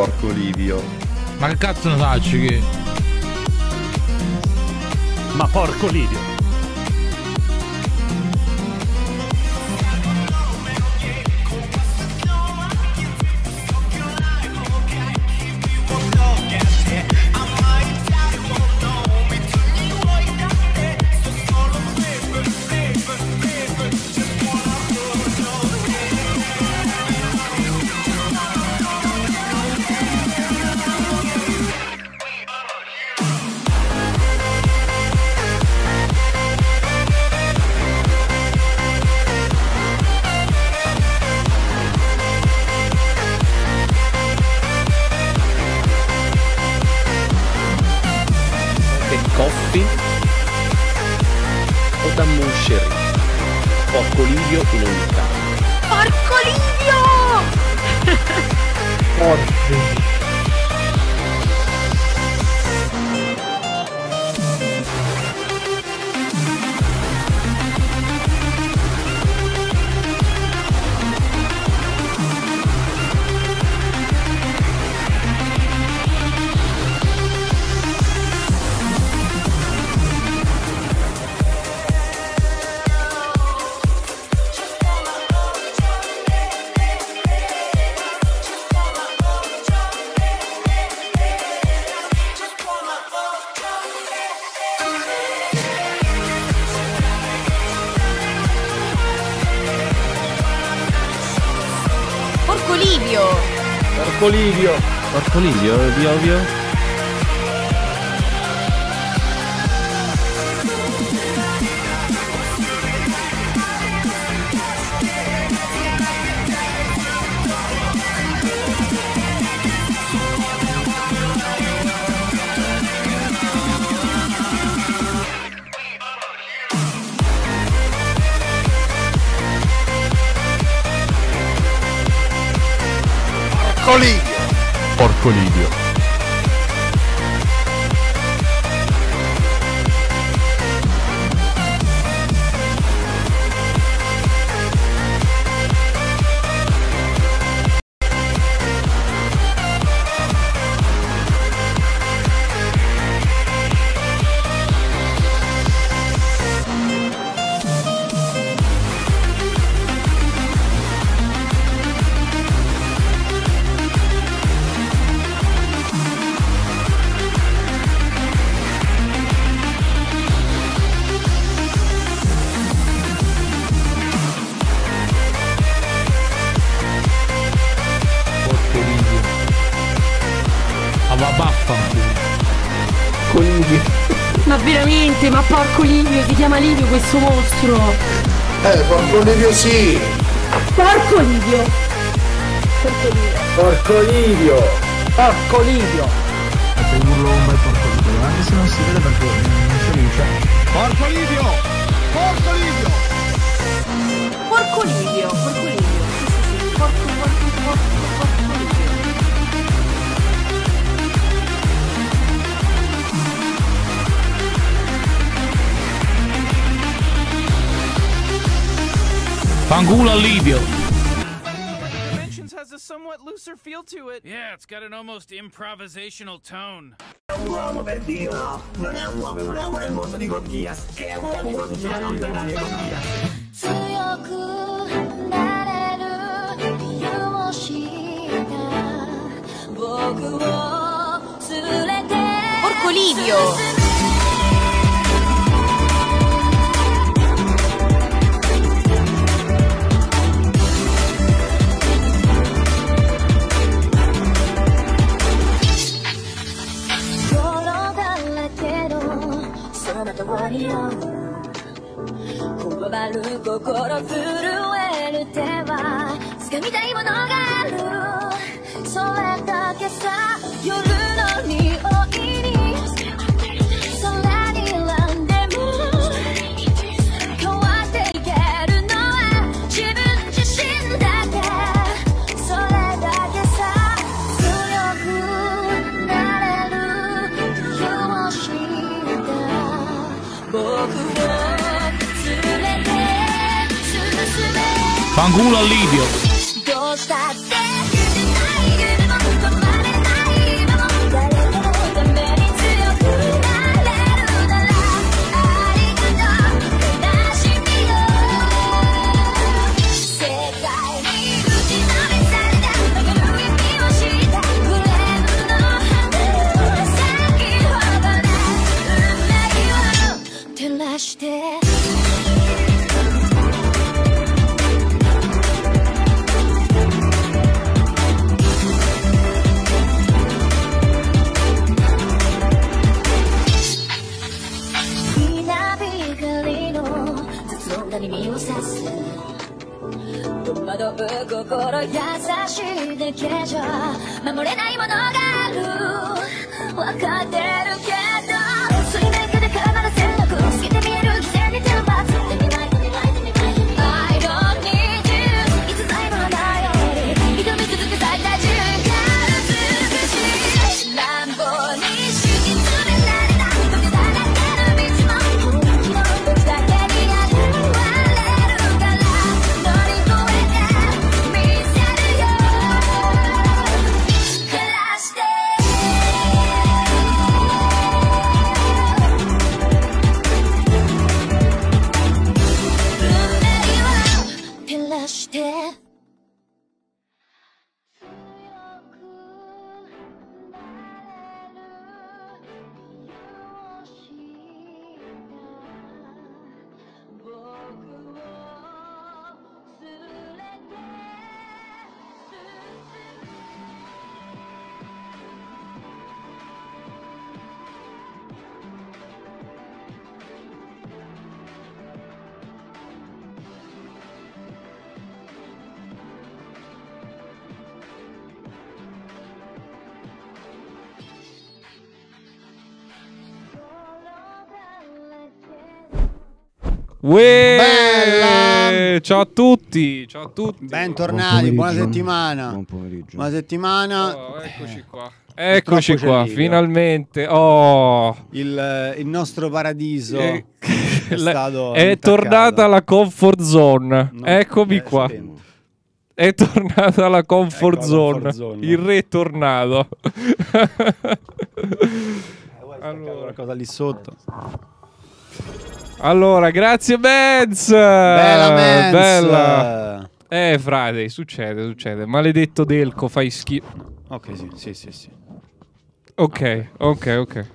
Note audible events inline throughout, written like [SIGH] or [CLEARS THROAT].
porco Livio. Ma che cazzo ne faccio che? Ma porco Livio. Ecco Livio, si chiama Livio questo mostro! Eh, porco Livio sì! Porco Livio! Porco Livio! Porco Livio! Porco Livio! Aspetta, io urlo un bel porco Livio, anche se non si vede perché non c'è luce. Porco Livio! Porco Livio! Porco Livio, porco Livio! Porco, porco, porco! Pangula Livio. Dimensions has a somewhat looser feel to it. Yeah, it's got an almost improvisational tone. Porco Livio! 共よ困る心震える手は掴みたいものがあるそれだけさ夜の匂い culo al lidio. ぶ心優しいだけじゃ守れないものがある分かってるけど Uè, ciao a tutti, ciao a tutti. Bentornati, buona settimana. Buon pomeriggio. Buona settimana. Oh, eccoci qua. Eh, eccoci qua, eh. finalmente. Oh. Il, il, nostro paradiso. Eh, è, la, è tornata la comfort zone. No, Eccomi qua. È tornata la comfort, ecco, zone. comfort zone. Il re è tornato. eh, allora, [LAUGHS] qualcosa lì sotto. Allora, grazie Benz. Bella Benz. Bella. Eh, frate, succede, succede. Maledetto Delco, fai schifo. Ok, sì, sì, sì, sì. Ok, ok, ok. okay.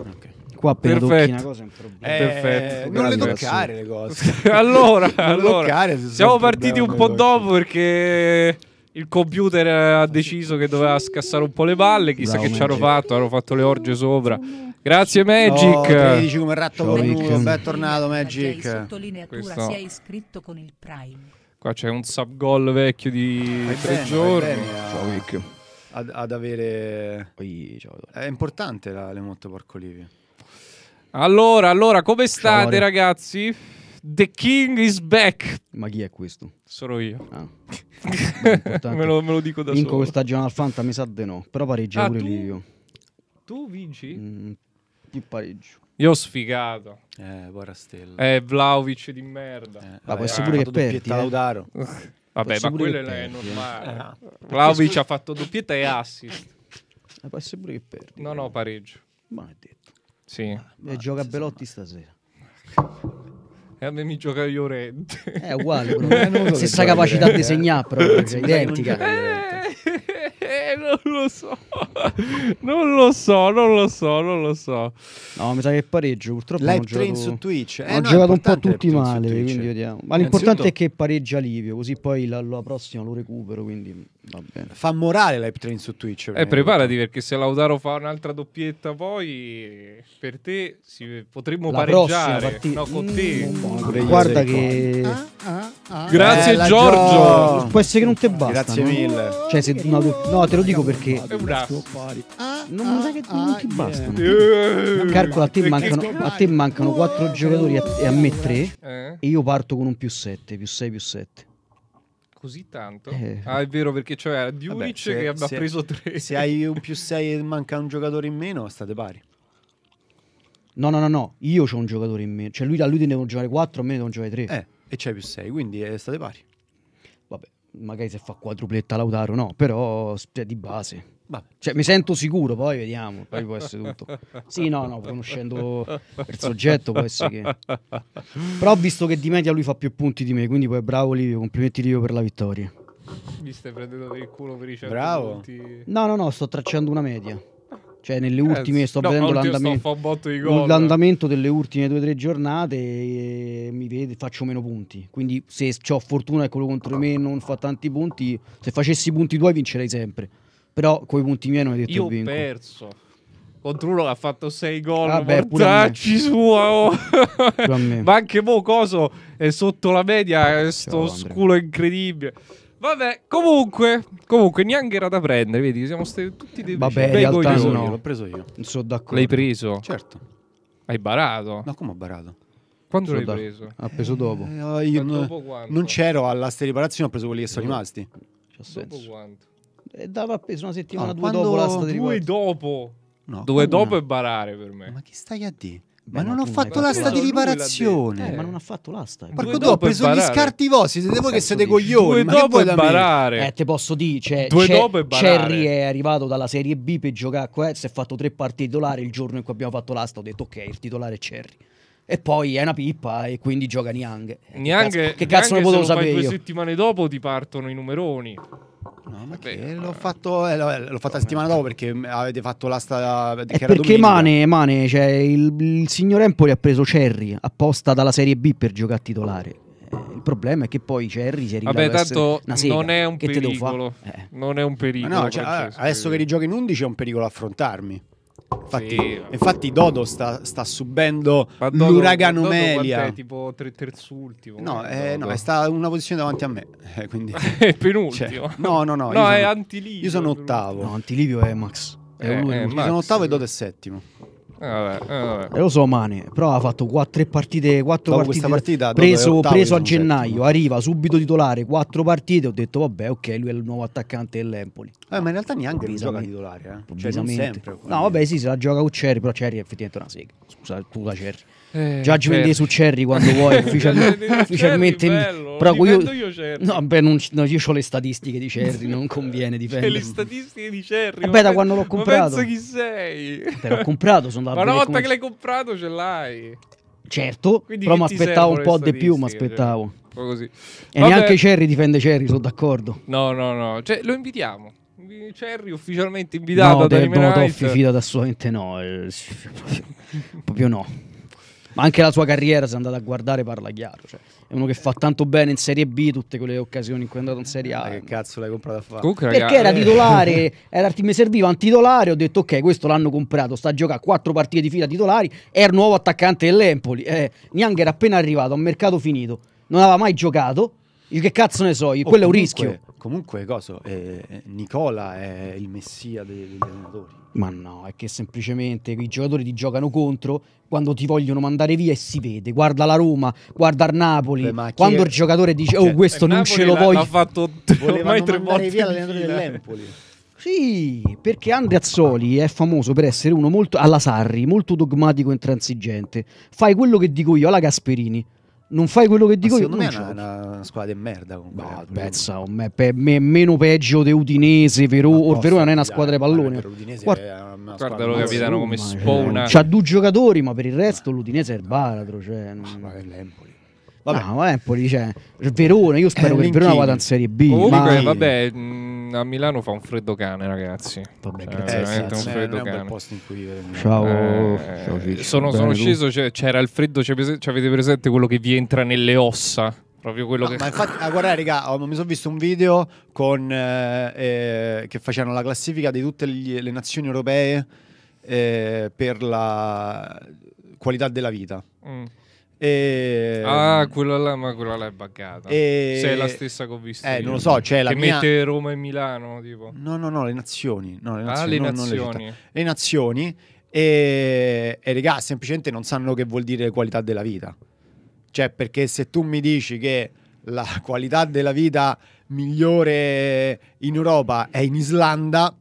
Qua appena Perfetto. una cosa è un problema. Eh, Perfetto. Eh, non le toccare le cose. [LAUGHS] allora, [LAUGHS] allora toccare, siamo partiti un po' dopo perché il computer ha deciso che doveva scassare un po' le balle. Chissà Bravo, che ci hanno fatto, hanno fatto le orge sopra. Grazie Magic. Oh, dici come ratto venuto, ben tornato Magic. Questo... Si è iscritto con il Prime. Qua c'è un sub goal vecchio di vai tre bene, giorni. A... Ciao Vic. Ad, ad avere Oi, ciao. È importante la Lemonte Porco Livio. Allora, allora, come state ciao, ragazzi? The King is back. Ma chi è questo? Sono io. Ah. [LAUGHS] me, lo, me, lo, dico da Vinco solo. Vinco questa giornata al Fanta, mi sa di no. Però pareggia ah, pure tu... Livio. Tu vinci? Mm, il pareggio. Io ho sfigato. Eh, guarda stella. Eh, Vlaovic di merda. Eh, ma questo pure che perdi, eh? Laudaro. Vabbè, ma quello è eh? normale. Eh. Vlaovic ha fatto doppietta e assist. Ma può essere pure che perdi. No, no, pareggio. Ma è detto. Sì. Ah, e gioca Belotti stasera. [LAUGHS] E a me mi gioca Llorente. È uguale, però. [LAUGHS] Stessa capacità di segnare, però. Identica. Eh perché non lo so. Non lo so, non lo so, non lo so. No, mi sa che pareggio. Purtroppo live train giocato... su Twitch. Eh, ho no, giocato un po' tutti male. Ma l'importante è che pareggia Livio, così poi la, la prossima lo recupero. Quindi Fa morale l'hype train su Twitch. Eh, preparati perché se Lautaro fa un'altra doppietta poi per te si, potremmo la pareggiare prossima, no, con te. Mm, guarda che... Ah, ah, ah. Grazie eh, Giorgio. Gio... Può essere che non te basta. Grazie no? mille. Cioè, se una... No, te lo dico perché... Ah, ah, è un raffo. Non sai che non ah, ti basta. Eh. Calcola, a te, mancano, a te mancano 4 giocatori e a me 3. Eh? E io parto con un più 7, più 6, più 7 così tanto? Eh. Ah, è vero, perché cioè Diunic che abbia preso tre. Se hai un più 6 e manca un giocatore in meno, state pari. No, no, no, no, io ho un giocatore in meno. Cioè lui, a lui ne devo giocare 4, a me ne devo giocare 3. Eh, e c'hai più 6, quindi eh, state pari. Vabbè, magari se fa quadrupletta Lautaro no, però cioè, di base. Cioè, mi sento sicuro, poi vediamo, poi può essere tutto. Sì, no, no, conoscendo il soggetto può essere che... Però ho visto che di media lui fa più punti di me, quindi poi bravo Livio, complimenti Livio per la vittoria. Mi stai prendendo del culo per i 100 Bravo. punti. No, no, no, sto tracciando una media. Cioè, nelle ultime, eh, ultime sto No, vedendo ma sto l'andamento, botto di gol. l'andamento delle ultime due o tre giornate e mi vede, faccio meno punti. Quindi se ho fortuna e quello contro me non fa tanti punti, se facessi i punti tuoi vincerei sempre. Però coi punti miei non hai detto Io ho vinco. perso. Contro uno che ha fatto 6 gol. Vabbè, Portacci sua. [LAUGHS] Ma anche voi coso è sotto la media, sto sculo incredibile. Vabbè, comunque, comunque neanche era da prendere, vedi, siamo stati tutti dei Vabbè, in realtà no. l'ho preso io. Non sono d'accordo. L'hai preso? Certo. Hai barato? No, come ho barato? Quando l'hai preso? Ha preso dopo. Eh, io dopo non c'ero alla ste riparazioni, ho preso quelli che sono rimasti. C'ha senso. Dopo quanto? dava appeso una settimana, no, due dopo l'asta di Due dopo? No, due dopo no. è barare per me. Ma che stai a dire? Beh, ma non ho fatto l'asta di riparazione. Eh, ma non ha fatto l'asta. Porco dopo ho preso gli scarti vostri. Siete voi che siete coglioni. Due ma dopo è barare. Eh, te posso dire. Cioè, Due dopo è barare. Cherry è arrivato dalla Serie B per giocare eh, Si è fatto tre partite titolari. Il giorno in cui abbiamo fatto l'asta, ho detto ok, il titolare è Cherry. E poi è una pippa e quindi gioca Niang. Eh, Niang che cazzo, ne potevo sapere? Due settimane dopo ti partono i numeroni. No, ma Vabbè, che l'ho eh. fatto, eh, eh, l'ho, fatta la settimana dopo perché avete fatto l'asta che era Perché domenica. Mane, Mane cioè, il, il, signor Empoli ha preso Cerri apposta dalla Serie B per giocare titolare. Il problema è che poi Cerri si è rivelato Vabbè, tanto non è un che pericolo. Eh. Non è un pericolo. No, cioè, adesso che rigiochi in 11 è un pericolo affrontarmi. Infatti, sì, infatti Dodo sta, sta subendo Dodo, l'uragano Dodo Melia. È tipo tre, terzultimo. No, eh, eh no, è sta una posizione davanti a me. Eh, quindi, [LAUGHS] è penultimo. Cioè, no, no, no. no io è sono, Antilivio. Io sono ottavo. No, Antilivio è Max. È, è, eh, è Max, sono ottavo e Dodo è settimo. Eh, vabbè, eh, vabbè. Lo so, Mane, però ha fatto 4 partite, 4 partite partita, preso, preso a gennaio, arriva subito titolare, 4 partite, ho detto vabbè, ok, lui è il nuovo attaccante dell'Empoli. Eh, ma in realtà neanche lui gioca titolare, eh. Cioè, sempre, no, vabbè, sì, se la gioca con Cerri, però Cerri è effettivamente una sega. Scusa, tu la Cerri. Eh, certo. [LAUGHS] Judgment Day su Cherry quando vuoi ufficialmente, ufficialmente però io, io no, beh, non, no, io ho le statistiche di Cherry non conviene dipende le statistiche di Cherry vabbè da quando l'ho comprato ma penso chi sei beh, l'ho comprato sono [LAUGHS] ma una volta come... che l'hai comprato ce l'hai certo Quindi però mi aspettavo un po' di più mi aspettavo cioè, e neanche Cherry difende Cherry sono d'accordo no no no cioè, lo invitiamo Cherry ufficialmente invitato no, da Anime Night Fifida assolutamente no eh, proprio no ma anche la sua carriera, se andate a guardare, parla chiaro. Cioè, è uno che fa tanto bene in Serie B, tutte quelle occasioni in cui è andato in Serie A. Ma che cazzo l'hai comprato a fare? Comunque, Perché era eh. titolare, [LAUGHS] era, mi serviva un titolare. Ho detto, ok, questo l'hanno comprato. Sta a giocare quattro partite di fila titolari. Era il nuovo attaccante dell'Empoli. Eh, Niang era appena arrivato, a mercato finito. Non aveva mai giocato io che cazzo ne so, io, quello è un rischio. Comunque, coso, eh, Nicola è il messia degli allenatori. Ma no, è che semplicemente i giocatori ti giocano contro quando ti vogliono mandare via e si vede. Guarda la Roma, guarda il Napoli. Beh, quando è- il giocatore dice, cioè, oh, Cioè, questo non ce lo voglio. Ha fatto [LAUGHS] ormai Volevano tre mandare volte via l'allenatore dell'Empoli. Sì, perché Andrea Azzoli è famoso per essere uno molto alla Sarri, molto dogmatico e intransigente. Fai quello che dico io alla Gasperini non fai quello che dico io. Secondo me è una, squadra di merda. Comunque. No, pezza, me, pe, me, meno peggio di Udinese, Verona. No, Or Verona non è una squadra di pallone. Guarda, guarda lo capitano come eh, spona. C'ha due giocatori, ma per il resto l'Udinese è il baratro. Cioè, non... Ma è l'Empoli. Vabbè. No, Empoli, cioè, Verona, io spero eh, che Verona vada in Serie B. Comunque, ma... vabbè, mh a Milano fa un freddo cane, ragazzi. Vabbè, cioè, eh, sì, un freddo cane. Un posto in cui vivere. Ciao, eh, ciao Sono, sono sceso, c'era cioè, il freddo, cioè, avete presente quello che vi entra nelle ossa? proprio quello no, che. Ma infatti, ah, guarda, raga, mi sono visto un video con, eh, eh, che facevano la classifica di tutte gli, le nazioni europee eh, per la qualità della vita. Mm. E... Ah, quella là, ma quella là è buggata. E... Se è la stessa che ho visto. Eh, non lo so, c'è cioè, la che mia... mette Roma e Milano, tipo. No, no, no, le nazioni. No, le ah, nazioni. Ah, le, no, nazioni. Le, le nazioni. E, e regà, semplicemente non sanno che vuol dire qualità della vita. Cioè, perché se tu mi dici che la qualità della vita migliore in Europa è in Islanda,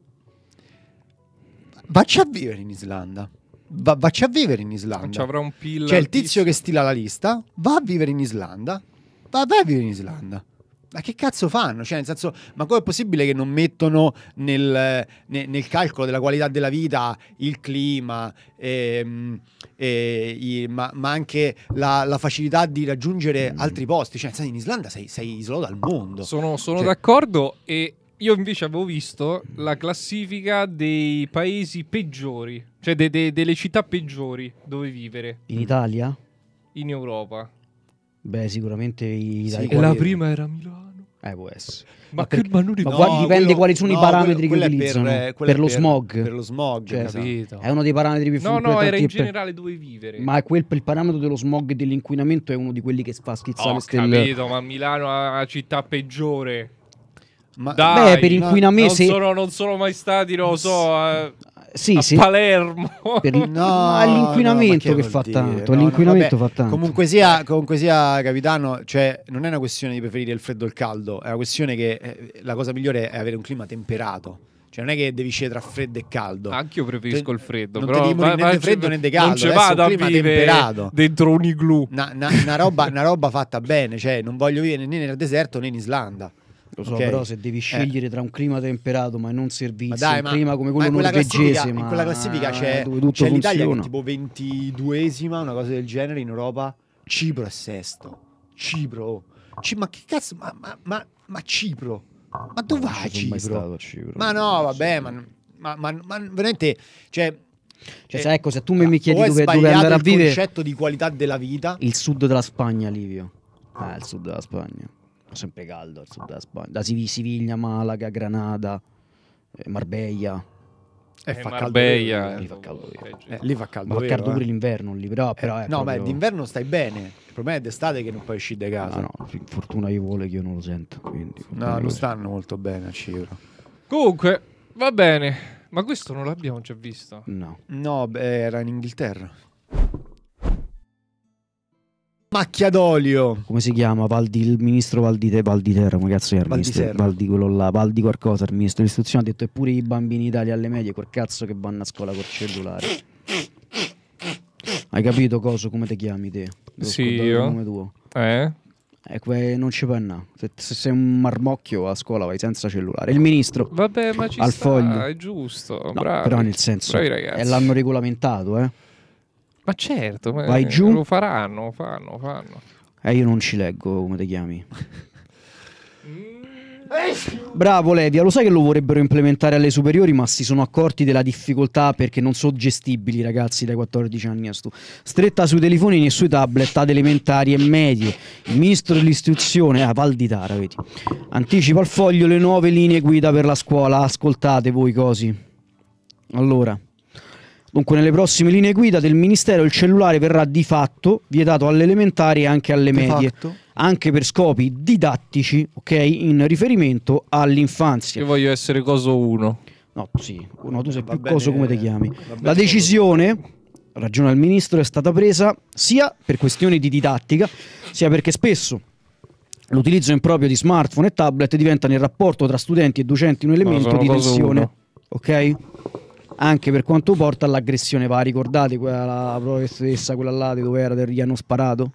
vacci a vivere in Islanda va, vacci a vivere in Islanda. Ci avrà C'è cioè, il tizio che stila la lista, va a vivere in Islanda. Va, va a vivere in Islanda ma che cazzo fanno? Cioè, nel senso, ma com'è possibile che non mettono nel, nel, nel calcolo della qualità della vita il clima, ehm, eh, i, ma, ma, anche la, la, facilità di raggiungere mm. altri posti? Cioè, in Islanda sei, sei isolato al mondo. Sono, sono cioè... d'accordo e io invece avevo visto la classifica dei paesi peggiori, cioè de- de- delle città peggiori dove vivere. In Italia? In Europa. Beh, sicuramente i sì, la prima era Milano. Eh, può essere. Ma, ma, per, ma, non... ma no, dipende quello, quali sono no, i parametri quello, che utilizzano. Eh, per, per, per, lo smog. Per lo smog, cioè, esatto. È uno dei parametri più No, no, era in generale dove vivere. Ma quel, il parametro dello smog e dell'inquinamento è uno di quelli che fa schizzare oh, le stelle. capito, ma Milano è la città peggiore. Ma Dai, beh, per inquinamento. Non, non, sono, mai stati, lo so. A, sì, a sì. Palermo. Per, no, all'inquinamento no, che, che fa dire? tanto. No, all'inquinamento vabbè, fa tanto. Comunque sia, comunque sia, capitano, cioè, non è una questione di preferire il freddo o il caldo, è una questione che eh, la cosa migliore è avere un clima temperato. Cioè, non è che devi scegliere tra freddo e caldo. Anche io preferisco cioè, il freddo. Non però, ti devi morire né freddo né di caldo. Non ci vado a vivere dentro un igloo. Una, roba, roba fatta bene. Cioè, non voglio vivere né nel deserto né in Islanda. Lo so, okay. però se devi eh. scegliere eh. tra un clima temperato ma non servizio, ma dai, un ma, clima come quello norvegese, ma in quella classifica c'è, eh, c'è l'Italia che è tipo 22esima, una cosa del genere in Europa, Cipro è sesto. Cipro. C- ma che cazzo, ma, ma, ma, ma Cipro? Ma dove vai Cipro? Cipro? Ma no, vabbè, ma, ma, ma, ma veramente, cioè, cioè, eh, ecco, se tu mi, mi chiedi dove, dove andare a vivere, il concetto di qualità della vita, il sud della Spagna, Livio. Ah, il sud della Spagna sempre caldo al sud della Spagna. Da Siviglia, Malaga, Granada, eh, Marbella. E eh, eh, fa Marbella, eh, caldo, eh, lì fa caldo. Ma vero, fa caldo pure eh. l'inverno lì, però. però no, proprio... ma d'inverno stai bene. Il problema è d'estate che non puoi uscire da casa. No, no, fortuna io vuole che io non lo sento. Quindi, no, non stanno molto bene a Cipro. Comunque, va bene. Ma questo non l'abbiamo già visto? No. No, beh, era in Inghilterra. Macchia d'olio. Come si chiama? Valdi, il ministro Valdite, Valditerra, come cazzo era Valdi quello là, Valdi qualcosa, il ministro dell'istruzione ha detto eppure i bambini Italia alle medie quel cazzo che vanno a scuola col cellulare. Hai capito cosa, come ti chiami te? Devo sì, io. Come tuo. Eh? Ecco, non ci panna. Se, se sei un marmocchio a scuola vai senza cellulare. Il ministro Vabbè, ma ci al sta, foglio. è giusto. No, bravi, però nel senso bravi ragazzi. è l'hanno regolamentato, eh. Ma certo, ma vai giù. Lo faranno, fanno, fanno. Eh, io non ci leggo come ti chiami. [LAUGHS] Bravo Levia, lo sai che lo vorrebbero implementare alle superiori, ma si sono accorti della difficoltà perché non sono gestibili i ragazzi dai 14 anni a stu. Stretta sui telefoni e sui tablet ad elementari e medie. Il ministro dell'istruzione, a ah, Val di Tara, vedi. Anticipa al foglio le nuove linee guida per la scuola. Ascoltate voi così. Allora, Dunque, nelle prossime linee guida del Ministero il cellulare verrà di fatto vietato alle elementari e anche alle medie, anche per scopi didattici, ok? In riferimento all'infanzia. Io voglio essere coso 1. No, sì, no, tu sei eh, va più bene, coso come ti eh, chiami. La decisione, ragiona il ministro, è stata presa sia per questioni di didattica, sia perché spesso l'utilizzo improprio di smartphone e tablet diventa nel rapporto tra studenti e docenti un elemento di tensione, ok? anche per quanto porta all'aggressione va ricordate quella professoressa quella là di dove era del Riano sparato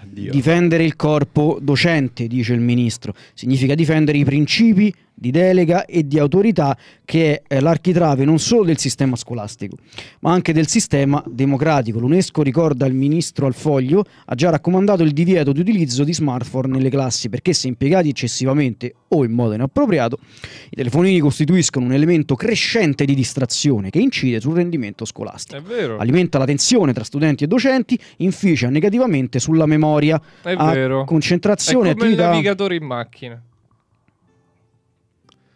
Addio. difendere il corpo docente dice il ministro significa difendere i principi di delega e di autorità che è eh, l'architrave non solo del sistema scolastico, ma anche del sistema democratico. L'UNESCO ricorda il ministro al foglio ha già raccomandato il divieto di utilizzo di smartphone nelle classi perché se impiegati eccessivamente o in modo inappropriato, i telefonini costituiscono un elemento crescente di distrazione che incide sul rendimento scolastico. È vero. Alimenta la tensione tra studenti e docenti, inficia negativamente sulla memoria, è vero. concentrazione è come attività... il navigatore in macchina.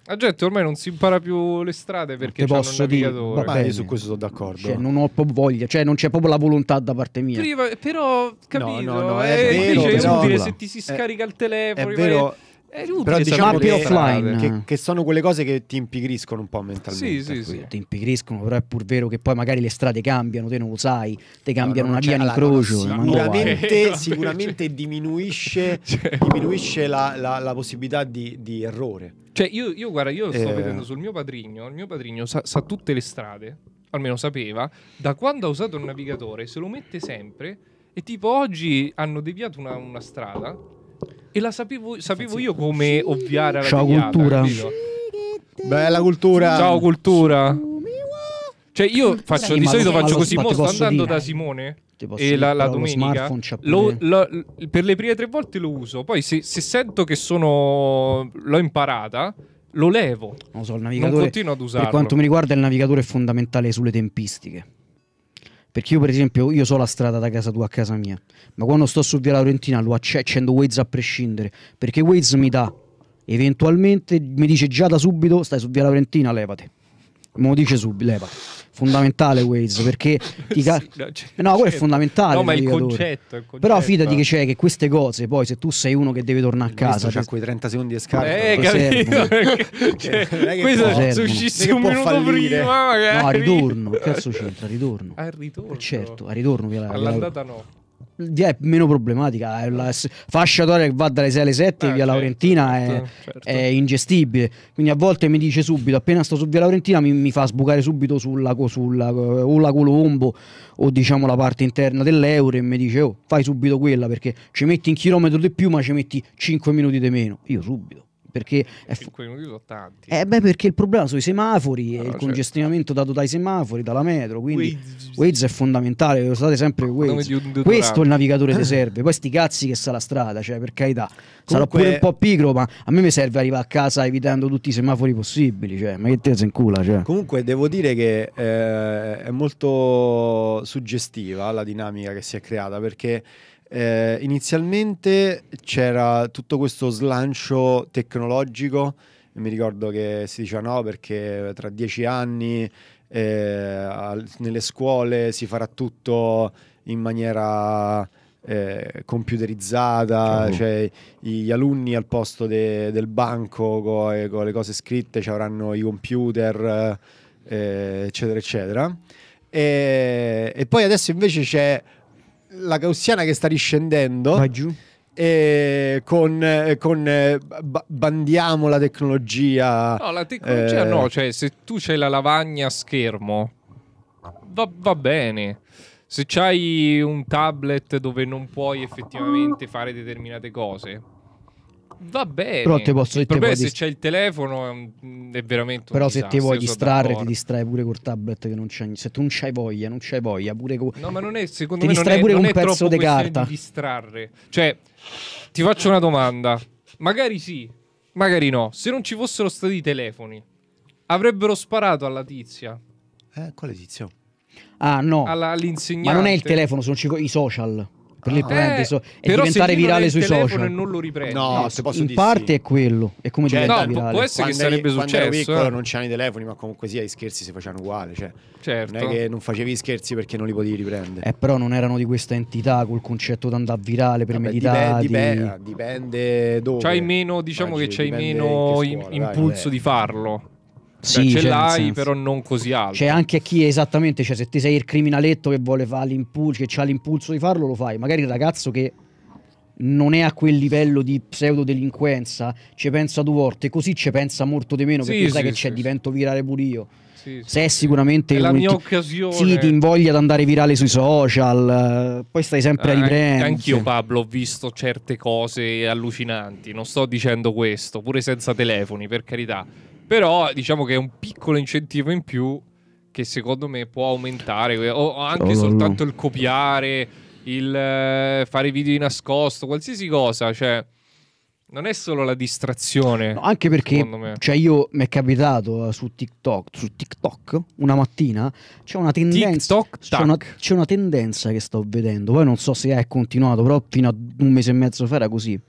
La gente ormai non si impara più le strade perché c'è un navigatore. Dire, io su questo sono d'accordo. Cioè, non ho voglia, cioè non c'è proprio la volontà da parte mia. Priva, però, capito, no, no, no, è, è eh, vero, invece è utile se ti si eh, scarica il telefono. È vero, però diciamo mappe offline che, che, sono quelle cose che ti impigriscono un po' mentalmente. Sì, sì, sì. Ti impigriscono, però è pur vero che poi magari le strade cambiano, te non lo sai, te cambiano no, una via in incrocio. Sicuramente, [LAUGHS] cioè, sicuramente cioè. diminuisce, [LAUGHS] cioè. diminuisce la, la, la, possibilità di, di errore. Cioè, io, io, guarda, io sto eh. vedendo sul mio padrigno, il mio padrigno sa, sa tutte le strade, almeno sapeva, da quando ha usato il navigatore se lo mette sempre. E tipo oggi hanno deviato una, una strada e la sapevo, sapevo io come ovviare alla Ciao tediata, cultura. capito? Bella cultura. Ciao cultura. Cioè io faccio, Sì, di solito faccio così, mo sto andando dire. da Simone e la, la lo domenica smartphone c'ha lo- lo- per le prime tre volte lo uso, poi se, se sento che sono l'ho imparata, lo levo. Non lo so, il navigatore. continuo ad usarlo. Per quanto mi riguarda, il navigatore è fondamentale sulle tempistiche. Perché io, per esempio, io so la strada da casa tua a casa mia, ma quando sto su via Laurentina lo accendo Waze a prescindere, perché Waze mi dà, eventualmente mi dice già da subito, stai su via Laurentina, levate. Me lo dice subito, levate fondamentale Waze [LAUGHS] perché sì, no, cioè, no, quello è certo. fondamentale no, ma il concetto, il concetto, però fidati che c'è che queste cose poi se tu sei uno che deve tornare a casa c'è quei 30 secondi di scarto eh, capito [LAUGHS] cioè, questo se uscissi un minuto fallire. prima magari. no a ritorno cazzo c'entra a ritorno a ritorno eh, certo a ritorno all'andata no via è meno problematica. la fascia d'ore che va dalle 6 alle 7 eh, via certo, Laurentina è, certo. è, certo. ingestibile. Quindi a volte mi dice subito, appena sto su via Laurentina, mi, mi fa sbucare subito sulla, sulla, o la Colombo o diciamo la parte interna dell'euro e mi dice, oh, fai subito quella perché ci metti un chilometro di più, ma ci metti 5 minuti di meno. Io subito perché, eh, beh, perché il problema sono i semafori allora, e il certo. congestionamento dato dai semafori, dalla metro. Quindi Waze, è fondamentale, usate sempre Waze. Questo è il navigatore che eh. serve. Poi sti cazzi che sa la strada, cioè per carità. Comunque... Sarò pure un po' pigro, ma a me mi serve arrivare a casa evitando tutti i semafori possibili. Cioè, ma che te in cula. Cioè. Comunque devo dire che eh, è molto suggestiva la dinamica che si è creata perché eh, inizialmente c'era tutto questo slancio tecnologico, mi ricordo che si diceva no perché tra dieci anni eh, nelle scuole si farà tutto in maniera eh, computerizzata, oh. cioè gli alunni al posto de, del banco eh, con co le cose scritte ci avranno i computer, eh, eccetera, eccetera. E, e, poi adesso invece c'è la gaussiana che sta riscendendo. Va giù. E eh, con, eh, con eh, bandiamo la tecnologia. No, la tecnologia eh... no, cioè se tu c'hai la lavagna a schermo va, va bene. Se c'hai un tablet dove non puoi effettivamente fare determinate cose, Va bene. Però te posso, dire: te se dist... c'è il telefono è veramente Però se ti vuoi distrarre ti distrai pure col tablet che non c'è se tu non c'hai voglia, non c'hai voglia pure co... No, ma non è secondo ti me distrai non pure è, con un pezzo di carta. Di distrarre. Cioè, ti faccio una domanda. Magari sì, magari no. Se non ci fossero stati i telefoni, avrebbero sparato alla tizia. Eh, quale tizia? Ah, no. Alla, all'insegnante. Ma non è il telefono, sono i social per ah. prende eh, so- e diventare virale sui social. E non lo riprende. No, no se posso in dire parte sì. è quello. È come cioè, diventa no, virale. Può essere quando che sarebbe quando successo. Quando piccolo eh. non c'erano i telefoni, ma comunque sia i scherzi si facevano uguali. Cioè, certo. Non è che non facevi scherzi perché non li potevi riprendere. Eh, però non erano di questa entità col concetto di andare virale premeditato. Dipende, dipende, dove. C'hai meno, diciamo Oggi, che c'hai meno scuola, in, dai, impulso di farlo. Sì, cioè, ce cioè, l'hai, però non così alto. C'è anche chi esattamente, cioè, se ti sei il criminaletto che vuole fare l'impulso, che ha l'impulso di farlo, lo fai. Magari il ragazzo che non è a quel livello di pseudodelinquenza, ci pensa due volte, così ci pensa molto di meno, perché sì, sai sì, che c'è, divento virale pure io. Sì, se è sicuramente è la mia occasione. Sì, ti invoglia ad andare virale sui social, poi stai sempre ah, a eh, riprendere. Anch'io, Pablo, ho visto certe cose allucinanti. Non sto dicendo questo, pure senza telefoni, per carità. Però diciamo che è un piccolo incentivo in più che secondo me può aumentare, eh, o anche oh, no, soltanto no. il copiare, il eh, fare video di nascosto, qualsiasi cosa, cioè non è solo la distrazione. No, anche perché cioè io mi è capitato eh, su TikTok, su TikTok una mattina c'è una tendenza c'è una, una, tendenza che sto vedendo, poi non so se è continuato, però fino a un mese e mezzo fa era così.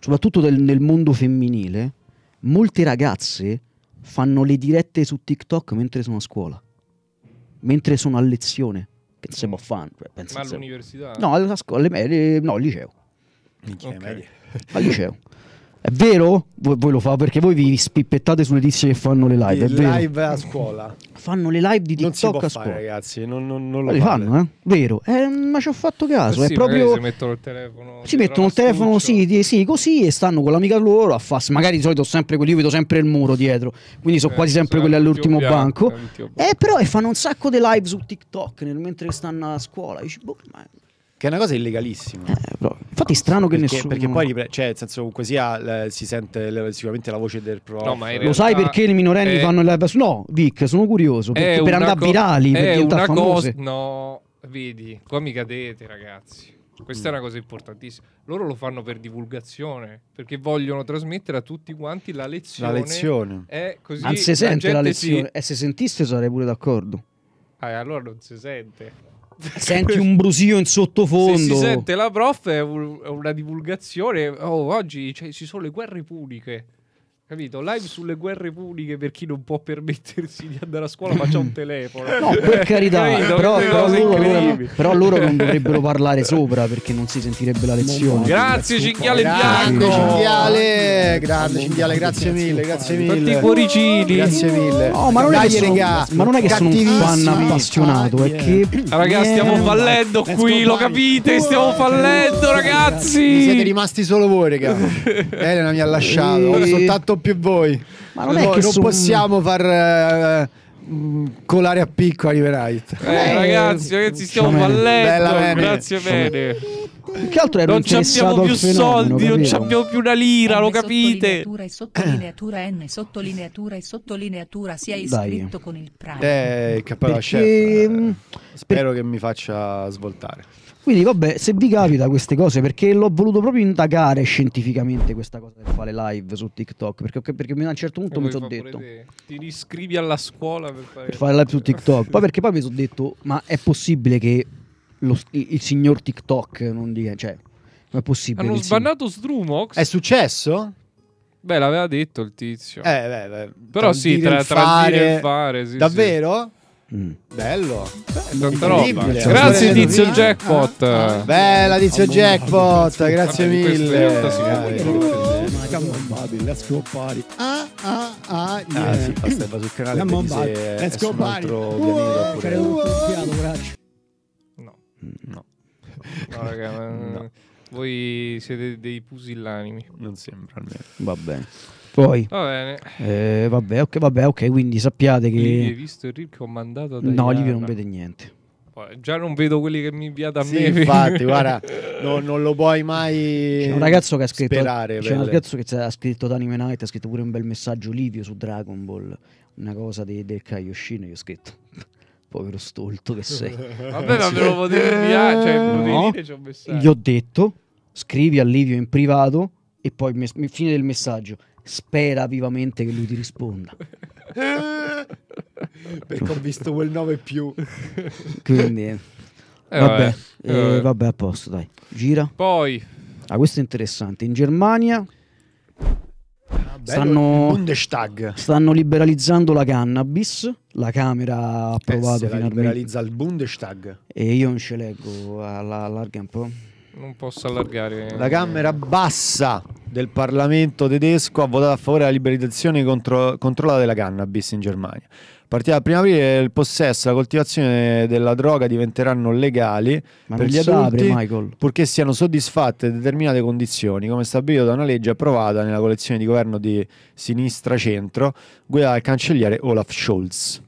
Soprattutto del, nel mondo femminile, molte ragazze fanno le dirette su TikTok mentre sono a scuola, mentre sono a lezione. Pensiamo a fan. Cioè, Pensiamo all'università? No, alla scuola, no, al liceo. Minchia, okay. Al liceo. [LAUGHS] È vero? Voi, voi, lo fa perché voi vi spippettate sulle tizie che fanno le live. Le live a scuola. Fanno le live di TikTok a scuola. Fare, ragazzi, non, non, non lo le fanno, eh? Vero, eh, ma ci ho fatto caso. sì, è proprio... Si mettono il telefono. Si mettono il telefono, sì, sì, così e stanno con l'amica loro a farsi. Magari di solito sempre quelli, io vedo sempre il muro dietro, quindi sono eh, quasi sempre quelli all'ultimo banco. Eh, però e fanno un sacco di live su TikTok mentre stanno a scuola. Dici, boh, ma che è una cosa illegalissima. Eh, bro, infatti è strano perché, che nessuno... Perché poi, cioè, nel senso, comunque sia, si sente sicuramente la voce del prof. No, realtà... Lo sai perché i minorenni è... fanno il No, Vic, sono curioso. Perché per andare co... virali, per diventare famosi. Cosa... No, vedi, qua mi cadete, ragazzi. Questa mm. è una cosa importantissima. Loro lo fanno per divulgazione, perché vogliono trasmettere a tutti quanti la lezione. La lezione. È così, Anzi, se sente la lezione. Si... Eh, e se sentisse sarei pure d'accordo. Ah, allora non si sente. Senti un brusio in sottofondo. Se si sente la prof è, una divulgazione. Oh, oggi cioè, ci sono le guerre puniche. Capito? Live sulle guerre puniche per chi non può permettersi di andare a scuola, ma c'è un [LAUGHS] telefono. No, per carità, però, però, loro, però, loro, non dovrebbero parlare sopra perché non si sentirebbe la lezione. Grazie, cinghiale bianco. Grande cinghiale, grande cinghiale, grazie mille, grazie mille. Tanti cuoricini. Grazie mille. No, ma, non Dai, sono, ma, non è che sono, un fan appassionato, è che ragazzi, stiamo fallendo qui, lo capite? Stiamo fallendo, ragazzi. Siete rimasti solo voi, ragazzi. [LAUGHS] Elena mi ha lasciato, ho soltanto detto più voi. Ma non, non su... possiamo far... Uh, colare a picco arriverai. Eh, eh, ragazzi, ragazzi, stiamo fallendo. Grazie bene. Che altro era non abbiamo più fenomeno, soldi, capito? non abbiamo più una lira, N lo capite? Sottolineatura e sottolineatura N sottolineatura e sottolineatura si è iscritto Dai. con il Prime. Eh, capo Perché... Chef, eh, mm, spero per... che mi faccia svoltare. Quindi vabbè, se vi capita queste cose, perché l'ho voluto proprio indagare scientificamente questa cosa del fare live su TikTok, perché, perché a un certo punto mi sono detto... Te. Ti riscrivi alla scuola per fare, per fare live su [LAUGHS] TikTok, poi perché poi mi sono detto, ma è possibile che lo, il, il, signor TikTok non dica... Cioè, ma è possibile? Hanno sbannato signor... Strumox? È successo? Beh, l'aveva detto il tizio. Eh, beh, beh. Però sì, tra, tra fare... dire e fare. Sì, Davvero? Sì. Mm. Bello, Beh, grazie Tizio Jackpot. Ah, ah, ah. bella Tizio Jackpot, grazie mille. Let's go party. Ah, ah, ah, yeah. ah sì, basta, sul canale. Come on, party. Let's go party. Uoh, c'era No, no. No, raga, [LAUGHS] no. voi siete dei pusillanimi. Non sembra almeno. Va bene. Poi, va bene. Eh, vabbè, okay, vabbè, ok, quindi sappiate che... Livio, hai visto il ricco mandato da No, Livio non vede niente. Già non vedo quelli che mi inviate a sì, me. Infatti, [LAUGHS] guarda, no, non lo puoi mai. C'è un ragazzo che ha scritto. Sperare, c'è un ragazzo che ha scritto D'Anime Night, ha scritto pure un bel messaggio Livio su Dragon Ball. Una cosa de, del Kaioshin, gli ho scritto. [LAUGHS] Povero stolto che sei. [LAUGHS] Vabbè, non ve lo potevi inviare. Cioè, no, dire, Gli ho detto: scrivi a Livio in privato e poi fine del messaggio spera vivamente che lui ti risponda. [LAUGHS] Perché ho visto quel 9 più. Quindi, eh, vabbè, eh, eh, vabbè, a posto, dai. Gira. Poi. Ah, questo è interessante. In Germania ah, stanno, stanno liberalizzando la cannabis. La Camera ha eh, approvato eh, finalmente. liberalizza il Bundestag. E io non ce leggo, allarga un po' non posso allargare. La Camera bassa del Parlamento tedesco ha votato a favore della liberalizzazione contro controllata della cannabis in Germania. A partire dal 1 aprile il possesso e la coltivazione della droga diventeranno legali Ma per gli adulti apre, purché siano soddisfatte determinate condizioni, come stabilito da una legge approvata nella collezione di governo di sinistra-centro guidata dal cancelliere Olaf Scholz.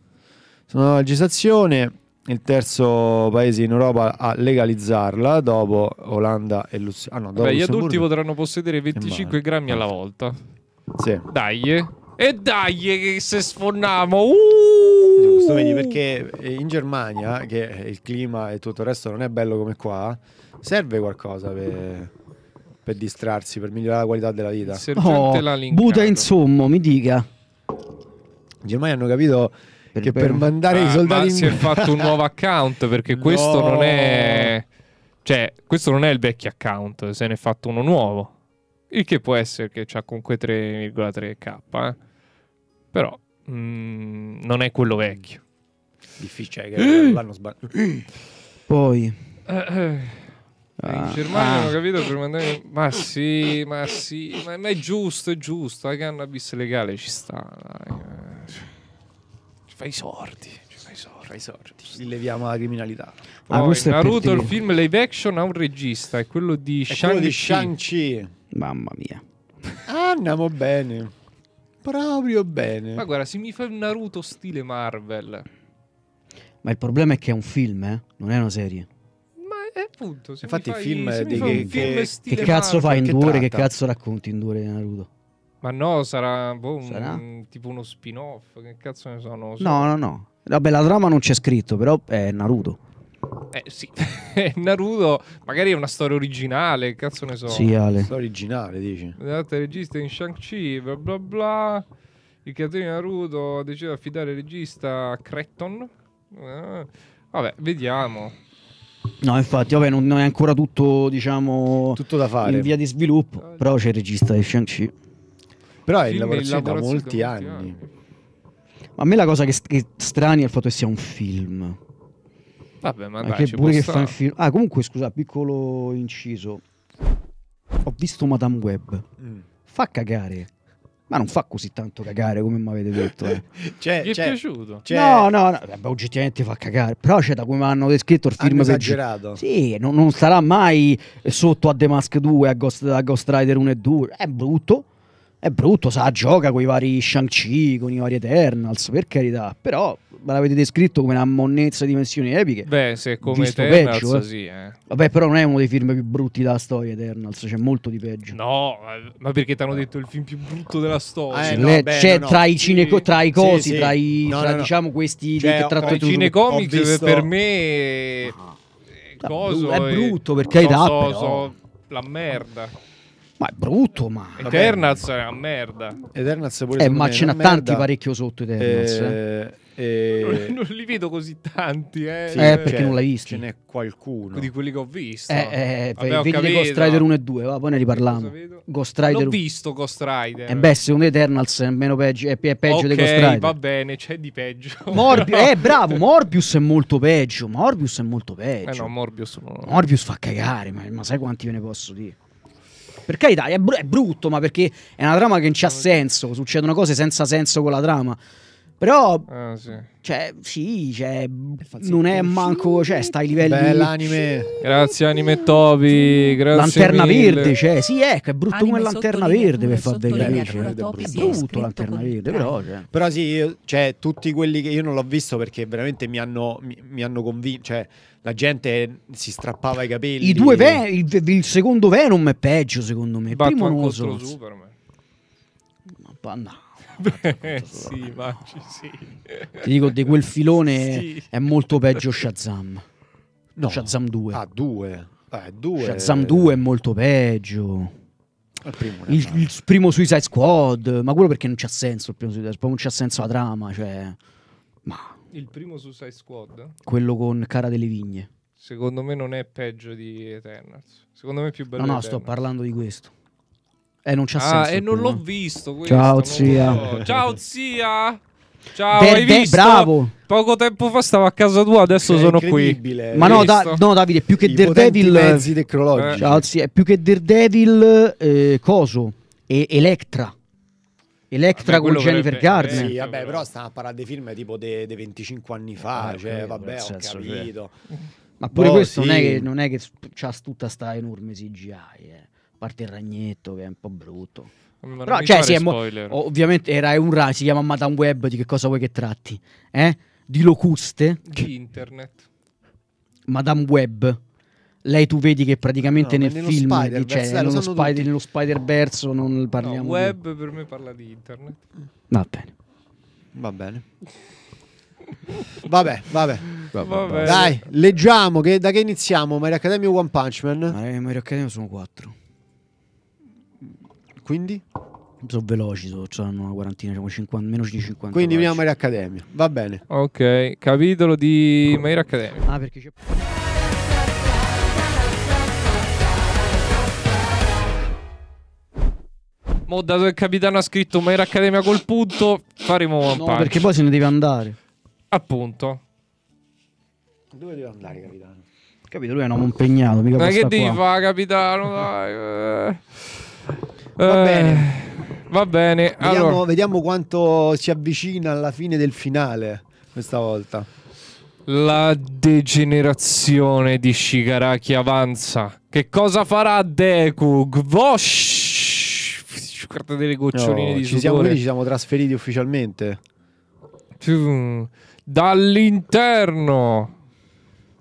Sono una legislazione il terzo paese in Europa a legalizzarla dopo Olanda e Lus ah, no, Vabbè, Lussemburgo. gli adulti potranno possedere 25 grammi alla volta. Sì. Dai. E dai che se sfonniamo. Uh! vedi, perché eh, in Germania, che il clima e tutto il resto non è bello come qua, serve qualcosa per, per distrarsi, per migliorare la qualità della vita. Oh, Buda insomma, mi dica. In Germania hanno capito per, che per mandare ah, i soldati ma in... si è fatto un nuovo account perché [LAUGHS] questo non è cioè questo non è il vecchio account se ne è fatto uno nuovo il che può essere che c'ha comunque 3,3k eh? però mh, mm, non è quello vecchio difficile eh, che eh. l'hanno sbagliato eh. poi Ah. In Germania ah. hanno capito per mandare. Ma sì, ma sì, ma, ma è giusto, è giusto. La cannabis legale ci sta. Dai fai i sordi. Fai i sordi. i sordi. Li leviamo la criminalità. Poi, ah, Naruto, il film live action ha un regista, è quello di Shang-Chi. Shang Mamma mia. Ah, andiamo bene. Proprio bene. Ma guarda, se mi fai un Naruto stile Marvel. Ma il problema è che è un film, eh? non è una serie. Ma è appunto. Infatti, fai, il film, è di che, film che, che, cazzo Marvel, fai in due ore? Che cazzo racconti in due ore di Naruto? Ma no, sarà, boh, un, sarà? tipo uno spin-off. Che cazzo ne sono? No, no, no. Vabbè, la trama non c'è scritto, però è Naruto. Eh sì, [LAUGHS] Naruto magari è una storia originale, cazzo ne so. Sì, Ale. Storia originale, dici. Guardate, regista in Shang-Chi, bla bla bla. Il creatore di Naruto decide di affidare il regista a Cretton. Eh, vabbè, vediamo. No, infatti, vabbè, non, non, è ancora tutto, diciamo, tutto da fare. In via di sviluppo, eh. però c'è il regista di Shang-Chi. Però è in lavorazione da molti anni. anni. Ma a me la cosa che, st- che strani è il fatto che sia un film. Vabbè, ma dai, pure che fa un film. Ah, comunque, scusa, piccolo inciso. Ho visto Madame Web. Mm. Fa cagare. Ma non fa così tanto cagare come mi avete detto. Eh. [LAUGHS] cioè, Gli è cioè, piaciuto? Cioè... No, no, no beh, oggettivamente fa cagare. Però c'è da come hanno descritto il film. esagerato. Peggi... Sì, non, non, sarà mai sotto a The Mask 2, a Ghost, a Ghost Rider 1 e 2. È brutto è brutto, sa, gioca con i vari Shang-Chi, con i vari Eternals, per carità. Però me l'avete descritto come una monnezza di dimensioni epiche. Beh, se come Eternals peggio, eh. sì, eh. Vabbè, però non è uno dei film più brutti della storia Eternals, c'è molto di peggio. No, eh, ma perché ti hanno detto il film più brutto della storia? Eh, no, Le, beh, cioè, no, no. tra i cineco, tra i cosi, sì, sì. tra i tra, diciamo questi cioè, che trattano i cinecomics visto... per me ah. Eh, coso è brutto perché hai so, so, la merda. Ma è brutto, ma. Eternals è una merda. Eternals pure eh, ma ce n'ha tanti parecchio sotto Eternals. Eh, eh. Non, [LAUGHS] non, li vedo così tanti, eh. Sì, eh perché non l'hai visto. Ce n'è qualcuno. Di quelli che ho visto. Eh, eh, eh Vabbè, vedi capito. Ghost Rider 1 e 2, va, poi ne riparliamo. Ghost Rider. L'ho visto Ghost Rider. Eh beh, secondo Eternals è meno peggio, è, è peggio okay, di Ghost Rider. va bene, c'è di peggio. Morbius, [LAUGHS] eh, bravo, Morbius è molto peggio, Morbius è molto peggio. Eh no, Morbius. Morbius fa cagare, ma, ma sai quanti ve ne posso dire? Per carità, è, br- è brutto, ma perché è una trama che non c'ha senso. Succedono cose senza senso con la trama. Però, ah, sì. cioè, sì, cioè, non è manco, cioè, stai ai livelli. Bell'anime. Grazie, anime Tobi. Grazie. Lanterna mille. verde, cioè, sì, ecco, è brutto anime come Lanterna Verde per far vedere. Cioè, è brutto Lanterna Verde, però. Cioè. Però, sì, io, cioè, tutti quelli che io non l'ho visto perché veramente mi hanno, mi, mi hanno convinto. Cioè, la gente si strappava i capelli. I due Ven- il, il, secondo Venom è peggio, secondo me. Il Batman primo non lo so. Superman. Ma, no. Beh, eh, sì, ci sì. Ti dico, di quel filone [LAUGHS] sì. è molto peggio Shazam. No. Shazam 2. Ah, 2. Eh, 2. Shazam 2 è molto peggio. Il primo, il, il primo, Suicide Squad, ma quello perché non c'ha senso il primo Suicide Squad, non c'ha senso la trama, cioè... Ma... Il primo Suicide Squad? Quello con Cara delle Vigne. Secondo me non è peggio di Eternals. Secondo me è più bello No, no, Eternals. sto parlando di questo. E eh, non c'ha ah, senso. e non l'ho visto. Questo, [LAUGHS] Ciao, zia. Ciao, zia. Ciao, Verde, hai visto? Bravo. Poco tempo fa stavo a casa tua, adesso sono qui. Ma no, da, no, Davide, più che I Daredevil. mezzi tecnologici. Eh. Ciao, zia. Più che Daredevil, eh, Coso e Electra. Electra con Jennifer Garner. Sì, vabbè, però stanno a parlare dei film tipo dei de 25 anni fa, ah, cioè, vabbè, ho capito. Che... Cioè. Ma pure boh, questo sì. non è che, che c'ha tutta sta enorme CGI, eh parte il ragnetto che è un po' brutto. Ma Però, cioè, si è mo- ovviamente era un ra- si chiama Madame Web, di che cosa vuoi che tratti? Eh? Di locuste? Di internet. Madame Web. Lei tu vedi che praticamente no, nel film spider cioè, dai, nello, spider, nello Spider-Verse non parliamo. No, web di... per me parla di internet. Va bene. Va bene. vabbè, vabbè. vabbè. Dai, leggiamo che, da che iniziamo? Mario Academia o One Punch Man? Eh, Mario Academia sono quattro. Quindi? Sono veloci, sono, hanno una quarantina, diciamo 50, meno di 50. Quindi veloci. veniamo a Accademia, va bene. Ok, capitolo di oh. Maria Accademia. Ah, perché c'è... Mo dato che il capitano ha scritto Maira Accademia col punto, faremo un no, punch. perché poi se ne deve andare. Appunto. Dove deve andare, capitano? Capito, lui è un uomo impegnato, mica Ma che dici fa, capitano? Dai. Eh. Va eh, bene. Va bene. Vediamo, allora. vediamo quanto si avvicina alla fine del finale questa volta. La degenerazione di Shigaraki avanza. Che cosa farà Deku? Gvosh! Guardate delle goccioline no, di ci siamo, ci siamo trasferiti ufficialmente. Dall'interno.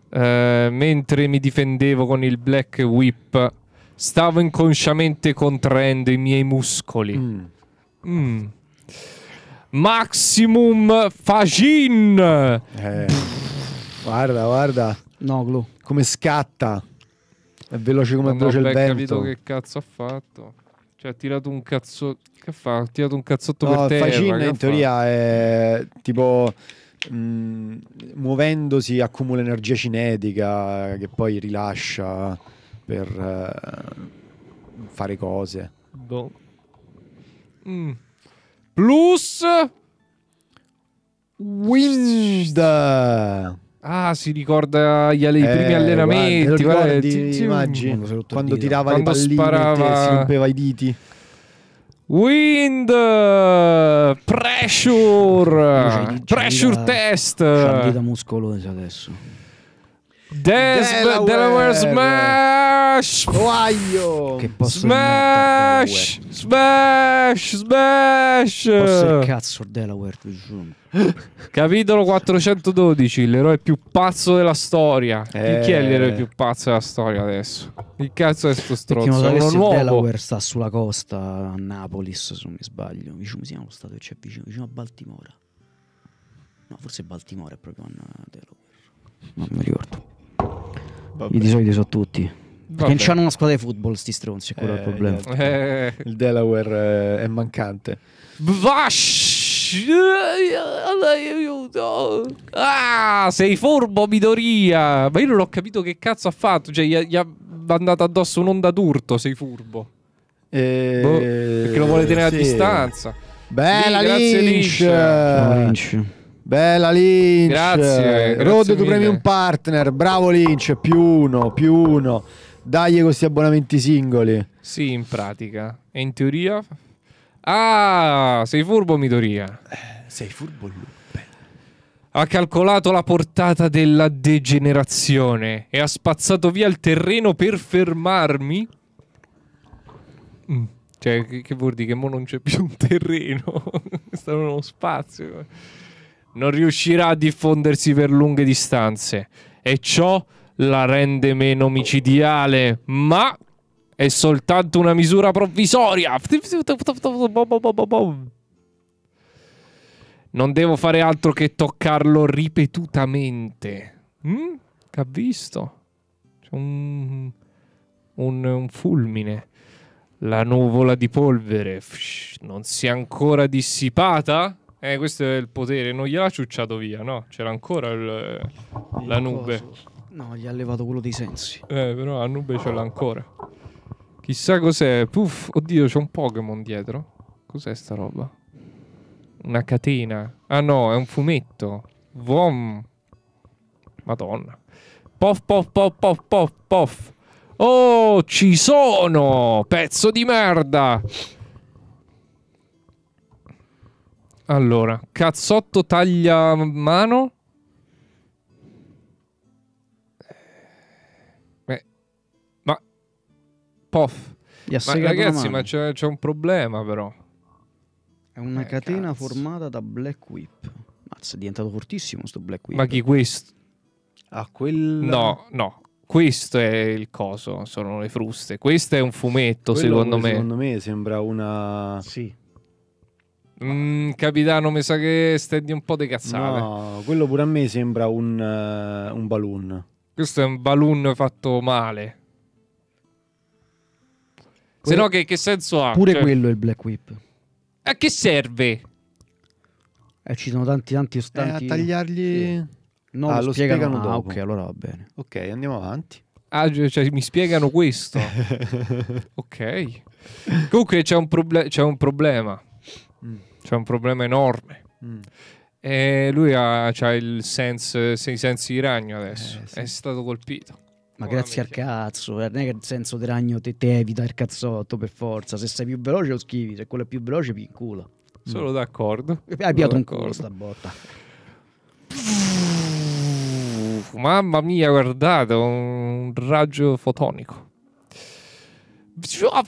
Eh, mentre mi difendevo con il Black Whip Stavo inconsciamente contraendo i miei muscoli. Mm. Mm. Maximum Fagin. Eh. Guarda, guarda. Noglu. Come scatta. È veloce come veloce il vento. Non ho capito che cazzo ha fatto. Cioè, ha tirato un cazzo. Che fa? Ha tirato un cazzotto no, per terra. Fagin in teoria è tipo. Mh, mm, muovendosi accumula energia cinetica che poi rilascia per uh, fare cose. Do. Boh. Mm. Plus Wind. Ah, si ricorda gli, alle- i primi eh, allenamenti. Guarda, guarda, ti, ti, quando, quando tirava quando le palline sparava... si rompeva i diti. Wind pressure pressure test. C'ha dita muscolosa adesso. Des- Delaware, Delaware Smash! Ohio! Che posso Smash! Smash! Smash! Posso il cazzo Delaware, ti giuro. Capitolo 412, l'eroe più pazzo della storia. Eh... Chi è eh. l'eroe più pazzo della storia adesso? Il cazzo è sto strozzo? Perché non nuovo. Delaware sta sulla costa a Napoli, se non mi sbaglio. Vicino siamo uno stato c'è cioè, vicino, vicino a Baltimora. No, forse Baltimora è proprio a Delaware. Non mi ricordo. Vabbè. I solito sono tutti. Vabbè. Perché non hanno una squadra di football, sti stronzi, quello eh, il problema. Eh. Il Delaware eh, è mancante. Vash! Aiuto! Ah, sei furbo Midoria! Ma io non ho capito che cazzo ha fatto. Cioè, gli ha, gli mandato addosso un'onda d'urto, sei furbo. Eh, boh, perché lo vuole tenere sì. a distanza. Bella grazie, Lynch. Lynch. Bella Lynch, grazie. Road grazie to Premium Partner, bravo Lynch, più uno, più uno. dai questi abbonamenti singoli. Sì, in pratica. E in teoria... Ah, sei furbo Mitoria. Eh, sei furbo Luppe. Ha calcolato la portata della degenerazione e ha spazzato via il terreno per fermarmi. Mm, cioè, che, vuol dire che mo non c'è più un terreno? [LAUGHS] Sta uno spazio non riuscirà a diffondersi per lunghe distanze e ciò la rende meno omicidiale, ma è soltanto una misura provvisoria. Non devo fare altro che toccarlo ripetutamente. Mm? ha visto? C'è un, un, un, fulmine. La nuvola di polvere non si è ancora dissipata? Eh, questo è il potere, non gliel'ha ciucciato via, no? C'era ancora il, la nube. No, gli ha levato quello dei sensi. Eh, però la nube ce l'ha ancora. Chissà cos'è. Puff, oddio, c'è un Pokémon dietro. Cos'è sta roba? Una catena. Ah no, è un fumetto. Vom. Madonna. Pof, pof, pof, pof, pof, pof. Oh, ci sono! Pezzo di merda! Allora, cazzotto taglia mano. Eh, beh, ma pof. Ma ragazzi, ma c'è, c'è, un problema però. È una eh, catena cazzo. formata da Black Whip. Mazza, è diventato fortissimo sto Black Whip. Ma chi questo? Ah, quel... No, no. Questo è il coso, sono le fruste. Questo è un fumetto, Quello, secondo me. Secondo me sembra una... Sì Mm, capitano, mi sa che stai di un po' di cazzate. No, quello pure a me sembra un, uh, un balloon. Questo è un balloon fatto male. Quello... Se no, che, che, senso ha? Pure cioè... quello è il Black Whip. A che serve? Eh, ci sono tanti, tanti ostacoli. Eh, a tagliargli. Eh. No, ah, lo, lo spiegano, spiegano ah, dopo. Ah, ok, allora va bene. Ok, andiamo avanti. Ah, cioè, mi spiegano questo. [LAUGHS] ok. Comunque c'è un, proble un problema c'è un problema enorme. Mm. E lui ha, ha il sense, sei sensi di ragno adesso, eh, sì. è stato colpito. Ma grazie al cazzo, eh, non è che il senso di ragno te, te evita il cazzotto per forza. Se sei più veloce lo schivi, se quello è più veloce piccolo. Sono mm. d'accordo. [LAUGHS] Hai piato un culo sta botta. Mamma mia, guardate, un raggio fotonico. Ah,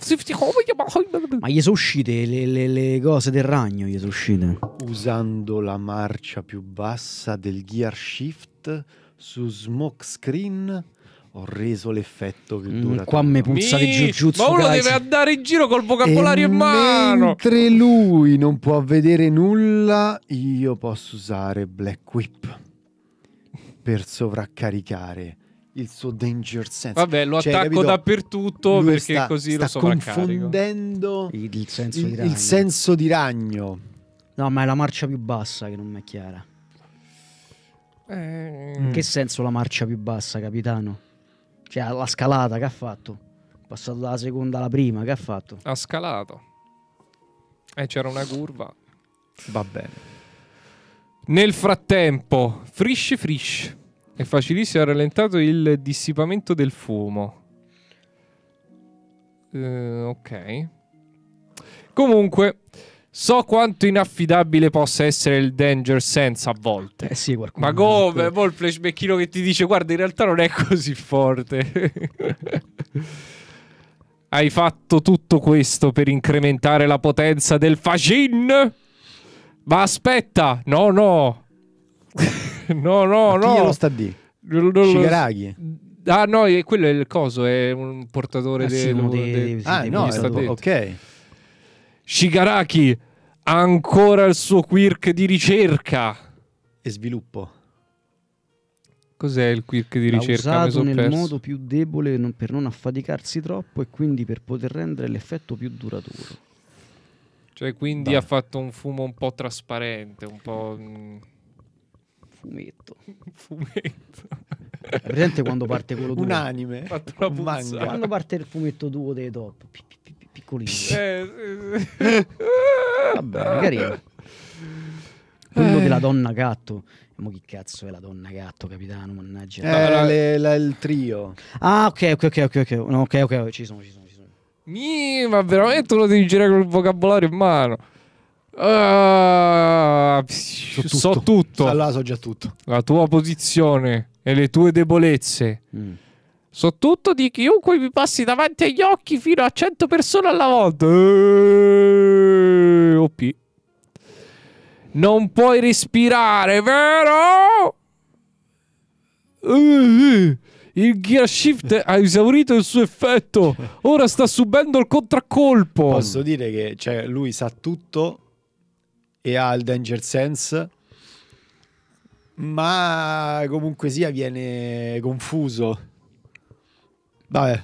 ma gli sono uscite le, le, le, cose del ragno, gli sono uscite. Usando la marcia più bassa del gear shift su smoke screen ho reso l'effetto che mm, dura. Mm, qua mi puzza di giujutsu. Ma uno guys. deve andare in giro col vocabolario e in mano. Mentre lui non può vedere nulla, io posso usare Black Whip per sovraccaricare il suo danger sense. Vabbè, lo cioè, attacco capito? dappertutto Lui perché sta, così sta lo sovraccarico. confondendo il, il, senso il, il, senso di ragno. No, ma è la marcia più bassa che non mi è chiara. Eh... In che senso la marcia più bassa, capitano? Cioè, la scalata che ha fatto? passato dalla seconda alla prima, che ha fatto? Ha scalato. E eh, c'era una curva. Va bene. Nel frattempo, frish frish. È facilissimo, ha rallentato il dissipamento del fumo. Eh, ok. Comunque, so quanto inaffidabile possa essere il Danger Sense a volte. Eh sì, qualcuno. Ma come? Poi il flashbackino che ti dice, guarda, in realtà non è così forte. [LAUGHS] Hai fatto tutto questo per incrementare la potenza del Facin? Ma aspetta, no, no. [LAUGHS] no, no, Ma no. Chi lo sta di? Shigaraki. Ah no, è quello è il coso, è un portatore ah, del, dei, Ah no, è, ok. Shigaraki ha ancora il suo quirk di ricerca e sviluppo. Cos'è il quirk di ricerca? L'ha usato nel perso. modo più debole non, per non affaticarsi troppo e quindi per poter rendere l'effetto più duraturo. Cioè, quindi Dai. ha fatto un fumo un po' trasparente, un po'. Mm, fumetto. [LAUGHS] fumetto. È presente quando parte quello tuo? Un anime. Quando parte il fumetto tuo dei top, pi, pi, pi, piccolino. Eh, eh, eh. Vabbè, carino. Quello della donna gatto. Eh, ma che cazzo è la donna gatto, capitano? Mannaggia. Eh, la, le, la, il trio. Ah, ok, ok, ok, ok. No, ok, ok, ci sono, ci sono, ci sono. Mi, ma veramente uno devi girare col vocabolario in mano. Uh, so tutto. So Là so già tutto. La tua posizione e le tue debolezze. Mm. So tutto di chiunque mi passi davanti agli occhi fino a 100 persone alla volta. E... Eh, OP. Non puoi respirare, vero? E... Eh, il gear shift ha esaurito il suo effetto. Ora sta subendo il contraccolpo. Posso dire che cioè, lui sa tutto e ha il danger sense ma comunque sia viene confuso vabbè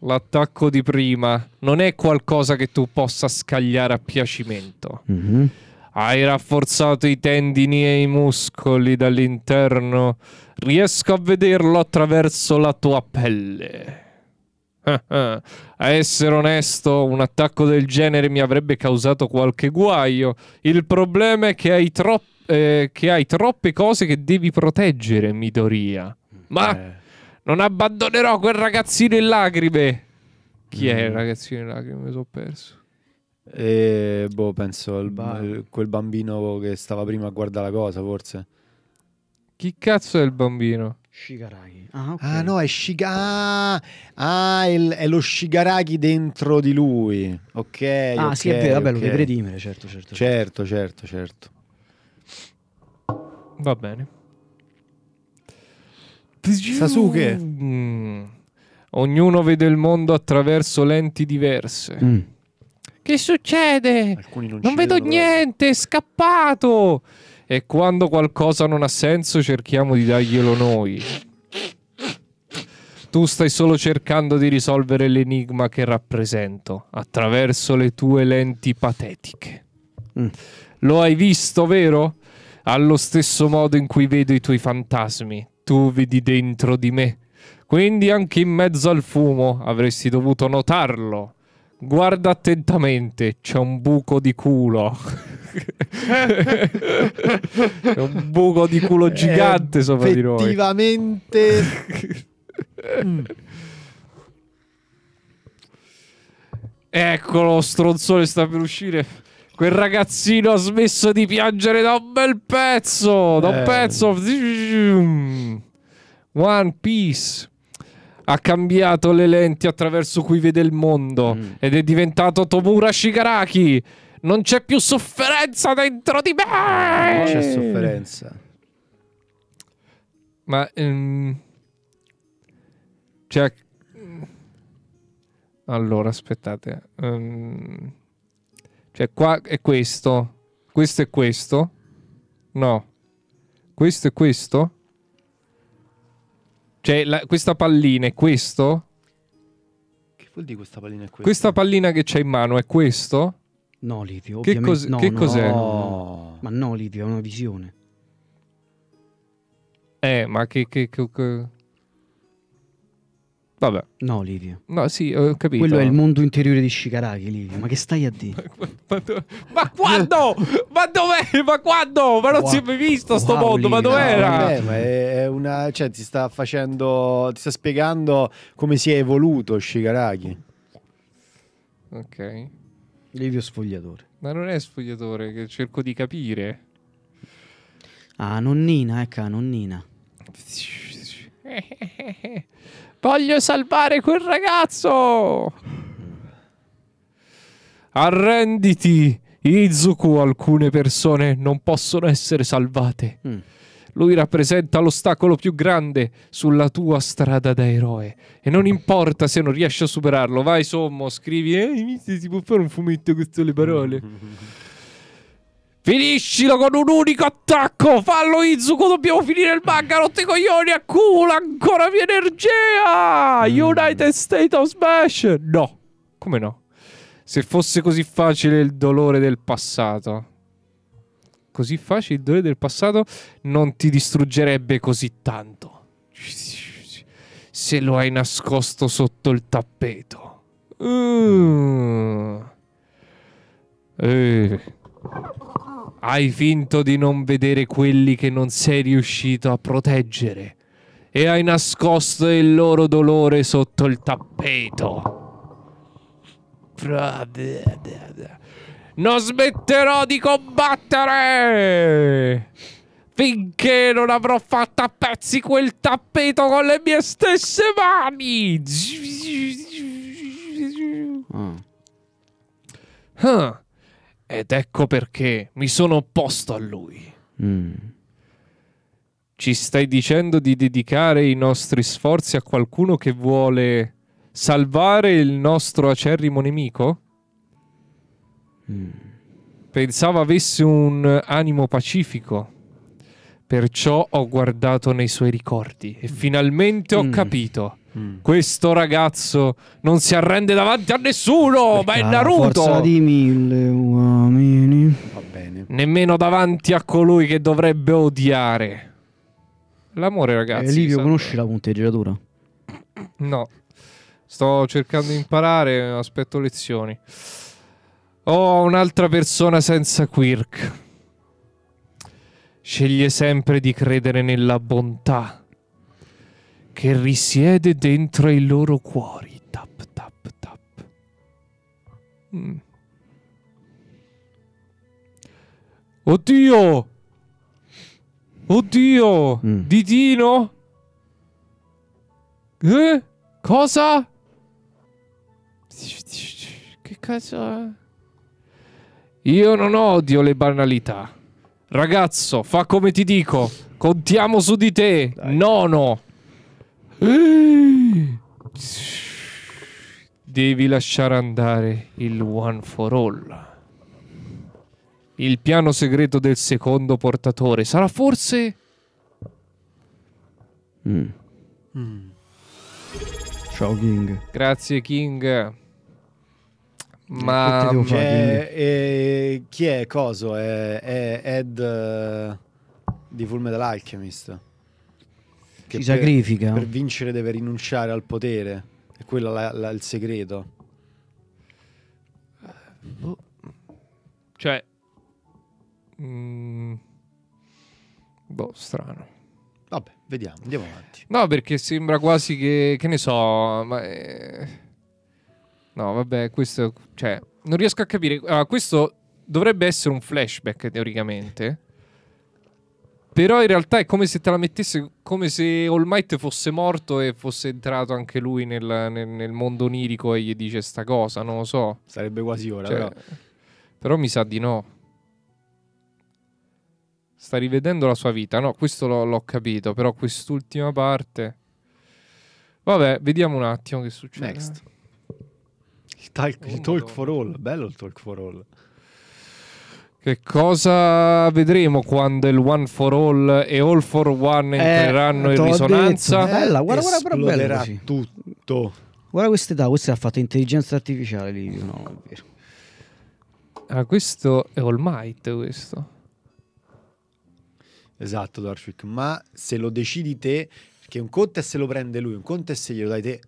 l'attacco di prima non è qualcosa che tu possa scagliare a piacimento mm -hmm. hai rafforzato i tendini e i muscoli dall'interno riesco a vederlo attraverso la tua pelle a essere onesto, un attacco del genere mi avrebbe causato qualche guaio. Il problema è che hai, tro- eh, che hai troppe cose che devi proteggere, Midoriya. Ma eh. non abbandonerò quel ragazzino in lacrime. Chi mm. è il mm. ragazzino in lacrime? Mi sono perso. E, eh, boh, penso il, ba eh, quel bambino che stava prima a guardare la cosa, forse. Chi cazzo è il bambino? Shigaraki. Ah, ah okay. ah no, è Shigaraki. Ah, è, ah, è, lo Shigaraki dentro di lui. Ok. Ah, okay, sì, è vero, vabbè, okay. lo deve redimere, certo, certo, certo. Certo, certo, certo. Va bene. Sasuke. Mm. Ognuno vede il mondo attraverso lenti diverse. Mm. Che succede? Alcuni non, non vedo niente, è scappato. E quando qualcosa non ha senso cerchiamo di darglielo noi. Tu stai solo cercando di risolvere l'enigma che rappresento attraverso le tue lenti patetiche. Mm. Lo hai visto, vero? Allo stesso modo in cui vedo i tuoi fantasmi, tu vedi dentro di me. Quindi anche in mezzo al fumo avresti dovuto notarlo Guarda attentamente, c'è un buco di culo. c'è un buco di culo eh, gigante eh, sopra di noi. Effettivamente. mm. Eccolo, stronzone sta per uscire. Quel ragazzino ha smesso di piangere da un bel pezzo. Da un eh. pezzo. One Piece ha cambiato le lenti attraverso cui vede il mondo mm. ed è diventato Tomura Shigaraki. Non c'è più sofferenza dentro di me. Non c'è eh. sofferenza. Ma um, cioè allora aspettate. Um, cioè qua è questo. Questo è questo. No. Questo è questo. Cioè, la, questa pallina è questo? Che vuol dire questa pallina è questo? Questa pallina che c'è in mano è questo? No, Livio, che cos- no, Che no, cos'è? No, Ma no, Livio, è una visione. Eh, ma che... che, che, che... Vabbè. No, Livio. No, sì, ho capito. Quello è il mondo interiore di Shikaraki, Livio. Ma che stai a dire? [LAUGHS] Ma, ma, ma, quando? ma dov'è? Ma quando? Ma non wow. si è mai visto wow, mondo, Livio. Eh, ma dov'era? No, ma è una... Cioè, ti sta facendo... Ti sta spiegando come si è evoluto Shikaraki. Ok. Livio sfogliatore. Ma non è sfogliatore, che cerco di capire. Ah, nonnina, ecco, nonnina. Psh. [LAUGHS] Voglio salvare quel ragazzo! Arrenditi, Izuku. Alcune persone non possono essere salvate. Mm. Lui rappresenta l'ostacolo più grande sulla tua strada da eroe. E non importa se non riesci a superarlo. Vai, sommo, scrivi. Eh, si può fare un fumetto con le parole. [LAUGHS] Finiscilo con un unico attacco! Fallo Izuku, dobbiamo finire il manga, rotte coglioni a culo, ancora mia energia! Mm. United States of Smash! No, come no? Se fosse così facile il dolore del passato. Così facile il dolore del passato non ti distruggerebbe così tanto. Se lo hai nascosto sotto il tappeto. Mm. Eh. Hai finto di non vedere quelli che non sei riuscito a proteggere e hai nascosto il loro dolore sotto il tappeto. Non smetterò di combattere finché non avrò fatto a pezzi quel tappeto con le mie stesse mani. Mm. Huh. Ed ecco perché mi sono opposto a lui. Mm. Ci stai dicendo di dedicare i nostri sforzi a qualcuno che vuole salvare il nostro acerrimo nemico? Mm. Pensavo avesse un animo pacifico. Perciò ho guardato nei suoi ricordi e finalmente ho mm. capito Mm. Questo ragazzo non si arrende davanti a nessuno, Perché ma è Naruto. Forza di mille uomini. Va bene. Nemmeno davanti a colui che dovrebbe odiare. L'amore, eh, ragazzi. E Livio, conosci la punteggiatura? No. Sto cercando di imparare, aspetto lezioni. Oh, un'altra persona senza quirk. Sceglie sempre di credere nella bontà che risiede dentro i loro cuori. Tap, tap, tap. Mm. Oddio! Oddio! Mm. Didino? Eh? Cosa? Che cazzo è? Io non odio le banalità. Ragazzo, fa come ti dico. Contiamo su di te, Dai. nono. [GASPS] Devi lasciare andare il One for All. Il piano segreto del secondo portatore sarà forse... Mm. Mm. Ciao King. Grazie King. Eh, Ma fare, cioè, King? Eh, eh, chi è Coso? È, è Ed uh, di Full Metal Alchemist. Che si per, sacrifica. Per vincere deve rinunciare al potere. È quello la, la, il segreto. Boh. Cioè... Mm, boh, strano. Vabbè, vediamo, andiamo avanti. No, perché sembra quasi che... Che ne so... Ma, eh, no, vabbè, questo... Cioè, non riesco a capire. Allora, ah, questo dovrebbe essere un flashback, teoricamente. Però in realtà è come se te la mettesse, come se All Might fosse morto e fosse entrato anche lui nel, nel, nel mondo onirico e gli dice sta cosa, non lo so. Sarebbe quasi ora, cioè, però. Però mi sa di no. Sta rivedendo la sua vita, no, questo l'ho capito, però quest'ultima parte... Vabbè, vediamo un attimo che succede. Next. Il, talk, il oh, talk for all, bello il talk for all. Che cosa vedremo quando il One for All e All for One eh, entreranno eh, in risonanza? Detto, bella, guarda, guarda, però bella tutto. Guarda questa quest'età, questa ha fatto intelligenza artificiale lì, no, Ah, questo è All Might, questo. Esatto, Darshwick, ma se lo decidi te, perché un conto è se lo prende lui, un conto è se glielo dai te.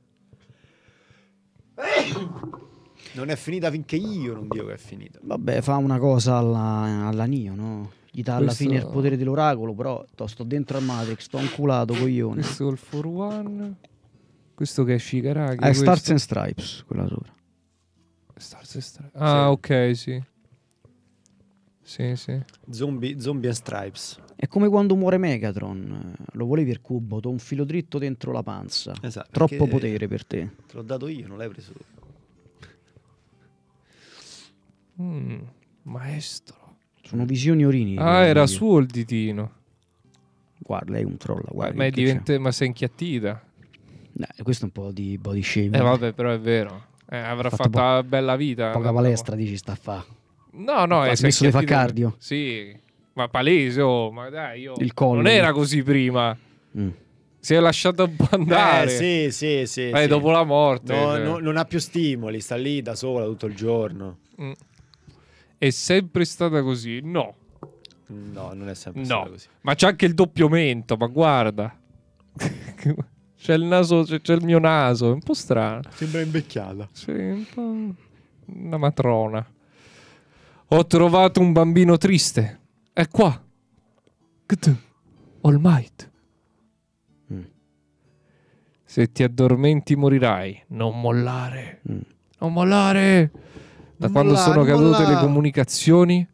Ehi! Non è finita finché io non dico che è finita. Vabbè, fa una cosa alla, alla Nio, no? Gli dà alla Questo... fine il potere dell'oracolo, però to, sto dentro al Matrix, sto anculato, coglione. Questo col 4-1. Questo che è Shigaraki. Ah, è questo. Stars and Stripes, quella sopra. Stars and Stripes. Ah, sì. ok, sì. Sì, sì. Zombie, zombie and Stripes. È come quando muore Megatron. Lo volevi il cubo, un filo dritto dentro la panza. Esatto, Troppo potere per te. Te l'ho dato io, non l'hai preso tu. Mm, maestro. Sono visioni orini. Ah, era io. suo il ditino. Guarda, lei è un troll. Guarda, ma, è diventa, ma sei inchiattita. Nah, questo è un po' di body shaming. Eh, vabbè, però è vero. Eh, avrà fatto, fatto po- bella vita. Poca palestra, dici, sta a fa. No, no, è smesso di fa cardio. Sì, ma palese, oh, ma dai, io... Il collo. Non era così prima. Mm. Si è lasciato andare. Eh, sì, sì, sì, eh, sì. Dopo la morte. No, cioè. no, non ha più stimoli, sta lì da sola tutto il giorno. Mm è sempre stata così. No. No, non è sempre no. stata così. Ma c'è anche il doppio mento, ma guarda. [LAUGHS] c'è il naso, c'è, il mio naso, è un po' strano. Sembra invecchiata. Sì, un po' una matrona. Ho trovato un bambino triste. È qua. All Might. Mm. Se ti addormenti morirai. Non mollare. Mm. Non mollare da quando molla, sono cadute molla. le comunicazioni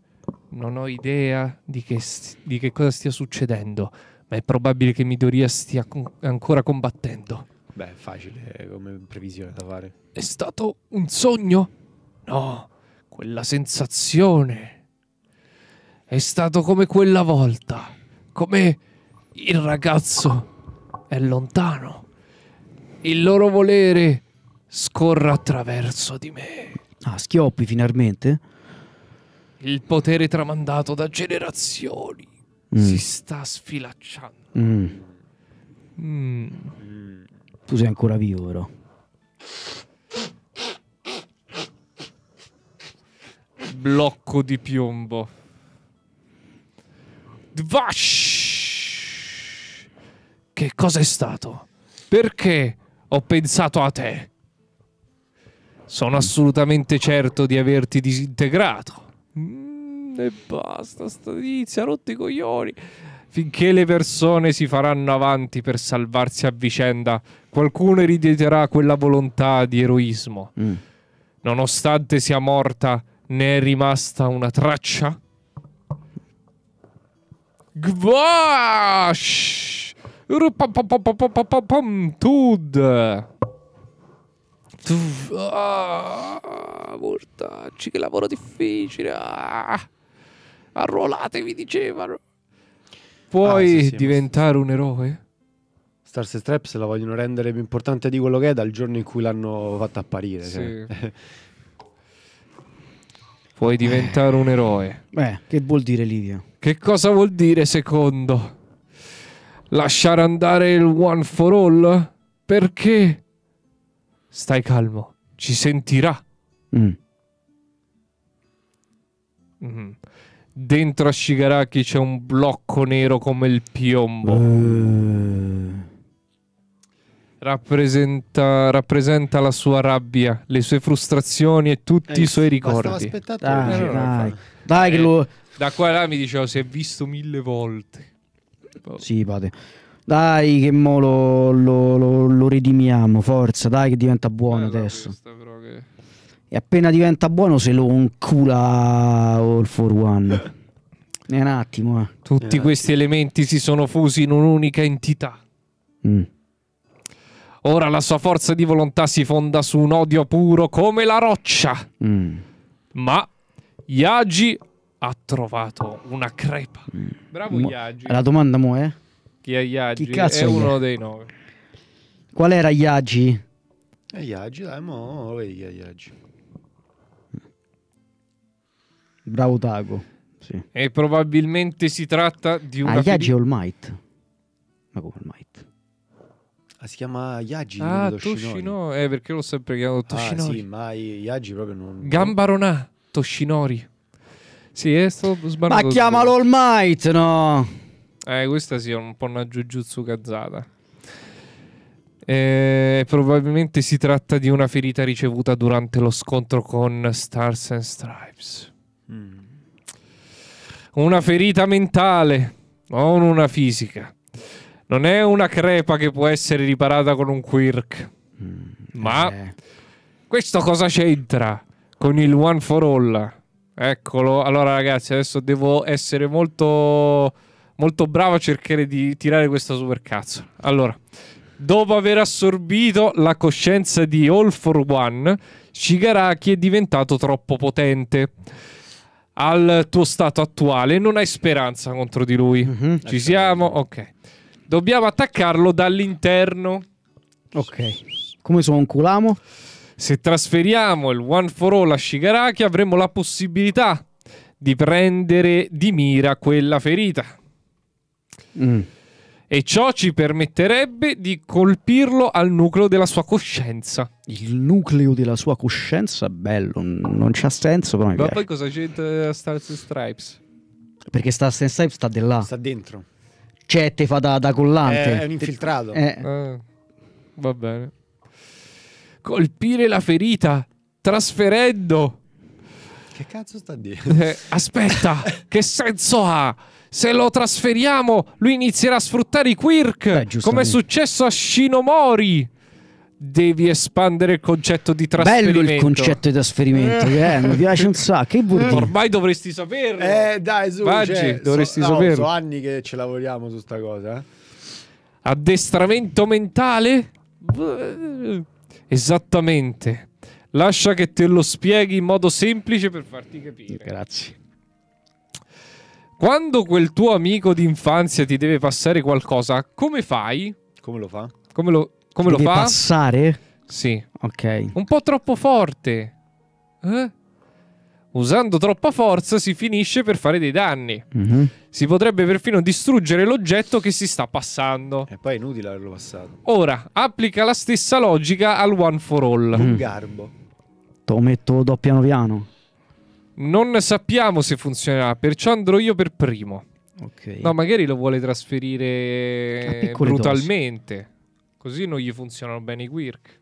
non ho idea di che, di che, cosa stia succedendo, ma è probabile che Midoriya stia con ancora combattendo. Beh, facile come previsione da fare. È stato un sogno? No, quella sensazione. È stato come quella volta, come il ragazzo è lontano. Il loro volere scorra attraverso di me. Ah, schioppi finalmente? Il potere tramandato da generazioni mm. si sta sfilacciando. Mm. Mm. Tu sei ancora vivo, però. Blocco di piombo. Dvash! Che cosa è stato? Perché ho pensato a te? sono assolutamente certo di averti disintegrato. Mm, e basta, sta tizia, rotti i coglioni. Finché le persone si faranno avanti per salvarsi a vicenda, qualcuno erediterà quella volontà di eroismo. Mm. Nonostante sia morta, ne è rimasta una traccia. Gvash! Tud! Ah, mortacci, che lavoro difficile. Ah, arruolatevi, dicevano. Puoi ah, sì, sì, diventare ma... un eroe? Stars Strap se la vogliono rendere più importante di quello che è dal giorno in cui l'hanno fatta apparire. Sì. Cioè. Puoi diventare eh. un eroe. Beh, che vuol dire Livia? Che cosa vuol dire secondo? Lasciare andare il one for all? Perché? Stai calmo, ci sentirà. Mm. Mm. Dentro a Shigaraki c'è un blocco nero come il piombo. Eh. Rappresenta, rappresenta, la sua rabbia, le sue frustrazioni e tutti eh, i suoi ricordi. Dai, dai, dai. dai che lo... Da qua là mi dicevo, si è visto mille volte. Sì, padre. Dai, che mo lo, lo, lo, lo redimiamo, forza, dai, che diventa buono Bella adesso. Questa, però, che... E appena diventa buono se lo incula All for One. [LAUGHS] È un attimo, eh. Tutti un attimo. questi elementi si sono fusi in un'unica entità. Mm. Ora la sua forza di volontà si fonda su un odio puro come la roccia. Mm. Ma Yagi ha trovato una crepa. Mm. Bravo Mo Yagi. La domanda mo è? Eh? Chi è Yagi? Chi cazzo è uno dei nove. Qual era Yagi? Yagi, dai, mo vedi Yagi. Bravo Taco. Sì. E probabilmente si tratta di un... Ah, Yagi All Might. Ma come All Might? Ah, si chiama Yagi. Ah, Toshinori. Eh, perché l'ho sempre chiamato Toshinori. Ah, sì, ma Yagi proprio non... Gambaronà, Toshinori. Sì, è eh, stato sbagliato. Ma chiamalo All Might, no! Eh, questa sia un po' una Jujutsu Kazzata. Eh, probabilmente si tratta di una ferita ricevuta durante lo scontro con Stars and Stripes. Mm. Una ferita mentale, non una fisica. Non è una crepa che può essere riparata con un quirk. Mm. Ma eh. questo cosa c'entra con il one for all? Eccolo. Allora, ragazzi, adesso devo essere molto molto bravo a cercare di tirare questa super cazzo. Allora, dopo aver assorbito la coscienza di All for One, Shigaraki è diventato troppo potente. Al tuo stato attuale non hai speranza contro di lui. Mm-hmm. Ci ecco. siamo? Ok. Dobbiamo attaccarlo dall'interno. Ok. Come sono un culamo? Se trasferiamo il One for All a Shigaraki avremo la possibilità di prendere di mira quella ferita. Mm. E ciò ci permetterebbe di colpirlo al nucleo della sua coscienza. Il nucleo della sua coscienza, bello, non c'ha senso, però mi Ma piace. poi cosa c'entra eh, Star and Stripes? Perché Star Stripes sta di là. Sta dentro. Cioè, te fa da, da collante. È un infiltrato. Eh. Ah, va bene. Colpire la ferita, trasferendo. Che cazzo sta dietro? Eh, aspetta, [LAUGHS] che senso ha? se lo trasferiamo lui inizierà a sfruttare i quirk, come è successo a Shinomori. Devi espandere il concetto di trasferimento. Bello il concetto di trasferimento, eh. eh, mi piace un sacco. Che vuol dire? Ormai dovresti saperlo. Eh, dai, su, Baggi, cioè, dovresti so, saperlo. Sono anni che ce lavoriamo su sta cosa. Eh? Addestramento mentale? Esattamente. Lascia che te lo spieghi in modo semplice per farti capire. Grazie. Quando quel tuo amico d'infanzia ti deve passare qualcosa, come fai? Come lo fa? Come lo, come lo fa? passare? Sì. Ok. Un po' troppo forte. Eh? Usando troppa forza si finisce per fare dei danni. Mm -hmm. Si potrebbe perfino distruggere l'oggetto che si sta passando. E poi è inutile averlo passato. Ora, applica la stessa logica al one for all. Un mm. garbo. Lo metto doppio piano piano. Non sappiamo se funzionerà, perciò andrò io per primo. Okay. No, magari lo vuole trasferire brutalmente. Dosi. Così non gli funzionano bene i quirk.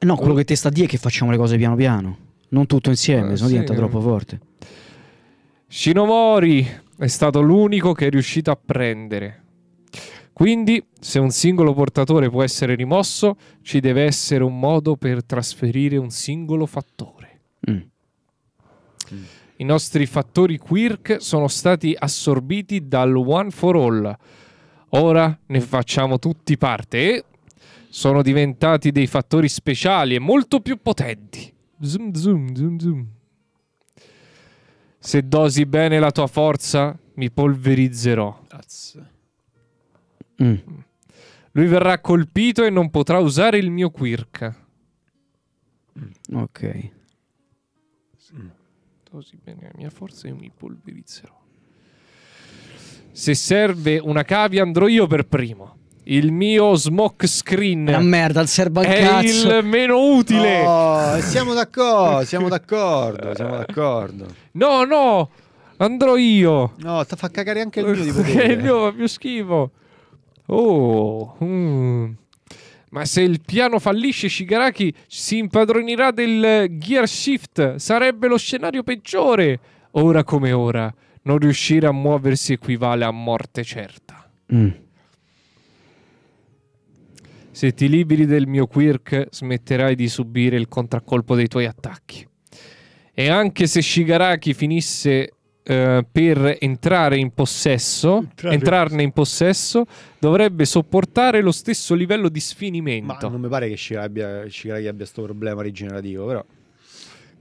No, quello che te sta a dire è che facciamo le cose piano piano. Non tutto insieme, eh, sennò sì. diventa troppo forte. Shinomori è stato l'unico che è riuscito a prendere. Quindi, se un singolo portatore può essere rimosso, ci deve essere un modo per trasferire un singolo fattore. I nostri fattori quirk sono stati assorbiti dal One for All. Ora ne facciamo tutti parte e sono diventati dei fattori speciali e molto più potenti. Zoom, zoom, zoom, zoom. Se dosi bene la tua forza, mi polverizzerò. Mm. Lui verrà colpito e non potrà usare il mio quirk. Ok così bene la mia forza, io mi polverizzerò. Se serve una cavia andrò io per primo. Il mio smoke screen. La merda, il serba È cazzo. il meno utile. Oh, siamo d'accordo, siamo d'accordo, siamo d'accordo. No, no, andrò io. No, sta fa cagare anche il mio di potere. il mio fa più schifo. Oh, mm. Ma se il piano fallisce, Shigaraki si impadronirà del gear shift. Sarebbe lo scenario peggiore. Ora come ora, non riuscire a muoversi equivale a morte certa. Mm. Se ti liberi del mio quirk, smetterai di subire il contraccolpo dei tuoi attacchi. E anche se Shigaraki finisse eh, per entrare in possesso, Entrare- entrarne in possesso, dovrebbe sopportare lo stesso livello di sfinimento. Ma non mi pare che Shiragi abbia, Shigaraki abbia sto problema rigenerativo, però.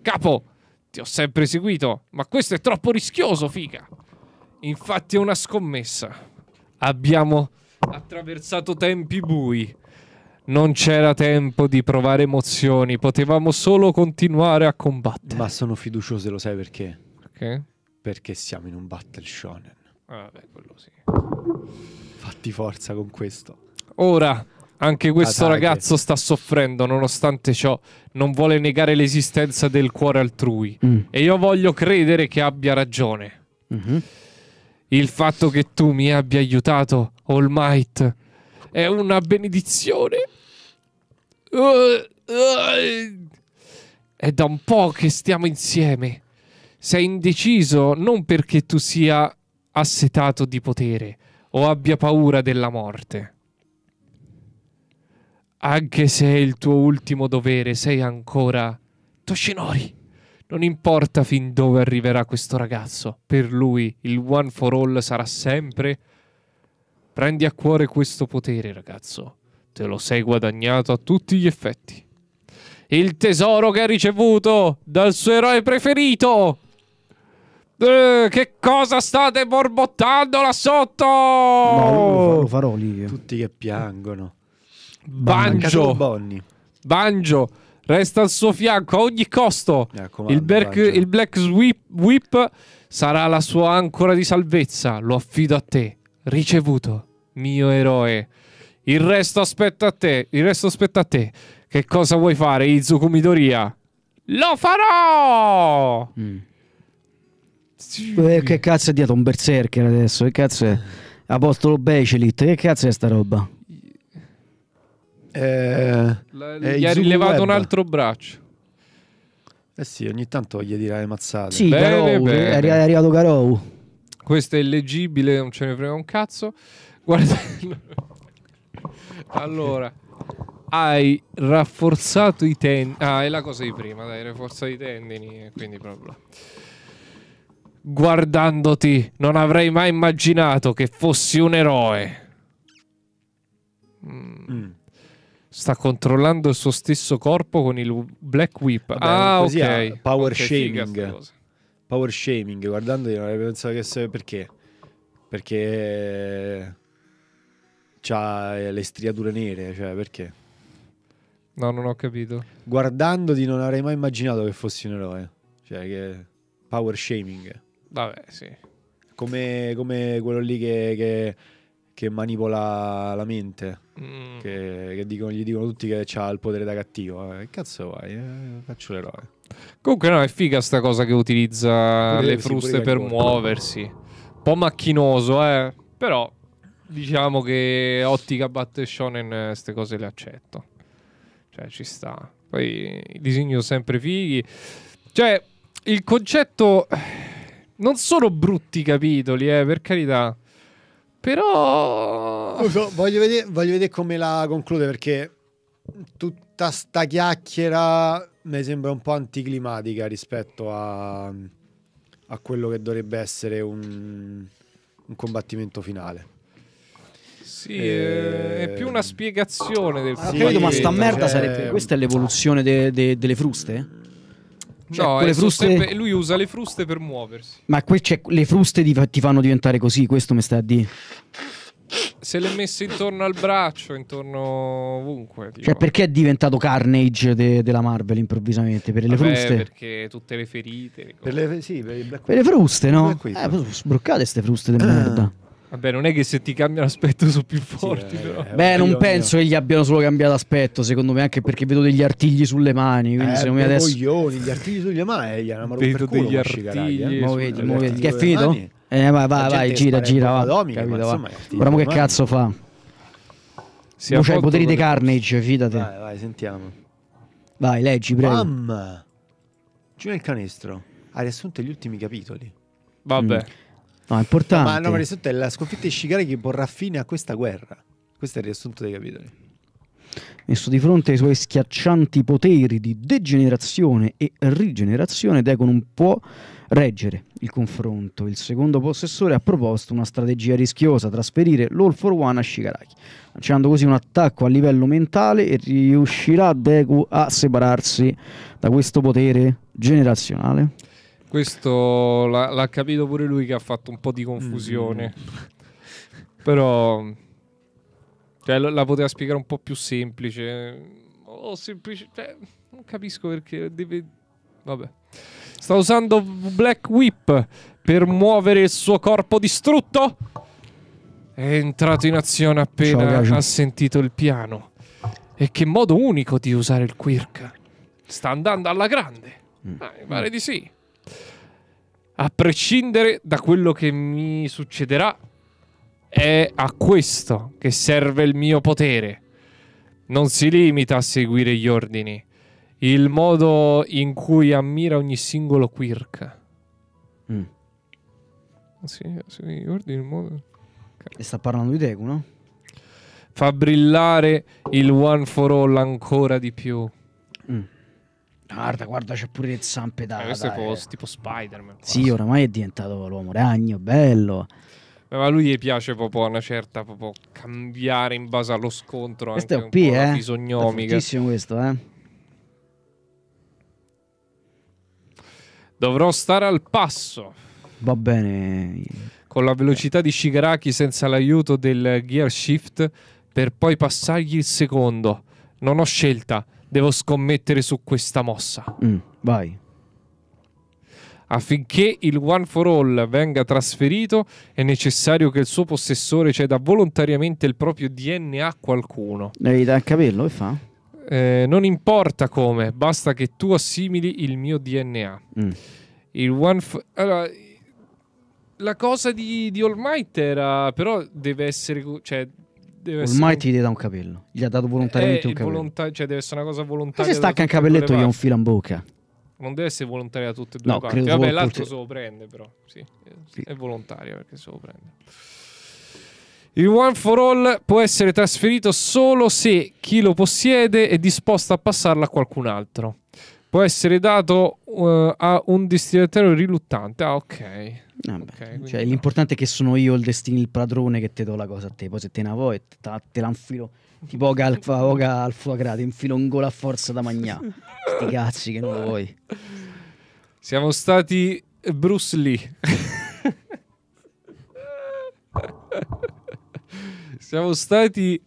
Capo, ti ho sempre seguito, ma questo è troppo rischioso, figa. Infatti è una scommessa. Abbiamo attraversato tempi bui. Non c'era tempo di provare emozioni, potevamo solo continuare a combattere. Ma sono fiducioso, lo sai perché? Ok? perché siamo in un battle shonen. Ah, quello sì. Fatti forza con questo. Ora, anche ah, questo Atake. ragazzo sta soffrendo, nonostante ciò non vuole negare l'esistenza del cuore altrui. Mm. E io voglio credere che abbia ragione. Mm -hmm. Il fatto che tu mi abbia aiutato, All Might, è una benedizione. Uh, uh, è da un po' che stiamo insieme sei indeciso non perché tu sia assetato di potere o abbia paura della morte. Anche se è il tuo ultimo dovere, sei ancora Toshinori. Non importa fin dove arriverà questo ragazzo, per lui il one for all sarà sempre... Prendi a cuore questo potere, ragazzo. Te lo sei guadagnato a tutti gli effetti. Il tesoro che hai ricevuto dal suo eroe preferito! Eh, che cosa state borbottando là sotto? No, lo farò, lo farò lì. Tutti che piangono. Banjo. Banjo. resta al suo fianco a ogni costo. Il, Berk, il, Black Whip, Whip sarà la sua ancora di salvezza. Lo affido a te. Ricevuto, mio eroe. Il resto aspetta a te. Il resto aspetta a te. Che cosa vuoi fare, Izu Kumidoria? Lo farò! Mm. Eh, che cazzo è dietro un berserker adesso? Che cazzo è? Apostolo Becelit, che cazzo è sta roba? Eh, La, eh, gli ha rilevato web. un altro braccio. Eh sì, ogni tanto gli dirà le mazzate. Sì, bene, Garou, bene. È arrivato Garou. Questo è illeggibile, non ce ne frega un cazzo. Guarda. [LAUGHS] allora, hai rafforzato i tendini. Ah, è la cosa di prima, dai, rafforzato i tendini, quindi proprio. Guardandoti non avrei mai immaginato che fossi un eroe. Mm. Mm. Sta controllando il suo stesso corpo con il Black Whip. Vabbè, ah, ok. Power okay, shaming. Power shaming. Guardandoti non avrei pensato che sia perché. Perché eh, ha eh, le striature nere, cioè perché? No, non ho capito. Guardandoti non avrei mai immaginato che fossi un eroe. Cioè che power shaming. Vabbè, sì. Come, come quello lì che, che, che, manipola la mente. Mm. Che, che dicono, gli dicono tutti che ha il potere da cattivo. Eh, che cazzo vai? Eh, faccio l'eroe. Comunque no, è figa sta cosa che utilizza pure le fruste per muoversi. Un po' macchinoso, eh. Però diciamo che ottica batte shonen queste eh, cose le accetto. Cioè, ci sta. Poi i disegni sono sempre fighi. Cioè, il concetto non sono brutti capitoli, eh, per carità. Però... So, voglio, vedere, voglio vedere come la conclude perché tutta sta chiacchiera mi sembra un po' anticlimatica rispetto a, a quello che dovrebbe essere un, un combattimento finale. Sì, e... Eh, è ehm. più una spiegazione del sì, film. Capito, ma sta merda cioè sarebbe. Questa è l'evoluzione de, de, delle fruste? Cioè, no, cioè, fruste... sempre... lui usa le fruste per muoversi. Ma que... cioè, le fruste ti fanno diventare così, questo mi sta a dire. Se le messe intorno al braccio, intorno ovunque. Cioè, tipo. Cioè, perché è diventato Carnage de della Marvel improvvisamente? Per le Vabbè, fruste? Perché tutte le ferite. Le per, le, sì, per, per le, fruste, no? Eh, sbroccate queste fruste di merda. [CLEARS THROAT] Vabbè, non è che se ti cambiano aspetto sono più forti. Sì, eh, eh, Beh, eh, non penso che gli abbiano solo cambiato aspetto. Secondo me, anche perché vedo degli artigli sulle mani. Quindi, eh, secondo me adesso. coglioni, gli artigli sulle mani. Gli hanno vedo degli artigli. Eh. Mo vedi, mo vedi. Che è finito? Eh, vai, vai, vai gira, gira. Va. Domica, capito, insomma, va. Ora, che cazzo fa? Si c'hai i poteri dei Carnage, fidate. Vai, vai, sentiamo. Vai, leggi, prego. Mamma, giù nel canestro. ha riassunto gli ultimi capitoli. Vabbè. Mm. No, è importante. No, ma no, risotto la sconfitta di Shigaraki porrà fine a questa guerra. Questo è il riassunto dei capitoli. Messo di fronte ai suoi schiaccianti poteri di degenerazione e rigenerazione, Deco non può reggere il confronto. Il secondo possessore ha proposto una strategia rischiosa, trasferire l'All for One a Shigaraki, lanciando così un attacco a livello mentale e riuscirà Deku a separarsi da questo potere generazionale? Questo l'ha, l'ha, capito pure lui che ha fatto un po' di confusione. Mm. [LAUGHS] Però cioè, la poteva spiegare un po' più semplice. O semplice. Cioè, non capisco perché deve. Vabbè. Sta usando Black Whip per muovere il suo corpo distrutto. È entrato in azione appena ha sentito il piano. E che modo unico di usare il quirk. Sta andando alla grande. Mm. Ah, mi pare mm. di sì a prescindere da quello che mi succederà, è a questo che serve il mio potere. Non si limita a seguire gli ordini, il modo in cui ammira ogni singolo quirk. Mm. Sì, sì, ordini, il modo... Okay. E sta parlando di Deku, no? Fa brillare il One for All ancora di più. Guarda, guarda, c'è pure le zampe da. Eh, questo è tipo, tipo Spider-Man. Quasi. Sì, oramai è diventato l'uomo ragno, bello. Eh, ma a lui gli piace proprio una certa proprio cambiare in base allo scontro. Questo è OP, eh? Bisognomica. È fortissimo questo, eh. Dovrò stare al passo. Va bene. Con la velocità di Shigaraki senza l'aiuto del gear shift per poi passargli il secondo. Non ho scelta devo scommettere su questa mossa. Mm, vai. Affinché il One for All venga trasferito è necessario che il suo possessore ceda volontariamente il proprio DNA a qualcuno. Devi dare il capello e fa? Eh, non importa come, basta che tu assimili il mio DNA. Mm. Il One for... Allora, la cosa di, di All Might era però deve essere... Cioè, deve Ormai essere... ti dà un capello. Gli ha dato volontariamente eh, un capello. Volonta... Cioè, deve essere una cosa volontaria. Ma se stacca un capelletto, gli ha un filo in bocca. Non deve essere volontaria da tutte e due no, parti. Vabbè, vol- l'altro se lo prende, però. Sì. Eh, sì. È volontario perché se lo prende. Il One for All può essere trasferito solo se chi lo possiede è disposto a passarlo a qualcun altro. Può essere dato uh, a un destinatario riluttante. Ah, ok. Ah, okay, cioè, no. L'importante è che sono io il destino, il padrone che ti do la cosa a te. Poi se te ne vuoi, te, te la infilo tipo oga al, oga al fuagrato, infilo un gol a forza da mangiare. Sti cazzi che non vuoi. Siamo stati Bruce Lee. [LAUGHS] Siamo stati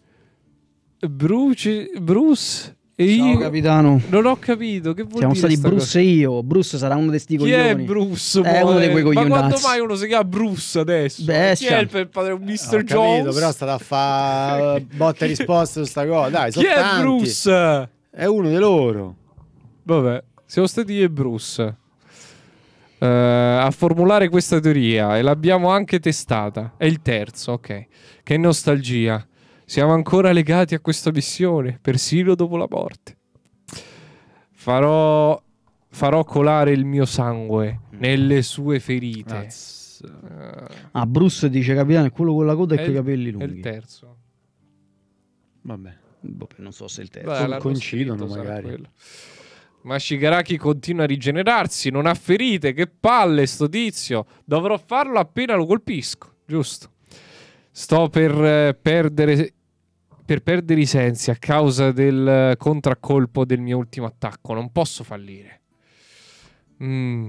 Bruce, Bruce e io capitano. Non ho capito che vuol Siamo stati Bruce cosa? e io. Bruce sarà uno dei sti Chi coglioni. Chi è Bruce? È eh, uno dei quei coglioni. Ma quando mai uno si chiama Bruce adesso? Beh, Chi è il padre Mr. Ah, ho Jones? Capito, però sta a fare [LAUGHS] eh, botte e risposte su sta cosa. Dai, Chi è tanti. Bruce? È uno di loro. Vabbè, siamo stati io e Bruce uh, a formulare questa teoria e l'abbiamo anche testata. È il terzo, ok. Che nostalgia. Siamo ancora legati a questa missione, persino dopo la morte. Farò, farò colare il mio sangue mm. nelle sue ferite. Azz. Eh. Ah, Bruce dice capitano è quello con la coda e con i capelli lunghi. È il terzo. Vabbè, Vabbè boh, non so se il terzo. Beh, coincidono magari. Ma Shigaraki continua a rigenerarsi, non ha ferite, che palle sto tizio. Dovrò farlo appena lo colpisco, giusto? Sto per eh, perdere per perdere i sensi a causa del eh, contraccolpo del mio ultimo attacco. Non posso fallire. Mm.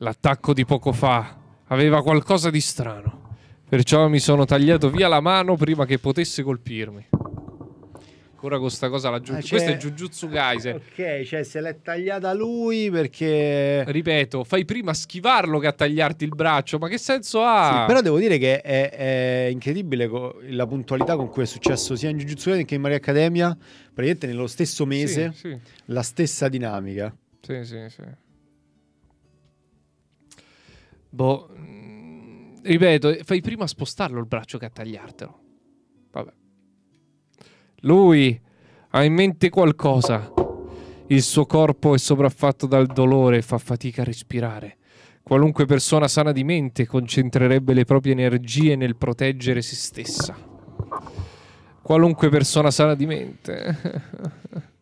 L'attacco di poco fa aveva qualcosa di strano. Perciò mi sono tagliato via la mano prima che potesse colpirmi ancora con questa cosa la Jujutsu. Ah, eh, Questo è Jujutsu Kaiser. [LAUGHS] Ok, cioè se l'è tagliata lui perché... Ripeto, fai prima a schivarlo che a tagliarti il braccio, ma che senso ha? Sì, però devo dire che è, è incredibile la puntualità con cui è successo sia in Jujutsu Kaisen che in Maria Accademia, praticamente nello stesso mese, sì, sì. la stessa dinamica. Sì, sì, sì. Boh, mm, ripeto, fai prima a spostarlo il braccio che a tagliartelo. Lui ha in mente qualcosa. Il suo corpo è sopraffatto dal dolore e fa fatica a respirare. Qualunque persona sana di mente concentrerebbe le proprie energie nel proteggere se stessa. Qualunque persona sana di mente.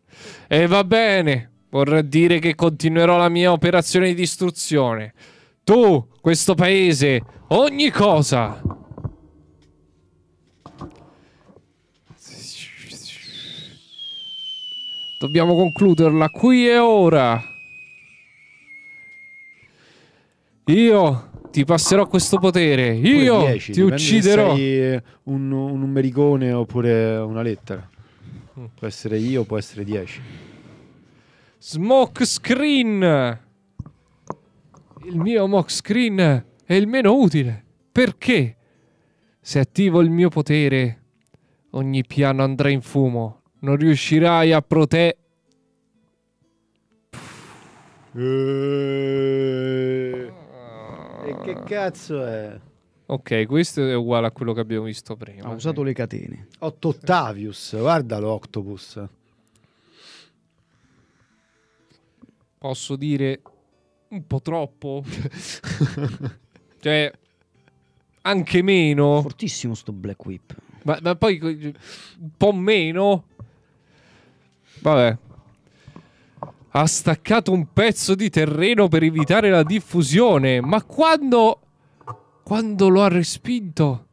[LAUGHS] e va bene, vorrà dire che continuerò la mia operazione di distruzione. Tu, questo paese, ogni cosa. Dobbiamo concluderla qui e ora. Io ti passerò questo potere. Io 10, ti ucciderò. Sei un, un numericone oppure una lettera. Mm. Può essere io, può essere 10. Smoke screen. Il mio mock screen è il meno utile. Perché? Se attivo il mio potere, ogni piano andrà in fumo. Non riuscirai a prote... E... che cazzo è? Ok, questo è uguale a quello che abbiamo visto prima. Ha usato le catene. Otto Octavius, guarda l'octopus. Posso dire un po' troppo? [LAUGHS] cioè, anche meno. Fortissimo sto Black Whip. Ma, ma poi un po' meno. Vabbè. Ha staccato un pezzo di terreno per evitare la diffusione. Ma quando... Quando lo ha respinto?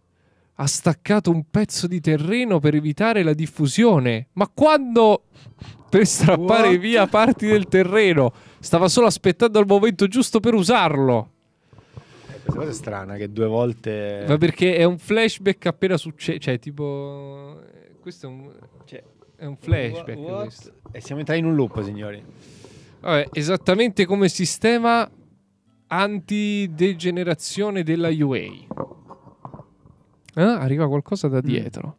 Ha staccato un pezzo di terreno per evitare la diffusione. Ma quando... Per strappare What? via parti del terreno. Stava solo aspettando il momento giusto per usarlo. Eh, questa cosa è strana che due volte... Ma perché è un flashback appena succede, cioè tipo... Eh, questo è un... Cioè, è un flashback what, what? questo. E eh, siamo entrati in un loop, signori. Vabbè, esattamente come sistema antidegenerazione della UA. Eh? Ah, arriva qualcosa da mm. dietro.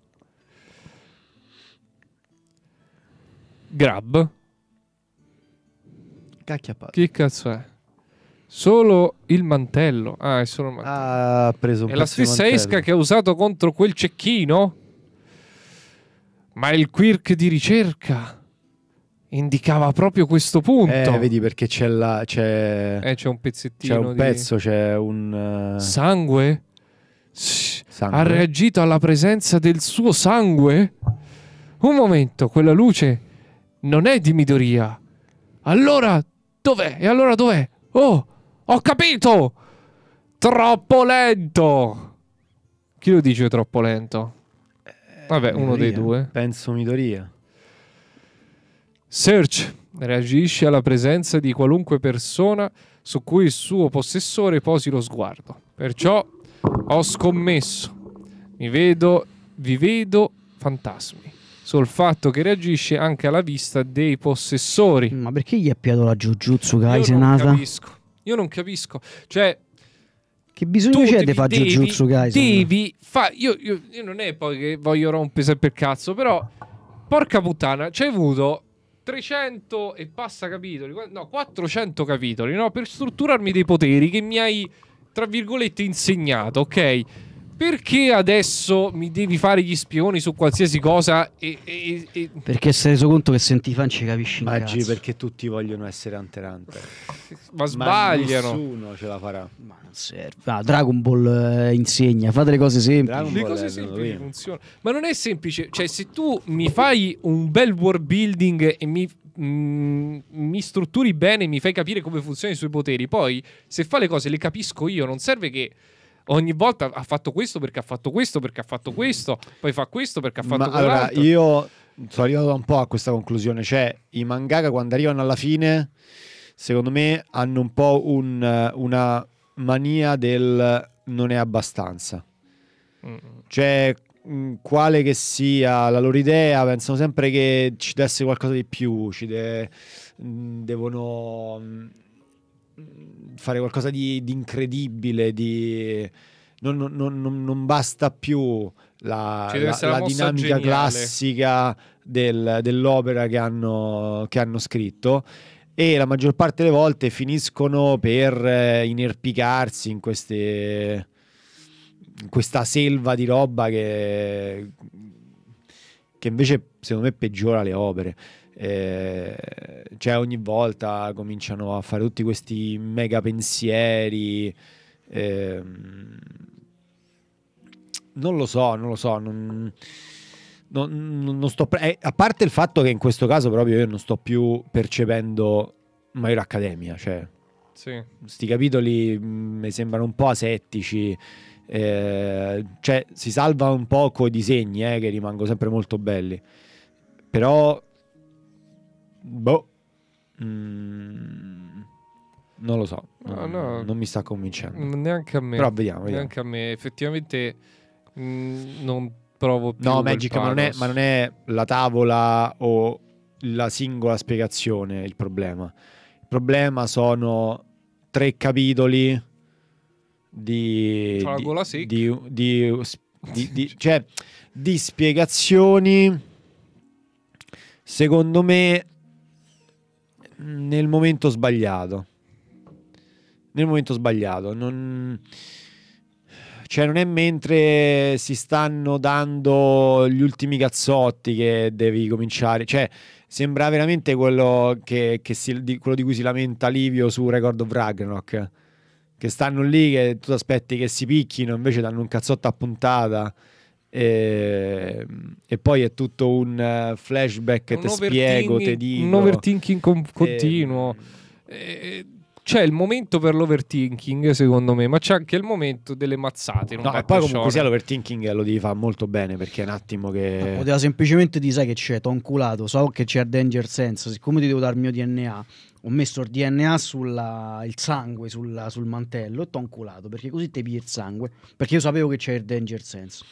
Grab. Cacchiappato. Che cazzo è? Solo il mantello. Ah, è solo il mantello. Ah, preso un è la stessa mantello. esca che ha usato contro quel cecchino? Ma il quirk di ricerca indicava proprio questo punto. Eh, vedi perché c'è la. C'è, eh, c'è un pezzettino. C'è un di... pezzo, c'è un. Uh... Sangue? sangue? Ha reagito alla presenza del suo sangue? Un momento, quella luce non è di Midoria. Allora dov'è? E allora dov'è? Oh, ho capito! Troppo lento! Chi lo dice troppo lento? Eh, Vabbè, Midoriya. uno dei due. Penso Midoriya. Search reagisce alla presenza di qualunque persona su cui il suo possessore posi lo sguardo. Perciò ho scommesso. Mi vedo, vi vedo fantasmi. Sul fatto che reagisce anche alla vista dei possessori. Ma perché gli ha piato la Jujutsu Kaisen? Io non capisco. Io non capisco. Cioè, che bisogno c'è di fare Jujutsu Kaisen? Devi fa- io, io, io, non è poi che voglio rompere sempre il cazzo, però porca puttana, c'hai avuto 300 e passa capitoli, no, 400 capitoli, no, per strutturarmi dei poteri che mi hai tra virgolette insegnato, ok? Perché adesso mi devi fare gli spioni su qualsiasi cosa? E, e, e... Perché si è reso conto che senti fan ci capisci Maggi perché tutti vogliono essere Hunter Hunter. Ma sbagliano. Ma nessuno ce la farà. Ma non serve. Ah, Dragon Ball eh, insegna, fate le cose semplici. Le cose semplici funzionano. Ma non è semplice. Cioè, se tu mi fai un bel world building e mi mm, mi strutturi bene, mi fai capire come funzionano i suoi poteri. Poi, se fa le cose, le capisco io. Non serve che ogni volta ha fatto questo perché ha fatto questo perché ha fatto questo, poi fa questo perché ha fatto questo. Allora, io sono arrivato un po' a questa conclusione, cioè i mangaka quando arrivano alla fine, secondo me hanno un po' un, una mania del non è abbastanza. Cioè, mm. Cioè, quale che sia la loro idea, pensano sempre che ci desse qualcosa di più, ci de- mm, devono mm, fare qualcosa di, di incredibile, di... Non, non, non, non, basta più la, la, la, dinamica geniale. classica del, dell'opera che hanno, che hanno scritto e la maggior parte delle volte finiscono per eh, inerpicarsi in queste in questa selva di roba che, che invece secondo me peggiora le opere. Eh, cioè ogni volta cominciano a fare tutti questi mega pensieri. Eh, non lo so, non lo so. Non, non, non sto pre- eh, a parte il fatto che in questo caso proprio io non sto più percependo Maior Academia Cioè, sì. Sti capitoli mm, mi sembrano un po' asettici. Eh, cioè, si salva un po' coi disegni eh, che rimangono sempre molto belli. Però Boh. Mm. Non lo so, no, non, no. non mi sta convincendo. Mm, neanche a me. Però vediamo, vediamo. Neanche a me. Effettivamente mh, mm, non provo più. No, Magic, ma non, è, ma non, è, la tavola o la singola spiegazione il problema. Il problema sono tre capitoli di... Fragola, sì. Di, di, di, di, cioè, di spiegazioni, secondo me, nel momento sbagliato. Nel momento sbagliato. Non... Cioè, non è mentre si stanno dando gli ultimi cazzotti che devi cominciare. Cioè, sembra veramente quello, che, che si, di, quello di cui si lamenta Livio su Record of Ragnarok. Che stanno lì che tu aspetti che si picchino, invece danno un cazzotto a puntata. E, ehm, e, poi è tutto un eh, flashback, te spiego, te dico. Un overthinking con, continuo. E, ehm, e, eh, c'è il momento per l'overthinking, secondo me, ma c'è anche il momento delle mazzate. No, e poi comunque sia l'overthinking lo devi fare molto bene perché è un attimo che. No, poteva semplicemente dire, sai che c'è, t'ho inculato, so che c'è Danger Sense, siccome ti devo dare il mio DNA, ho messo il DNA sul sangue sulla, sul mantello e t'ho inculato perché così ti pigli il sangue. Perché io sapevo che c'è il Danger Sense.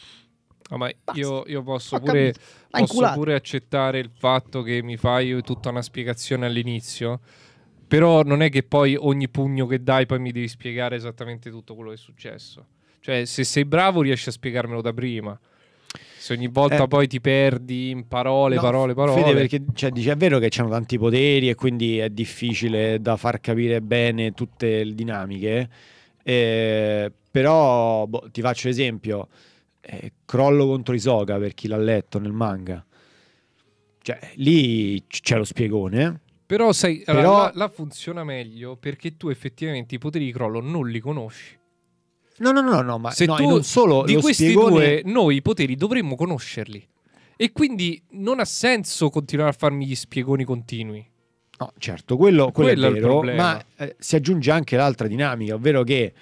No, ma io, io, posso, pure, posso pure, accettare il fatto che mi fai tutta una spiegazione all'inizio, però non è che poi ogni pugno che dai poi mi devi spiegare esattamente tutto quello che è successo. Cioè, se sei bravo riesci a spiegarmelo da prima. Se ogni volta eh, poi ti perdi in parole, no, parole, parole. Fede, perché cioè, dice è vero che c'hanno tanti poteri e quindi è difficile da far capire bene tutte le dinamiche. Eh, però boh, ti faccio esempio eh, crollo contro Isoga per chi l'ha letto nel manga. Cioè, lì c'è lo spiegone. Eh. Però, sai, Però... Allora, la, la funziona meglio perché tu effettivamente i poteri di crollo non li conosci. No, no, no, no, ma se no, tu, non solo di questi spiegone... due, noi i poteri dovremmo conoscerli. E quindi non ha senso continuare a farmi gli spiegoni continui. No, certo, quello, quello, quello è vero, è ma eh, si aggiunge anche l'altra dinamica, ovvero che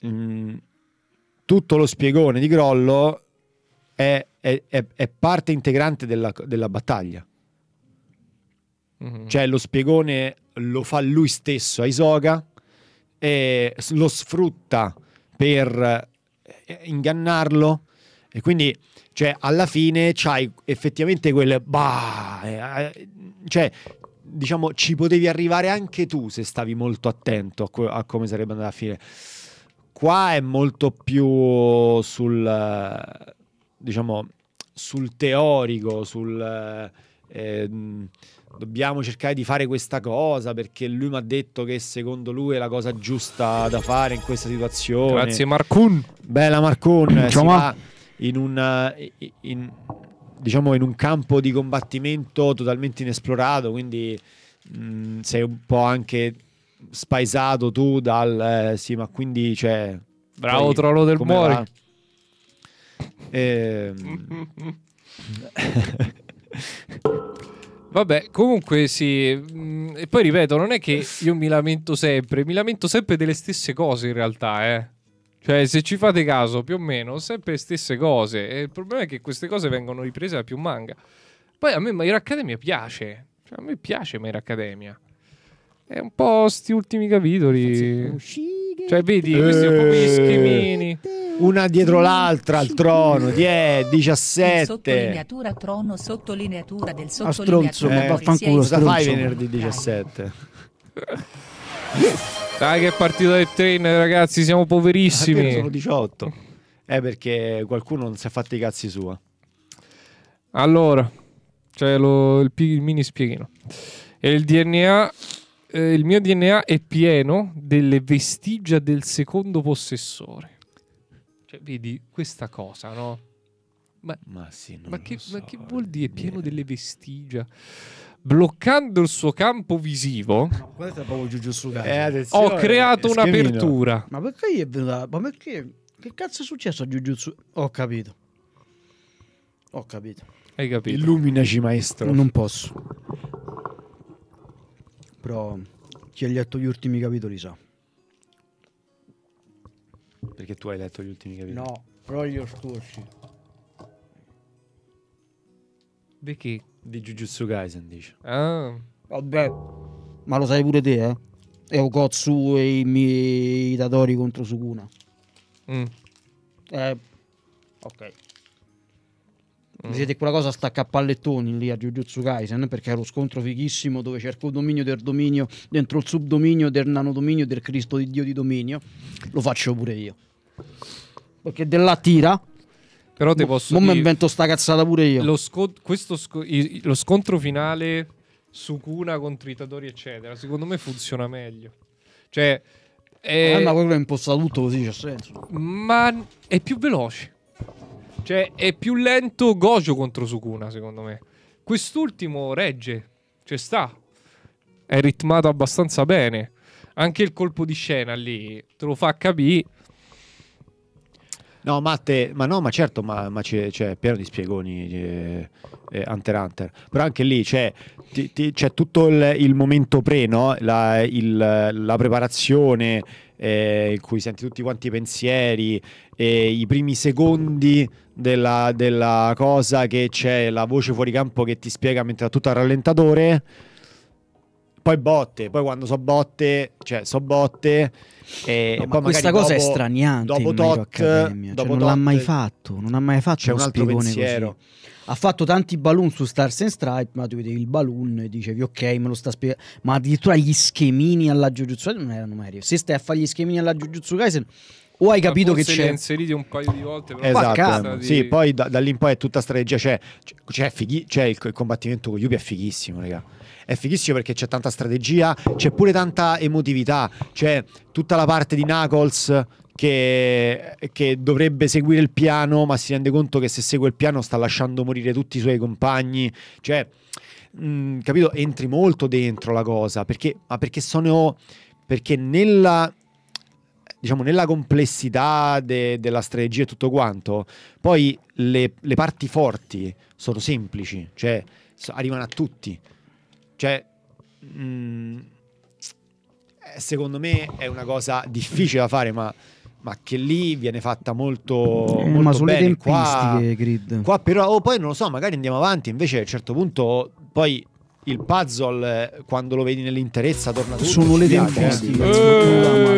mh, mm, tutto lo spiegone di Grollo è, è, è, è parte integrante della, della battaglia. Mm-hmm. Cioè lo spiegone lo fa lui stesso a Isoga e lo sfrutta per eh, ingannarlo e quindi cioè, alla fine c'hai effettivamente quel bah, eh, eh, cioè diciamo ci potevi arrivare anche tu se stavi molto attento a, co- a come sarebbe andata a finire Qua è molto più sul, diciamo, sul teorico, sul... Eh, mm, dobbiamo cercare di fare questa cosa perché lui mi ha detto che secondo lui è la cosa giusta da fare in questa situazione. Grazie Marcun. Bella Marcun, si va in un, eh, in, diciamo, in un campo di combattimento totalmente inesplorato, quindi mh, mm, sei un po' anche spaesato tu dal... Eh, sì, ma quindi, cioè... Bravo trollo del Mori. Eh, [LAUGHS] Vabbè, comunque sì. Mm, e poi ripeto, non è che io mi lamento sempre, mi lamento sempre delle stesse cose in realtà, eh. Cioè, se ci fate caso, più o meno, sempre le stesse cose. E il problema è che queste cose vengono riprese da più manga. Poi a me My Academia piace. Cioè, a me piace My Academia. È un po' sti ultimi capitoli. Cioè, vedi, eh. questi un po' gli schemini. Una dietro l'altra al trono, 10, 17. Eh, sottolineatura trono, sottolineatura del ah, sottolineatura. Eh, vaffanculo, cosa fai venerdì 17? Dai che è partito il train, ragazzi, siamo poverissimi. Sono 18. È eh, perché qualcuno non si è fatto i cazzi sua. Allora, c'è cioè il, il mini spieghino. E il DNA eh, il mio DNA è pieno delle vestigia del secondo possessore. Cioè, vedi questa cosa, no? Ma, ma, sì, ma, che, so, ma che, vuol dire eh, pieno delle vestigia? Bloccando il suo campo visivo, no, eh, ho creato un'apertura. Ma perché gli è venuta? Ma perché? Che cazzo è successo a Jujutsu? Ho capito. Ho capito. Hai capito? Illuminaci, maestro. Non posso. Però chi ha letto gli ultimi capitoli sa. Perché tu hai letto gli ultimi capitoli? No, però gli ho scorsi. Di chi? Di Jujutsu Kaisen, dice. Ah. Vabbè. Ma lo sai pure te, eh? E Okotsu e i miei Itadori contro Sukuna. Mm. Eh, ok siete quella cosa sta a pallettoni lì a Jujutsu Kaisen perché è lo scontro fighissimo dove cerco il dominio del dominio dentro il subdominio del nanodominio del Cristo di Dio di dominio. Lo faccio pure io. Perché della tira però ti posso Non mi invento sta cazzata pure io. Lo, sco- sco- lo scontro finale su Cuna contro Itadori eccetera, secondo me funziona meglio. Cioè è... Eh, ma quello è impostato tutto così, c'è senso. Ma è più veloce. Cioè, è più lento Gojo contro Sukuna, secondo me. Quest'ultimo regge, cioè sta. È ritmato abbastanza bene. Anche il colpo di scena lì te lo fa capire. No, Matte, ma no, ma certo, ma, ma c'è, c'è pieno di spiegoni eh, eh, Hunter Hunter. Però anche lì c'è, cioè, ti, ti, c'è tutto il, il, momento pre, no? la, il, la preparazione eh, in cui senti tutti quanti i pensieri, eh, i primi secondi della, della cosa che c'è la voce fuori campo che ti spiega mentre tutto a rallentatore poi botte, poi quando so botte, cioè so botte. E no, poi ma questa cosa è straniante. Dopo Tot, cioè, dopo non tot, l'ha mai fatto, non ha mai fatto c'è un altro pensiero. Così. Ha fatto tanti balloon su Stars and Stripe, ma tu vedevi il balloon e dicevi ok, me lo sta spiegando. Ma addirittura gli schemini alla Jujutsu Kaisen non erano mai arrivati. Se stai a fare gli schemini alla Jujutsu Kaisen o hai capito che c'è. inseriti un paio di volte. Però esatto. Di... Sì, poi da, da lì in poi è tutta strategia. Cioè, c'è, fighi... c'è il, il, combattimento con Yuppie è fighissimo, raga. È fighissimo perché c'è tanta strategia, c'è pure tanta emotività. C'è tutta la parte di Knuckles che, che, dovrebbe seguire il piano, ma si rende conto che se segue il piano sta lasciando morire tutti i suoi compagni. Cioè, mh, mm, capito? Entri molto dentro la cosa perché, ma perché sono. Perché nella diciamo, nella complessità de- della strategia e tutto quanto, poi le, le parti forti sono semplici, cioè arrivano a tutti. Cioè, mh, mm, secondo me è una cosa difficile da fare, ma, ma che lì viene fatta molto, eh, molto ma sulle bene. Qua, grid. qua però, oh, poi non lo so, magari andiamo avanti, invece a un certo punto poi il puzzle eh, quando lo vedi nell'interezza torna tutto sono le tempistiche eh.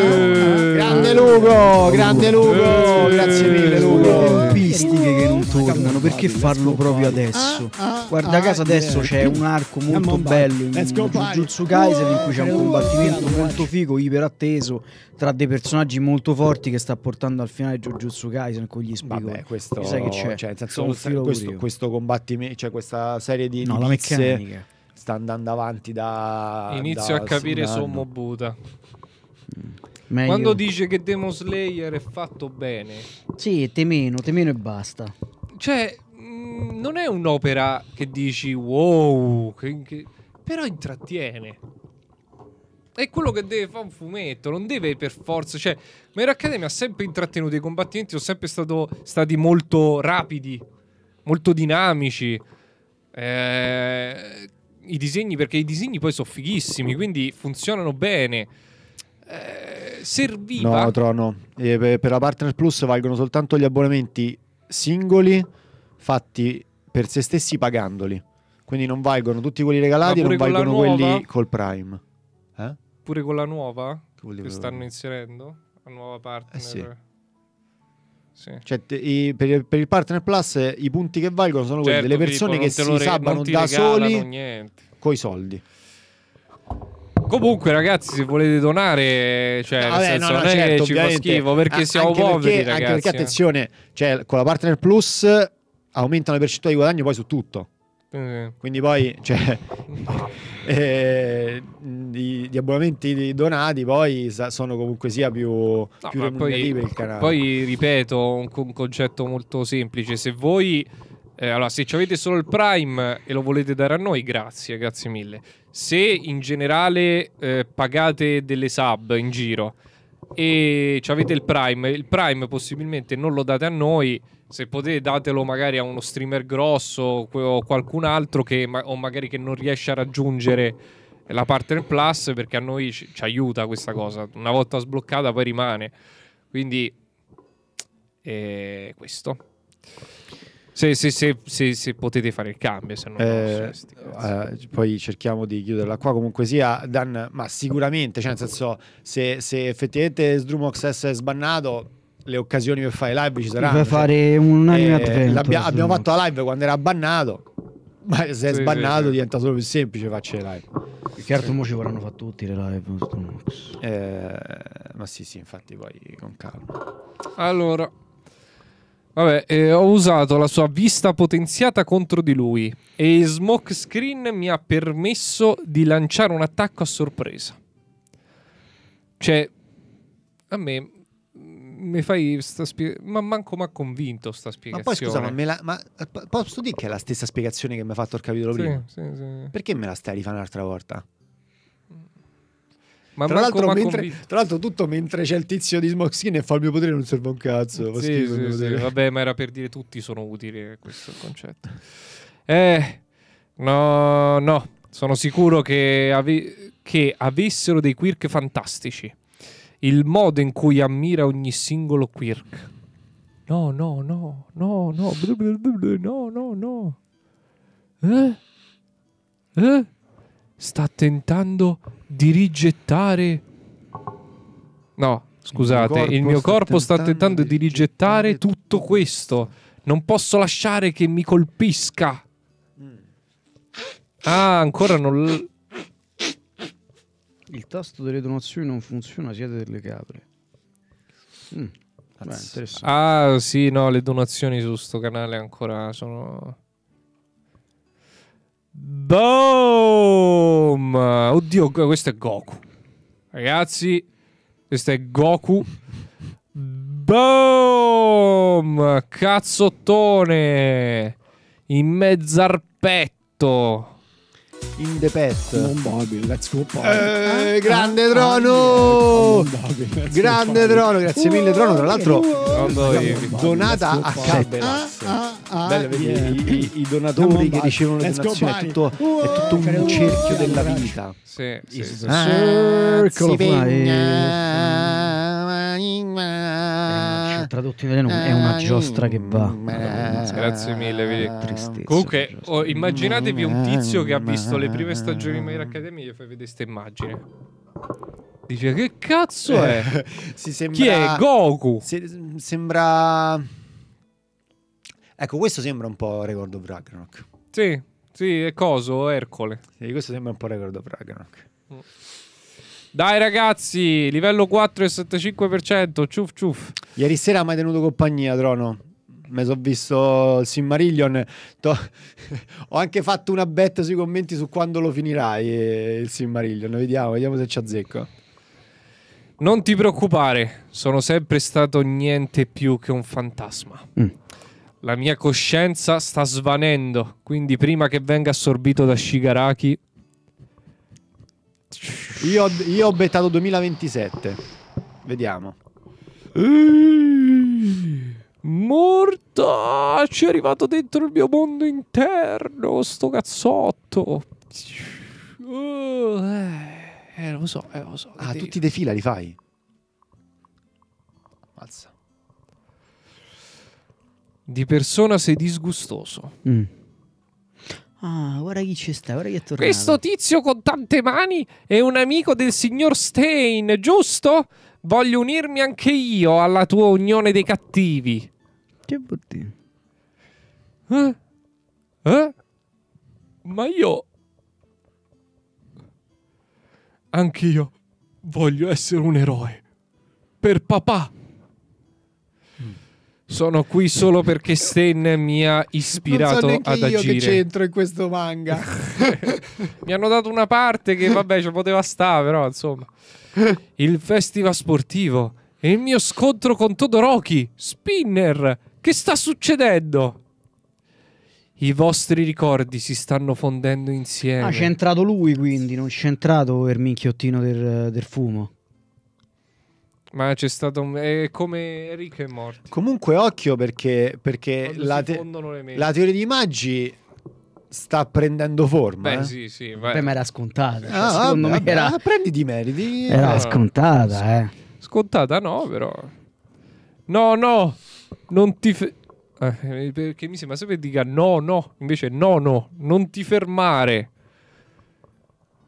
eh, grande Lugo grande Lugo eh. grazie mille Lugo le tempistiche che non tornano perché farlo proprio adesso ah, ah, guarda ah, caso adesso c'è un arco molto bello in Jujutsu Kaisen in cui c'è un combattimento molto figo iperatteso tra dei personaggi molto forti che sta portando al finale Jujutsu Kaisen con gli spigoli Vabbè, questo, sai che c'è cioè, questo, questo combattimento cioè questa serie di no, la meccanica sta andando avanti da... Inizio da a capire Sommo Buddha. Mm. Meglio. Quando dice che Demon Slayer è fatto bene. Sì, temeno, temeno e basta. Cioè, mm, non è un'opera che dici wow, che, che... però intrattiene. È quello che deve fare un fumetto, non deve per forza. Cioè, Mero Academy ha sempre intrattenuto i combattimenti, sono sempre stato, stati molto rapidi, molto dinamici. Eh, i disegni, perché i disegni poi sono fighissimi, quindi funzionano bene. Eh, serviva. No, Trono. Eh, per, la Partner Plus valgono soltanto gli abbonamenti singoli fatti per se stessi pagandoli. Quindi non valgono tutti quelli regalati e non valgono nuova, quelli col Prime. Eh? Pure con la nuova che, che stanno inserendo? La nuova partner. Eh sì. Sì. Cioè, te, per, per, il partner plus i punti che valgono sono certo, quelli delle persone tipo, che si re, sabbano da soli con i soldi. Comunque, ragazzi, se volete donare, cioè, Vabbè, nel senso, no, no, certo, ci fa schifo perché ah, siamo poveri. Perché, anche perché, eh. attenzione, cioè, con la partner plus aumentano le percentuali di guadagno poi su tutto. Eh. Quindi poi, cioè, [LAUGHS] eh, gli, gli, abbonamenti donati poi sono comunque sia più, no, più poi, il canale. Poi ripeto un, un concetto molto semplice, se voi... Eh, allora, se avete solo il Prime e lo volete dare a noi, grazie, grazie mille. Se in generale eh, pagate delle sub in giro e avete il Prime, il Prime possibilmente non lo date a noi, se potete datelo magari a uno streamer grosso o qualcun altro che, o magari che non riesce a raggiungere la partner plus perché a noi ci, ci aiuta questa cosa. Una volta sbloccata poi rimane. Quindi è eh, questo. Se, se, se, se, potete fare il cambio, se no, eh, eh, poi cerchiamo di chiuderla qua. Comunque sia, Dan, ma sicuramente, cioè nel senso, se, effettivamente Sdrumox è sbannato, le occasioni per fare live ci saranno. Per cioè, fare un anime eh, Abbiamo fatto la live quando era bannato. Ma se è sì, sbannato sì, diventa solo più semplice faccio le live. Certo, che altro sì. mo ci vorranno fare tutti le live. Eh, ma sì, sì, infatti poi con calma. Allora. Vabbè, eh, ho usato la sua vista potenziata contro di lui e il smoke screen mi ha permesso di lanciare un attacco a sorpresa. Cioè, a me mi fai sta spiegazione. Ma manco mi ha convinto sta spiegazione. Ma poi scusa, ma, me la, ma eh, posso dire che è la stessa spiegazione che mi ha fatto il capitolo sì, prima? Sì, sì. Perché me la stai rifare un'altra volta? Ma tra, l'altro, mentre, tra l'altro, tutto mentre c'è il tizio di Smoxin e fa il mio potere non serve un cazzo. Sì, sì, sì, vabbè, ma era per dire tutti sono utili questo concetto. Eh, no, no, sono sicuro che, ave- che avessero dei quirk fantastici il modo in cui ammira ogni singolo quirk. No, no, no, no, no, no, no, no. Eh? Eh? Sta tentando di rigettare... No, scusate, il mio corpo, il mio corpo sta, tentando, sta tentando di rigettare, tutto questo. Non posso lasciare che mi colpisca. Mm. Ah, ancora non... Il tasto delle donazioni non funziona, siete delle capre. Mm. Beh, ah, sì, no, le donazioni su sto canale ancora sono. Boom! Oddio, questo è Goku. Ragazzi, questo è Goku. Boom! Cazzottone! In mezzo al petto in the pet. Non Bobby, let's go Bobby. Eh, eh, grande ah, Trono! Bobby, grande Trono, grazie mille Trono, tra l'altro donata a Cabelax. Ah, ah, i, donatori che ricevono le donazioni, è tutto, un cerchio della vita. Sì, sì, sì. Circle of life. Mm tradotto in italiano è una eh, giostra che va. Mm, eh, grazie mille, vedi. Tristezza. Comunque, oh, immaginatevi un tizio che ha visto le prime stagioni di eh. My Academy e gli fai vedere questa immagine. Dice che cazzo è? [LAUGHS] si sembra... Chi è? Goku? Se, sembra... Ecco, questo sembra un po' Record of Ragnarok. Sì, sì, è coso, Ercole. Sì, questo sembra un po' Record of Ragnarok. Mm. Dai ragazzi, livello 4,75%, ciuff ciuff. Ieri sera mi hai tenuto compagnia, Trono. Mi sono visto il Simmarillion. [LAUGHS] Ho anche fatto una bet sui commenti su quando lo finirai eh, il Simmarillion. Vediamo, vediamo se ci azzecco. Non ti preoccupare, sono sempre stato niente più che un fantasma. Mm. La mia coscienza sta svanendo, quindi prima che venga assorbito da Shigaraki, io, io ho bettato 2027. Vediamo. Ehi, morta! Ci è arrivato dentro il mio mondo interno, sto cazzotto. Uh, eh, lo so, eh, lo so. Ah, devi... tutti i defila li fai? Mazza. Di persona sei disgustoso. Mm. Ah, ora chi ci sta, ora chi è tornato. Questo tizio con tante mani è un amico del signor Stein, giusto? Voglio unirmi anche io alla tua unione dei cattivi. Che vuol dire? Eh? Eh? Ma io... Anch'io voglio essere un eroe. Per papà. Sono qui solo perché Sten mi ha ispirato non so ad io agire. Io che c'entro in questo manga. [LAUGHS] mi hanno dato una parte che vabbè, ci poteva stare, però insomma. Il festival sportivo e il mio scontro con Todoroki, Spinner. Che sta succedendo? I vostri ricordi si stanno fondendo insieme. Ah, c'è entrato lui quindi, non c'è entrato il minchiottino del, del fumo. Ma c'è stato un... È come Rick e morto. Comunque occhio perché, perché la, te... la, teoria di Maggi sta prendendo forma. Beh eh? sì, sì. Beh. ma era scontata. Cioè, ah, cioè, secondo vabbè, me era... Ah, prendi di meriti. Era no, eh. scontata, no. eh. Scontata no, però. No, no, non ti... Fe... Eh, eh, perché mi sembra sempre dica no, no. Invece no, no, non ti fermare.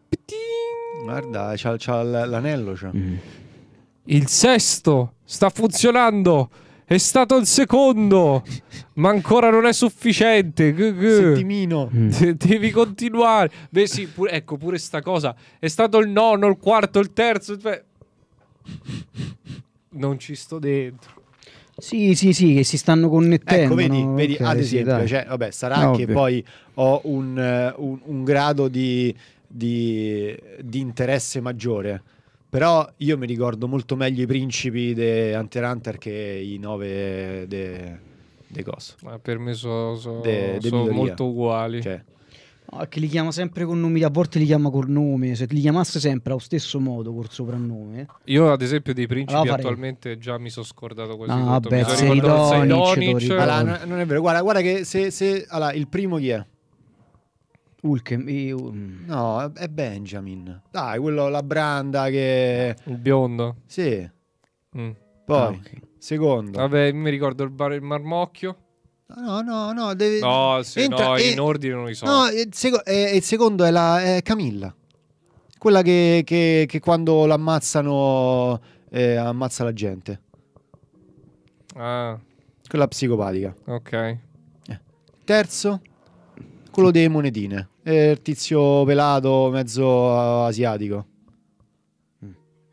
Pting. Guarda, c'ha, l'anello. C'ha. Mm il sesto sta funzionando. È stato il secondo, ma ancora non è sufficiente. Settimino. [LAUGHS] De devi continuare. Beh, sì, pure, ecco pure sta cosa. È stato il nono, il quarto, il terzo. Non ci sto dentro. Sì, sì, sì, che si stanno connettendo. Ecco, vedi, no? vedi okay, ad esempio, sì, cioè, vabbè, sarà no, che ovvio. poi ho un, eh, un, un grado di, di, di interesse maggiore però io mi ricordo molto meglio i principi di Hunter Hunter che i nove di Coso. Ma per me sono so, so molto uguali. Cioè. No, che li chiama sempre con nomi, a volte li chiama col nome, se li chiamasse sempre allo stesso modo col soprannome. Io ad esempio dei principi allora attualmente già mi sono scordato così. Ah, tutto. beh, mi sono ricordato Seidonic, Seidonic. Allora, non è vero, guarda, guarda che se, se allora, il primo chi è? Hulkem, mm. io... No, è Benjamin. Dai, quello, la branda che... Il biondo. Sì. Mm. Poi, ah, okay. secondo. Vabbè, mi ricordo il, bar, il marmocchio. No, no, no. Deve... No, se Entra, no, e... in ordine non li so. No, il, seco... eh, il secondo è, la, è Camilla. Quella che, che, che quando l'ammazzano eh, ammazza la gente. Ah. Quella psicopatica. Ok. Eh. Terzo? quello delle monetine. Il tizio pelato, mezzo eh, asiatico. Mm.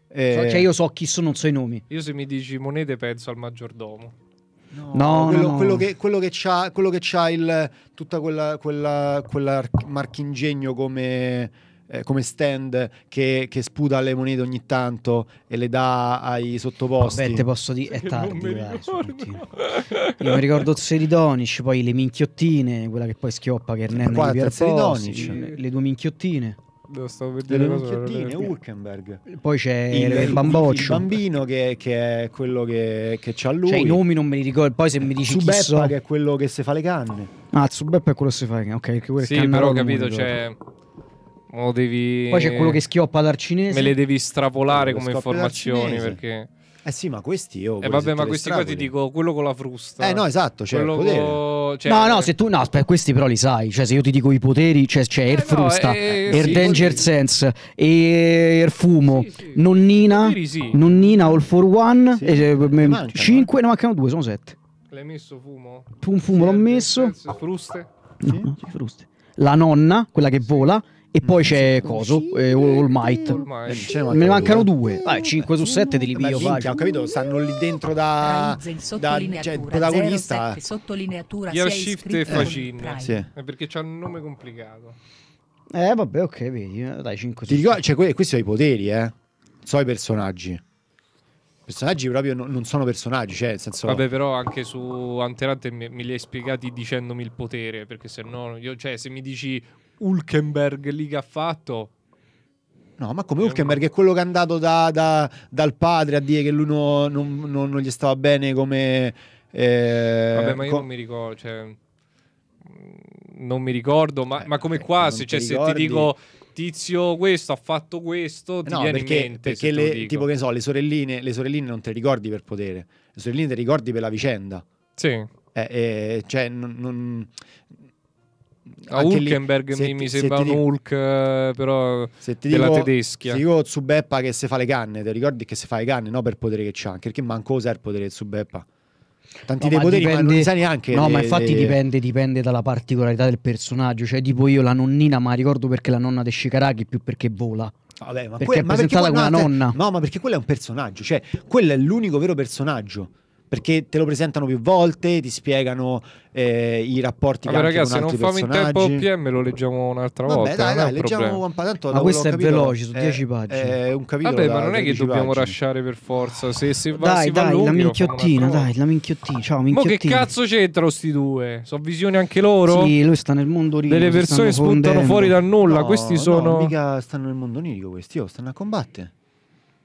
Eh, cioè io so chi sono, non so i nomi. Io se mi dici monete penso al maggiordomo. No, no, quello, no. quello, che, quello che c'ha, quello che c'ha il, tutta quella, quella, quella marchingegno come eh, come stand che, che, sputa le monete ogni tanto e le dà ai sottoposti. Vabbè, te posso dire, è tardi. Dai, Io mi ricordo Seridonic, poi le minchiottine, quella che poi schioppa che Hernandez Guarda, Pierposi, le, le due minchiottine. Devo stavo per dire le minchiottine, Hulkenberg. Poi c'è il, il, il bamboccio. Il bambino che, che è quello che, che c'ha lui. Cioè, i nomi non me li ricordo. Poi se mi dici Zubeppa so... che è quello che si fa le canne. Ah, Zubeppa è quello che si fa le canne. Ok, sì, però ho capito, c'è... Cioè... O devi... Poi c'è quello che schioppa dal cinese. Me le devi stravolare come informazioni perché... Eh sì, ma questi io. Eh vabbè, ma questi qua ti dico quello con la frusta. Eh no, esatto. Cioè, quello co... cioè, no, no, se tu. No, aspetta, questi però li sai. Cioè, se io ti dico i poteri, cioè, c'è cioè, Air eh Frusta, no, eh, Air sì, Danger sì. Sense, Air Fumo, sì, sì. Nonnina, poteri, Nonnina, All for One, 5, eh, eh mm, ne mancano 2, sono 7. L'hai messo fumo? Un fumo l'ho eh, messo. Fruste? No, fruste. La nonna, quella che vola, e poi mm. c'è Coso, eh, All Might. Me ne mancano due. Vai, 5 su 7 di Livio. Minchia, ho capito, stanno lì dentro da. da cioè, protagonista. Sottolineatura. Shift e Facin. Sì. Eh, perché c'ha un nome complicato. Eh, vabbè, ok, vedi. Eh, dai, 5 su 7. Cioè, questi sono i poteri, eh. Sono i personaggi personaggi proprio non sono personaggi, cioè, nel senso... Vabbè, però anche su Anterante me, me li hai spiegati dicendomi il potere, perché se no, io, cioè, se mi dici Hulkenberg lì che ha fatto. No, ma come Hulkenberg è quello che è andato da, da, dal padre a dire che lui no, non, non, non, gli stava bene come... Eh, Vabbè, ma io co- non mi ricordo... Cioè, non mi ricordo, ma, eh, ma come eh, qua, se, cioè, se ti dico tizio questo ha fatto questo, ti no, viene perché, in mente. Perché le, tipo che so, le sorelline, le sorelline non te le ricordi per potere, le sorelline te le ricordi per la vicenda. Sì. Eh, eh, cioè, non, non, a Hulkenberg lì, mi, mi sembra un Hulk eh, però se ti della dico, tedeschia. Se dico Zubeppa che se fa le canne, ti ricordi che se fa le canne, no per potere che c'ha, anche perché manco usa il potere di Zubeppa. Tanti no, dei poteri dipende, ma non li sa neanche. No, le, ma infatti le... dipende, dipende, dalla particolarità del personaggio. Cioè, tipo io la nonnina, ma ricordo perché la nonna di Shikaraki più perché vola. Ah, vabbè, ma perché que- è presentata come una nonna. No, ma perché quello è un personaggio, cioè quello è l'unico vero personaggio perché te lo presentano più volte, ti spiegano eh, i rapporti Vabbè, che ragazzi, hanno con altri non facciamo in tempo PM, lo leggiamo un'altra Vabbè, volta. Dai, dai, leggiamo un po' tanto. Ma questo è capito, veloce, su 10 eh, pagine. È eh, un capitolo Vabbè, ma non è che dobbiamo pagine. lasciare per forza. Se, se va, dai, si dai, va la minchiottina, dai, la minchiottina. Ciao, minchiottina. Ma che cazzo c'entrano sti due? Sono visioni anche loro? Sì, lui sta nel mondo lirico. Delle persone spuntano fuori dal nulla, no, questi sono... No, mica stanno nel mondo lirico questi, oh, stanno a combattere.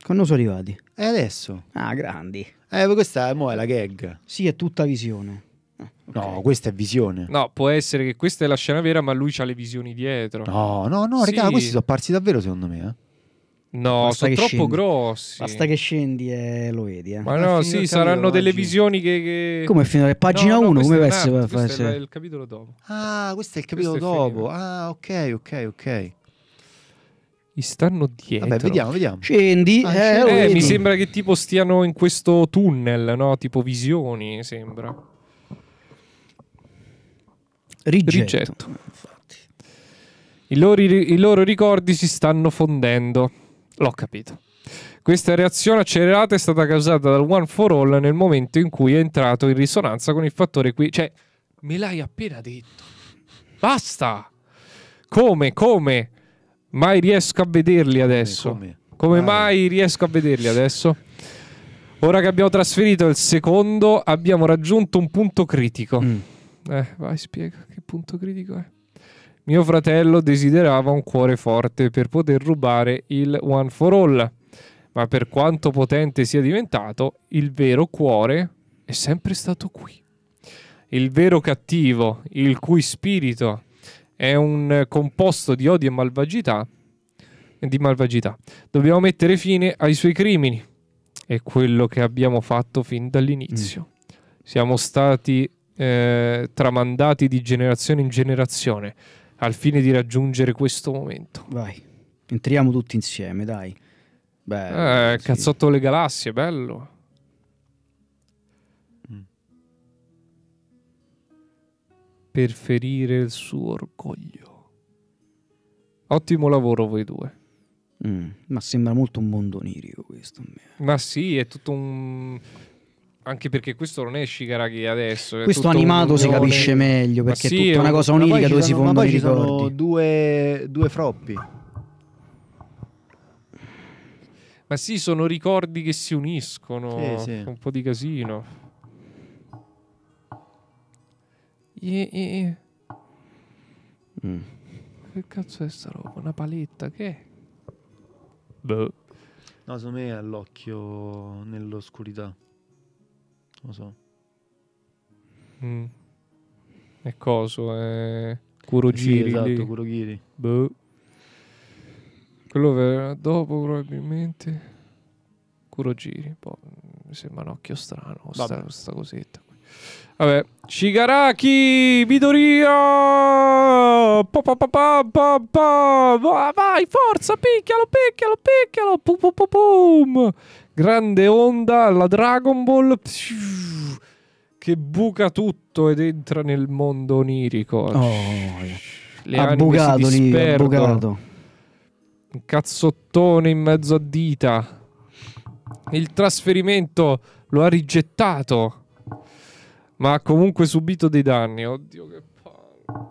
Quando sono arrivati? E eh, adesso? Ah, grandi. Eh, questa mo è la gag. Sì, è tutta visione. Eh, okay. No, questa è visione. No, può essere che questa è la scena vera, ma lui ha le visioni dietro. No, no, no, sì. questi sono apparsi davvero, secondo me. Eh. No, Basta sono troppo scendi. grossi. Basta che scendi e lo vedi. Eh. Ma no, sì, saranno delle visioni che, che... Come fino a pagina 1? No, no, come è, un questo è il capitolo dopo. Ah, questo è il capitolo questo dopo. Ah, ok, ok, ok. Gli stanno dietro. Vabbè, vediamo, vediamo. Scendi. Ah, Eh, eh, mi sembra che tipo stiano in questo tunnel, no? Tipo visioni, sembra. Rigetto. Rigetto. I, loro, I loro ricordi si stanno fondendo. L'ho capito. Questa reazione accelerata è stata causata dal One for All nel momento in cui è entrato in risonanza con il fattore qui. Cioè, me l'hai appena detto. Basta! Come, come? mai riesco a vederli adesso. Come, come? come mai riesco a vederli adesso? Ora che abbiamo trasferito il secondo, abbiamo raggiunto un punto critico. Mm. Eh, vai, spiega che punto critico è. Mio fratello desiderava un cuore forte per poter rubare il One for All, ma per quanto potente sia diventato, il vero cuore è sempre stato qui. Il vero cattivo, il cui spirito è un composto di odio e malvagità, di malvagità. Dobbiamo mettere fine ai suoi crimini. È quello che abbiamo fatto fin dall'inizio. Mm. Siamo stati eh, tramandati di generazione in generazione al fine di raggiungere questo momento. Vai, entriamo tutti insieme, dai. Bello, eh, sì. Cazzotto le galassie, bello. per ferire il suo orgoglio. Ottimo lavoro voi due. Mm, ma sembra molto un mondo onirico questo. Ma sì, è tutto un... Anche perché questo non è Shigaraki adesso. È questo animato si capisce meglio perché sì, è tutta una cosa onirica dove si fondono i ricordi. Sono due, due froppi. Ma sì, sono ricordi che si uniscono. Sì, sì. Un po' di casino. Yeah, yeah. Mm. Che cazzo è sta roba? Una paletta? Che è? Boh. No, secondo me è all'occhio nell'oscurità. Lo so. Mm. E coso? È... Kurogiri. Sì, esatto, Kurogiri. Boh. Quello verrà dopo probabilmente. Kurogiri. Boh, mi sembra un occhio strano, sta, sta cosetta. Vabbè. Shigaraki, Midoriya, pa pa pa pa pa pa, vai, forza, picchialo, picchialo, picchialo, pum pum pum pum, grande onda, la Dragon Ball, che buca tutto ed entra nel mondo onirico. Oh, Le ha bucato lì, ha bucato. Un cazzottone in mezzo a dita. Il trasferimento lo ha rigettato ma ha comunque subito dei danni. Oddio, che palle.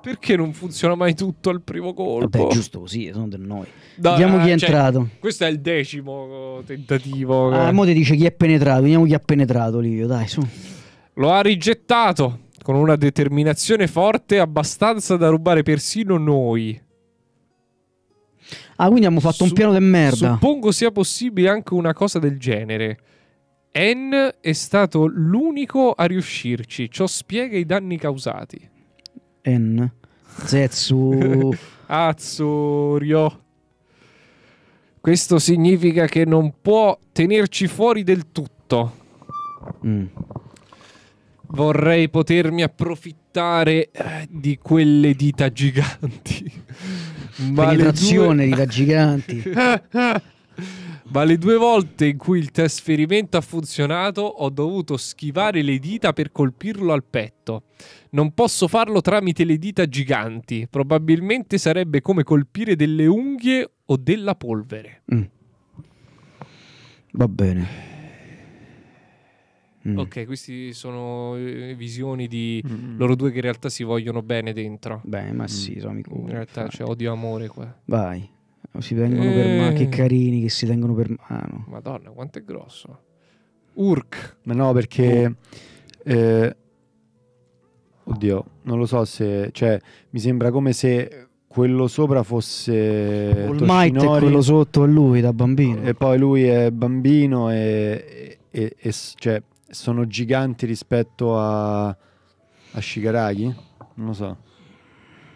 Perché non funziona mai tutto al primo colpo? Vabbè, giusto così, eh, sono del noi. Da, Vediamo eh, chi è cioè, entrato. Questo è il decimo tentativo. Ah, mo ti dice chi è penetrato. Vediamo chi ha penetrato, Livio, dai, su. Lo ha rigettato con una determinazione forte abbastanza da rubare persino noi. Ah, quindi abbiamo fatto Su un piano di merda. Suppongo sia possibile anche una cosa del genere. Anne è stato l'unico a riuscirci. Ciò spiega i danni causati. Anne. Zetsu. [LAUGHS] Azzurio. Questo significa che non può tenerci fuori del tutto. Mm. Vorrei potermi approfittare eh, di quelle dita giganti. Ma Penetrazione, due... dita giganti. [LAUGHS] Ma le due volte in cui il trasferimento ha funzionato, ho dovuto schivare le dita per colpirlo al petto. Non posso farlo tramite le dita giganti. Probabilmente sarebbe come colpire delle unghie o della polvere. Mm. Va bene. Mm. Ok, queste sono eh, visioni di mm. loro due che in realtà si vogliono bene dentro. Beh, ma sì, mm. sono amico. In realtà c'è cioè, odio amore qua. Vai. Si tengono mm. per mano. Che carini che si tengono per mano. Madonna, quanto è grosso. Urk. Ma no, perché. Oh. Eh, oddio, non lo so se. Cioè, mi sembra come se quello sopra fosse All Might e quello sotto è lui da bambino e poi lui è bambino e, e, e cioè, sono giganti rispetto a, a Shigaraki non lo so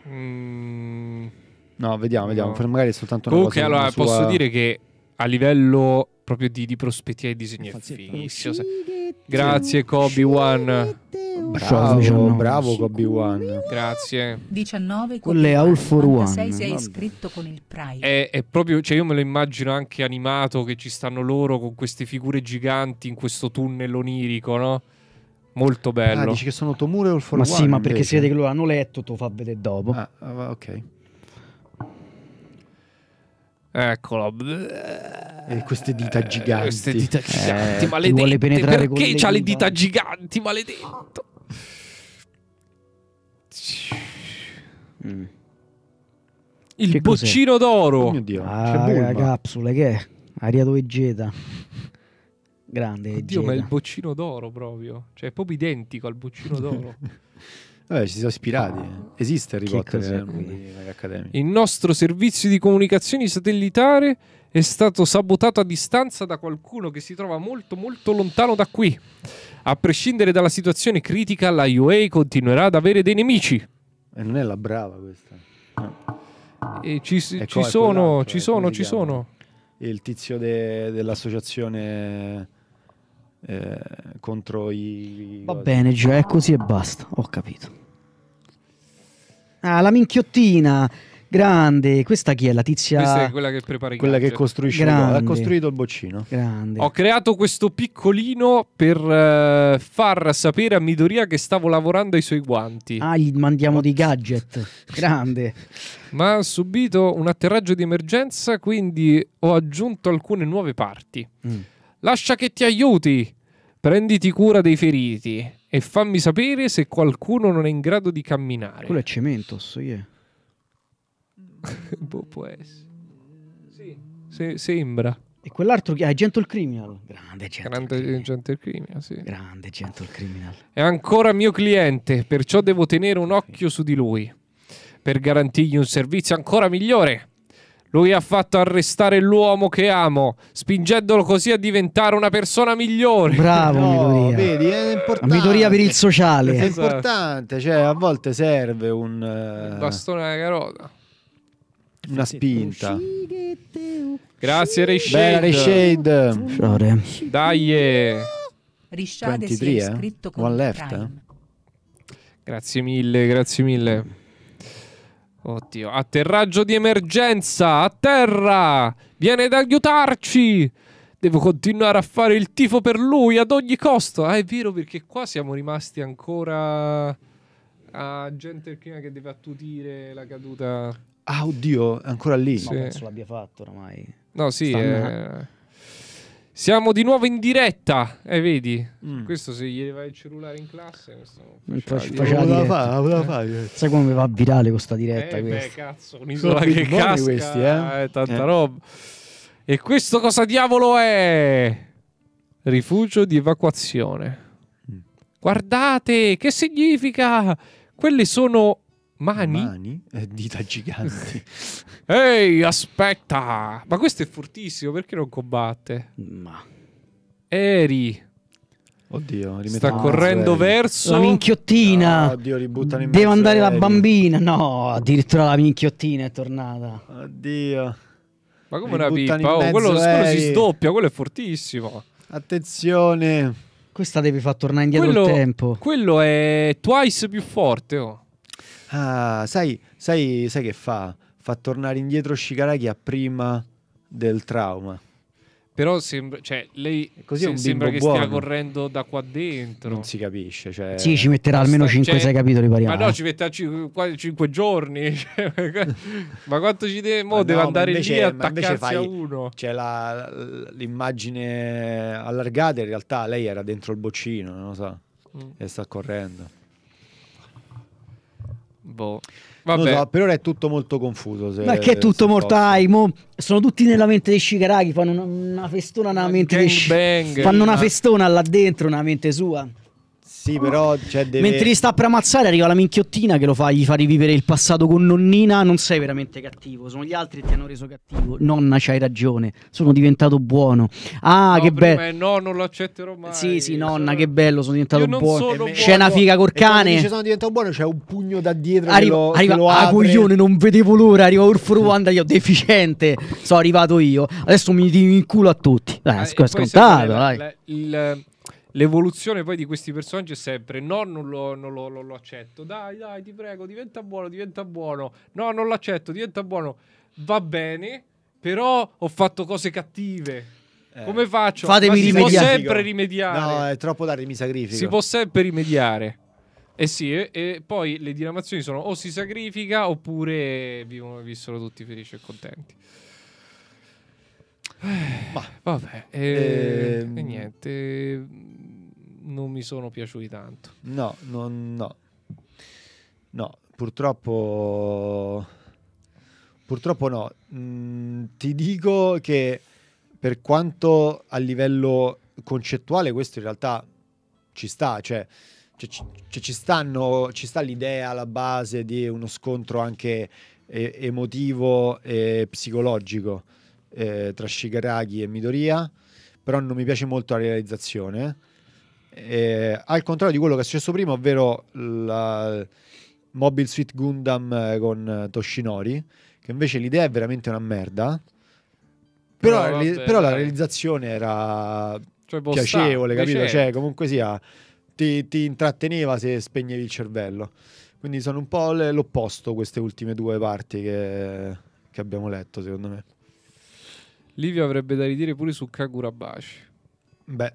mm. No, vediamo, vediamo. No. Magari è soltanto una Comunque, allora, sua... posso dire che a livello proprio di, di prospettiva e disegno Infatti, è fighissimo. Grazie, Kobe One. Bravo, bravo, bravo Kobe One. Grazie. 19 con le All for One. sei iscritto con il Prime. È, è, proprio, cioè io me lo immagino anche animato che ci stanno loro con queste figure giganti in questo tunnel onirico, no? Molto ah, bello. Ah, dici che sono Tomure o All for ma One? Ma sì, ma perché invece. si vede che loro hanno letto, tu fa vedere dopo. Ah, ah ok. Eccolo. E queste dita eh, giganti. Queste dita eh, giganti, eh, maledette. Vuole penetrare perché c'ha le, dita giganti, maledetto? Mm. Il che boccino d'oro. Oh mio Dio. Ah, c'è la capsule che è? Aria vegeta. Grande. Oddio, Geta. ma è il boccino d'oro proprio. Cioè è proprio identico al boccino d'oro. [LAUGHS] Vabbè, ci siamo ispirati. Ah. Esiste Harry Potter Academy. Il nostro servizio di comunicazioni satellitare è stato sabotato a distanza da qualcuno che si trova molto molto lontano da qui. A prescindere dalla situazione critica, la UA continuerà ad avere dei nemici. E eh, non è la brava questa. E ci, e ci sono, ci eh, sono, ci sono. Il tizio de, dell'associazione eh, contro i... Va bene, Gio, è così e basta, ho capito. Ah, la minchiottina, grande. Questa chi è? La tizia... Questa è quella che prepara i Quella gadget. che costruisce grande. il, ha costruito il boccino. Grande. Ho creato questo piccolino per eh, far sapere a Midoria che stavo lavorando ai suoi guanti. Ah, gli mandiamo What? dei gadget. Grande. Ma ha subito un atterraggio di emergenza, quindi ho aggiunto alcune nuove parti. Mm. Lascia che ti aiuti. Prenditi cura dei feriti e fammi sapere se qualcuno non è in grado di camminare. Quello è cemento, so io. boh, [LAUGHS] può essere. Sì. Se sembra. E quell'altro che ah, è Gentle Criminal. Grande Gentle Grande Criminal. Gentle Criminal, sì. Grande Gentle Criminal. È ancora mio cliente, perciò devo tenere un occhio su di lui per garantirgli un servizio ancora migliore. Lui ha fatto arrestare l'uomo che amo, spingendolo così a diventare una persona migliore. Bravo, no, Mitoria. Vedi, è importante. Mitoria per il sociale. È importante, esatto. cioè a volte serve un... Uh... bastone alla carota. Una spinta. Grazie, Reshade. Bella, Reshade. Ciao, Dai. Eh. Rishade 23, si è eh? iscritto eh? One left. Eh? Grazie mille, grazie mille. Oddio, atterraggio di emergenza, a terra! Viene ad aiutarci! Devo continuare a fare il tifo per lui ad ogni costo. Ah, è vero perché qua siamo rimasti ancora a gente prima che deve attutire la caduta. Ah, oddio, è ancora lì. Sì. No, penso l'abbia fatto oramai. No, sì, Stanno... eh... Siamo di nuovo in diretta, e eh, vedi? Mm. Questo se gli vai il cellulare in classe, questo non faceva la fa, eh. Sai come va virale eh, questa diretta eh, questa. Beh, cazzo, un'isola che casca, questi, eh? eh tanta eh. roba. E questo cosa diavolo è? Rifugio di evacuazione. Mm. Guardate, che significa? Quelle sono Mani? Mani? Eh, dita giganti. [LAUGHS] Ehi, aspetta! Ma questo è fortissimo, perché non combatte? Ma... Eri... Oddio, Sta correndo verso la minchiottina. No, oddio, ributtano in mezzo. Deve andare la bambina. No, addirittura la minchiottina è tornata. Oddio. Ma come una pippa? Oh, quello, quello, si sdoppia, quello è fortissimo. Attenzione. Questa devi far tornare indietro quello, il tempo. Quello è twice più forte, oh. Ah, sai, sai, sai che fa? Fa tornare indietro Shigaraki a prima del trauma. Però sembra, cioè, lei Così se, sembra che buono. stia correndo da qua dentro. Non si capisce. Cioè... Sì, ci metterà almeno 5-6 cioè... capitoli. Pariamo, ma no, eh. ci metterà 5, 5 giorni. [LAUGHS] Cioè, [LAUGHS] ma quanto ci deve? Mo deve no, andare invece, lì e attaccarsi fai, a uno. C'è l'immagine allargata. In realtà lei era dentro il boccino, non lo so, mm. e sta correndo. Boh. Vabbè. So, per ora è tutto molto confuso. Se, Perché è tutto mortai? Mo, sono tutti nella mente dei Shigaraki. Fanno una, una festona nella mente dei Shigaraki. Fanno una festona là dentro, nella mente sua. Sì, però cioè, deve... Mentre li sta per ammazzare arriva la minchiottina che lo fa, gli fa rivivere il passato con nonnina, non sei veramente cattivo, sono gli altri che ti hanno reso cattivo. Nonna, c'hai ragione, sono diventato buono. Ah, no, che bello. No, non lo accetterò mai. Sì, sì, nonna, sono... che bello, sono diventato buono. C'è una figa col cane. Se sono diventato buono, c'è un pugno da dietro arriva, lo, arriva lo Ah, coglione, non vedevo l'ora, arriva Urfo Ruanda, io deficiente, sono arrivato io. Adesso mi dico in culo a tutti. Eh, eh, dai, eh, scontato, dai. il L'evoluzione poi di questi personaggi è sempre: no, non lo, non lo, lo, lo accetto. Dai, dai, ti prego, diventa buono, diventa buono. No, non l'accetto, diventa buono. Va bene, però ho fatto cose cattive. Eh. Come faccio? Fatemi si rimediare. Si può sempre rimediare. No, è troppo tardi, mi sacrifico. Si può sempre rimediare. Eh sì, e, e poi le diramazioni sono o si sacrifica oppure vivono, vissero tutti felici e contenti. Ma eh, vabbè, e, eh, ehm... e niente non mi sono piaciuti tanto. No, no, no. No, purtroppo... Purtroppo no. Mm, ti dico che per quanto a livello concettuale questo in realtà ci sta, cioè... cioè ci, cioè ci, stanno, ci sta l'idea alla base di uno scontro anche eh, emotivo e psicologico eh, tra Shigaraki e Midoriya, però non mi piace molto la realizzazione. Eh, al contrario di quello che è successo prima, ovvero la Mobile Suit Gundam con Toshinori, che invece l'idea è veramente una merda. Però, però, vabbè, però la realizzazione era cioè, piacevole, sta, capito? Cioè, comunque sia, ti, ti, intratteneva se spegnevi il cervello. Quindi sono un po' l'opposto queste ultime due parti che, che abbiamo letto, secondo me. Livio avrebbe da ridire pure su Kagurabashi. Beh.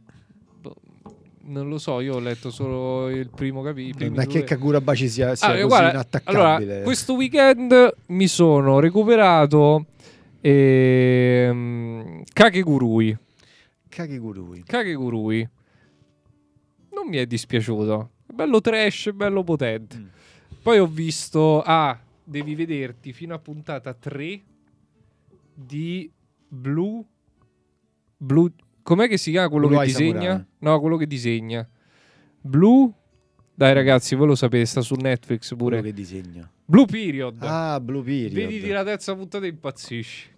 Non lo so, io ho letto solo il primo capitolo. Ma che Kagura Baci sia, sia ah, allora, guarda, inattaccabile. Allora, questo weekend mi sono recuperato ehm, Kakegurui. Kakegurui. Kakegurui. Non mi è dispiaciuto. Bello trash, bello potente. Mm. Poi ho visto... Ah, devi vederti fino a puntata 3 di Blue... Blue, Com'è che si chiama quello Blue che disegna? Samurai. No, quello che disegna. Blu. Dai, ragazzi, voi lo sapete, sta su Netflix pure. Quello che disegna. Blue Period. Ah, Blue Period. Vediti la terza puntata e impazzisci.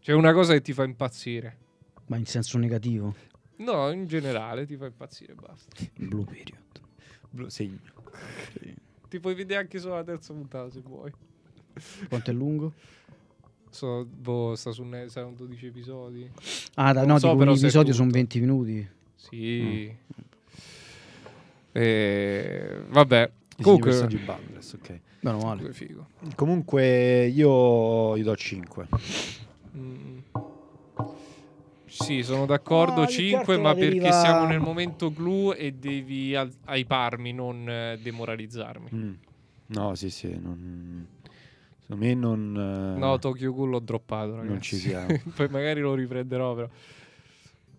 C'è una cosa che ti fa impazzire. Ma in senso negativo? No, in generale ti fa impazzire, basta. Blue Period. Blue segno. Sì. Ti puoi vedere anche solo la terza puntata se vuoi. Quanto è lungo? So, boh, sta su ne- saranno 12 episodi. Ah, da, no, so, dico, ogni episodio sono 20 minuti. Sì. Mm. E... Eh, vabbè. I Comunque, Bandless, okay. Meno male. Figo. Comunque io gli do 5. Mm. Sì, sono d'accordo, ah, 5, ma deriva... perché siamo nel momento glu e devi al- parmi, non eh, demoralizzarmi. Mm. No, sì, sì, non... Secondo me non... Eh, no, Tokyo Ghoul l'ho droppato, ragazzi. Non ci siamo. [LAUGHS] Poi magari lo riprenderò, però...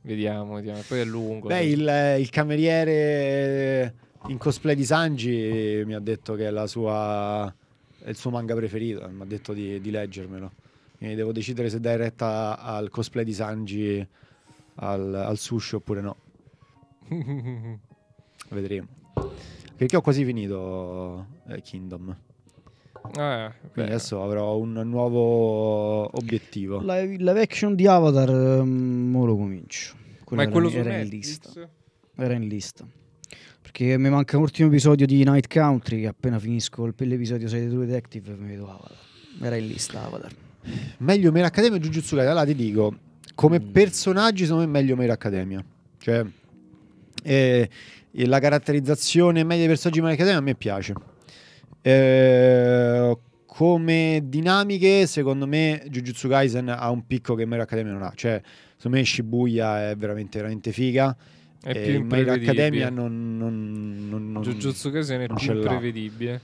Vediamo, vediamo. Poi è lungo. Beh, il, eh, il, cameriere in cosplay di Sanji mi ha detto che è, sua, è il suo manga preferito. Mi ha detto di, di leggermelo. Quindi devo decidere se dai retta al cosplay di Sanji, al, al sushi oppure no. [LAUGHS] Vedremo. Perché ho quasi finito eh, Kingdom. Ah, Quindi adesso avrò un nuovo obiettivo. La, live action di Avatar, ehm, mo lo comincio. Quello Ma è quello era, era in lista. Era in lista. Perché mi manca l'ultimo episodio di Night Country. Appena finisco l'episodio 6 di True Detective, mi vedo Avatar. Era in lista Avatar. Meglio Mera Academia o Jujutsu Kaisen. Allora ti dico, come mm. personaggi, sono meglio Mera Academia. Cioè, eh, la caratterizzazione meglio dei personaggi di Mera Academia a me piace. Ehm, come dinamiche, secondo me, Jujutsu Kaisen ha un picco che Mario Academia non ha. Cioè, secondo me Shibuya è veramente, veramente figa. È e eh, più imprevedibile. Academia non, non, non, non Jujutsu Kaisen è più imprevedibile.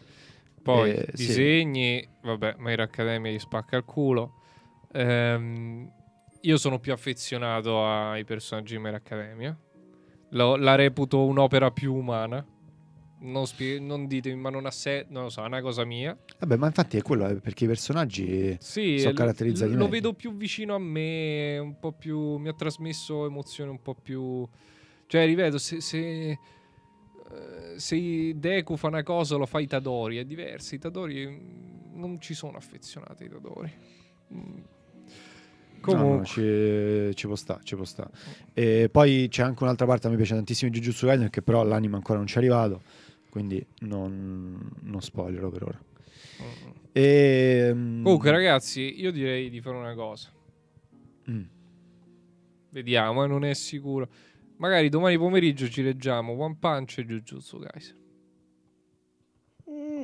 Poi eh, disegni, sì. vabbè, Mario Academia gli spacca il culo. Ehm, io sono più affezionato ai personaggi di Mario Academia. Eh. Lo, la reputo un'opera più umana non, spie- non ditemi, ma non ha sé, non lo so, è una cosa mia. Vabbè, ma infatti è quello, eh, perché i personaggi sì, sono caratterizzati Lo vedo più vicino a me, un po' più... mi ha trasmesso emozioni un po' più... Cioè, ripeto, se... se eh, se Deku fa una cosa lo fa Itadori, è diverso. Itadori mm, non ci sono affezionati Itadori. Comunque. Mm. No, no, ci, ci, può sta, ci può sta. E poi c'è anche un'altra parte, a me piace tantissimo Jujutsu Kaisen che però l'anima ancora non ci è arrivato quindi non, non spoilerò per ora. Mm. E, ehm, Comunque ragazzi, io direi di fare una cosa. Mm. Vediamo, eh, non è sicuro. Magari domani pomeriggio ci leggiamo One Punch e Jujutsu Guys. Mm.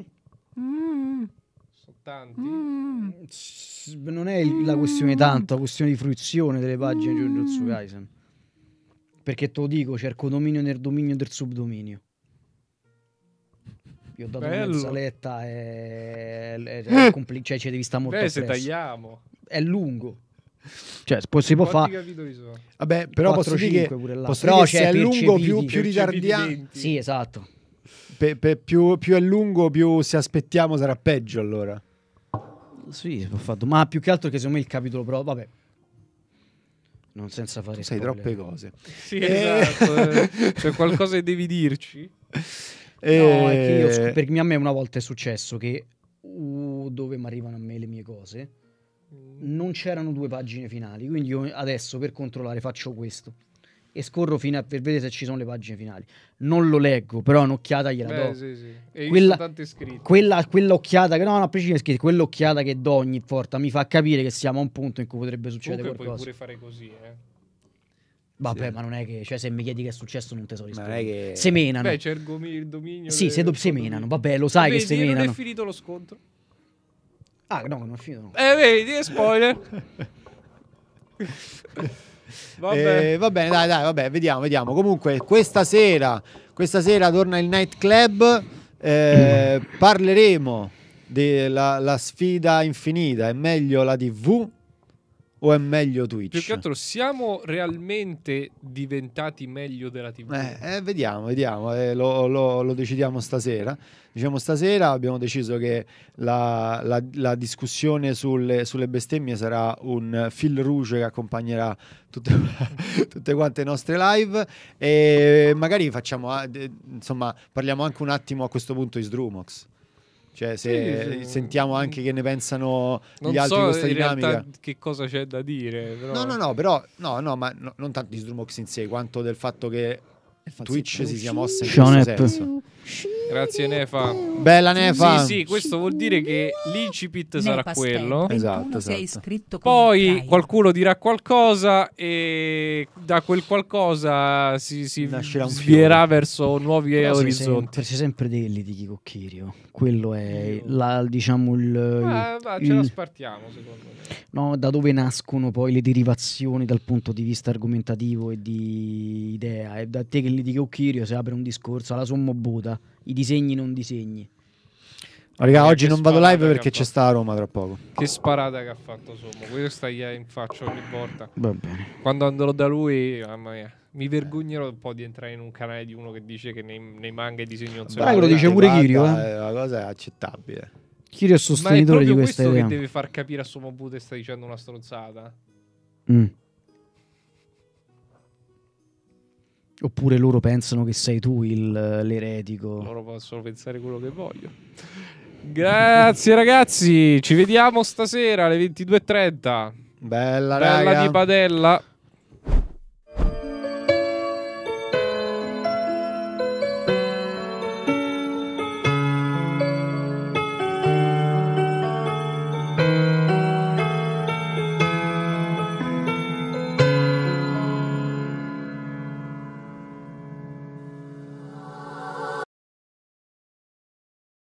mm. Sono tanti. Mm. Non è la questione mm. tanto, la questione di fruizione delle pagine di Jujutsu mm. Kaisen. Perché te lo dico, cerco dominio nel dominio del subdominio. Gli ho dato Bello. saletta e, e eh. compli- cioè ci devi stare molto Beh, se tagliamo. È lungo. Cioè, poi si può fare. Vabbè, però 4, posso dire che, posso però, dire cioè, se è lungo più, più ritardiamo. Sì, esatto. Pe, pe, più, più è lungo, più se aspettiamo sarà peggio allora. Sì, ho fatto. Ma più che altro che secondo me il capitolo però, vabbè. Non senza fare tu sai spoiler. troppe cose. Sì, esatto, eh... esatto. [LAUGHS] C'è qualcosa che devi dirci? No, è che io, eh, scu- a me una volta è successo che uh, dove mi arrivano a me le mie cose non c'erano due pagine finali, quindi io adesso per controllare faccio questo e scorro fino a per vedere se ci sono le pagine finali. Non lo leggo, però un'occhiata gliela Beh, do. Sì, sì. Quella, quella, quell'occhiata che no, no, precisa scritta, quell'occhiata che do ogni volta mi fa capire che siamo a un punto in cui potrebbe succedere Comunque qualcosa. puoi pure fare così, eh. Vabbè, sì. ma non è che, cioè, se mi chiedi che è successo, non te so rispondere. Non è che semenano. Beh, c'è il, gomi, il dominio. Sì, se do- semenano. Vabbè, lo sai vedi, che semenano. Non è finito lo scontro. Ah, no, non è finito. No. Eh, vedi, è spoiler. [LAUGHS] vabbè. Eh, va bene, dai, dai, vabbè, vediamo, vediamo. Comunque, questa sera, questa sera torna il night club. Eh, [CLEARS THROAT] parleremo della sfida infinita, è meglio la TV o è meglio Twitch? Più che altro, siamo realmente diventati meglio della TV? Eh, eh, vediamo, vediamo, eh, lo, lo, lo, decidiamo stasera. Diciamo stasera abbiamo deciso che la, la, la discussione sulle, sulle, bestemmie sarà un fil rouge che accompagnerà tutte, [LAUGHS] tutte quante le nostre live e magari facciamo, eh, insomma, parliamo anche un attimo a questo punto di Sdrumox. Cioè, se sì, sì. sentiamo anche che ne pensano non gli altri so questa dinamica. realtà che cosa c'è da dire. Però... No, no, no, però no, no, ma no, non tanto di Strumox in sé, quanto del fatto che Twitch si sia mossa in Ciao, questo Nep. senso. Grazie Nefa. Bella Nefa. Sì, sì, questo vuol dire che l'incipit sarà quello. Esatto, esatto. Poi qualcuno dirà qualcosa e da quel qualcosa si, si Nascerà sfierà verso nuovi Però sei orizzonti. sempre, sei sempre dei litighi con Kirio. Quello è la, diciamo il, Eh, il- ce la il- spartiamo secondo me. no, da dove nascono poi le derivazioni dal punto di vista argomentativo e di idea. È da te che quelli di Cocchirio si apre un discorso alla sommo Buda, i disegni non disegni. Raga, oggi non vado live perché c'è sta Roma tra poco. Che sparata che ha fatto Sommo, questo gli in faccia ogni volta. Quando andrò da lui, mamma mia. Mi vergognerò un po' di entrare in un canale di uno che dice che nei, nei manga e disegni non sono. Ma lo dice pure Kirio. Eh. eh. La cosa è accettabile. Kirio è sostenitore Ma è di questa idea. questo che deve far capire a Sommo Buda sta dicendo una stronzata. Mm. Oppure loro pensano che sei tu il, l'eretico. Loro possono pensare quello che vogliono. Grazie ragazzi, ci vediamo stasera alle 22.30. Bella, Bella raga. di padella.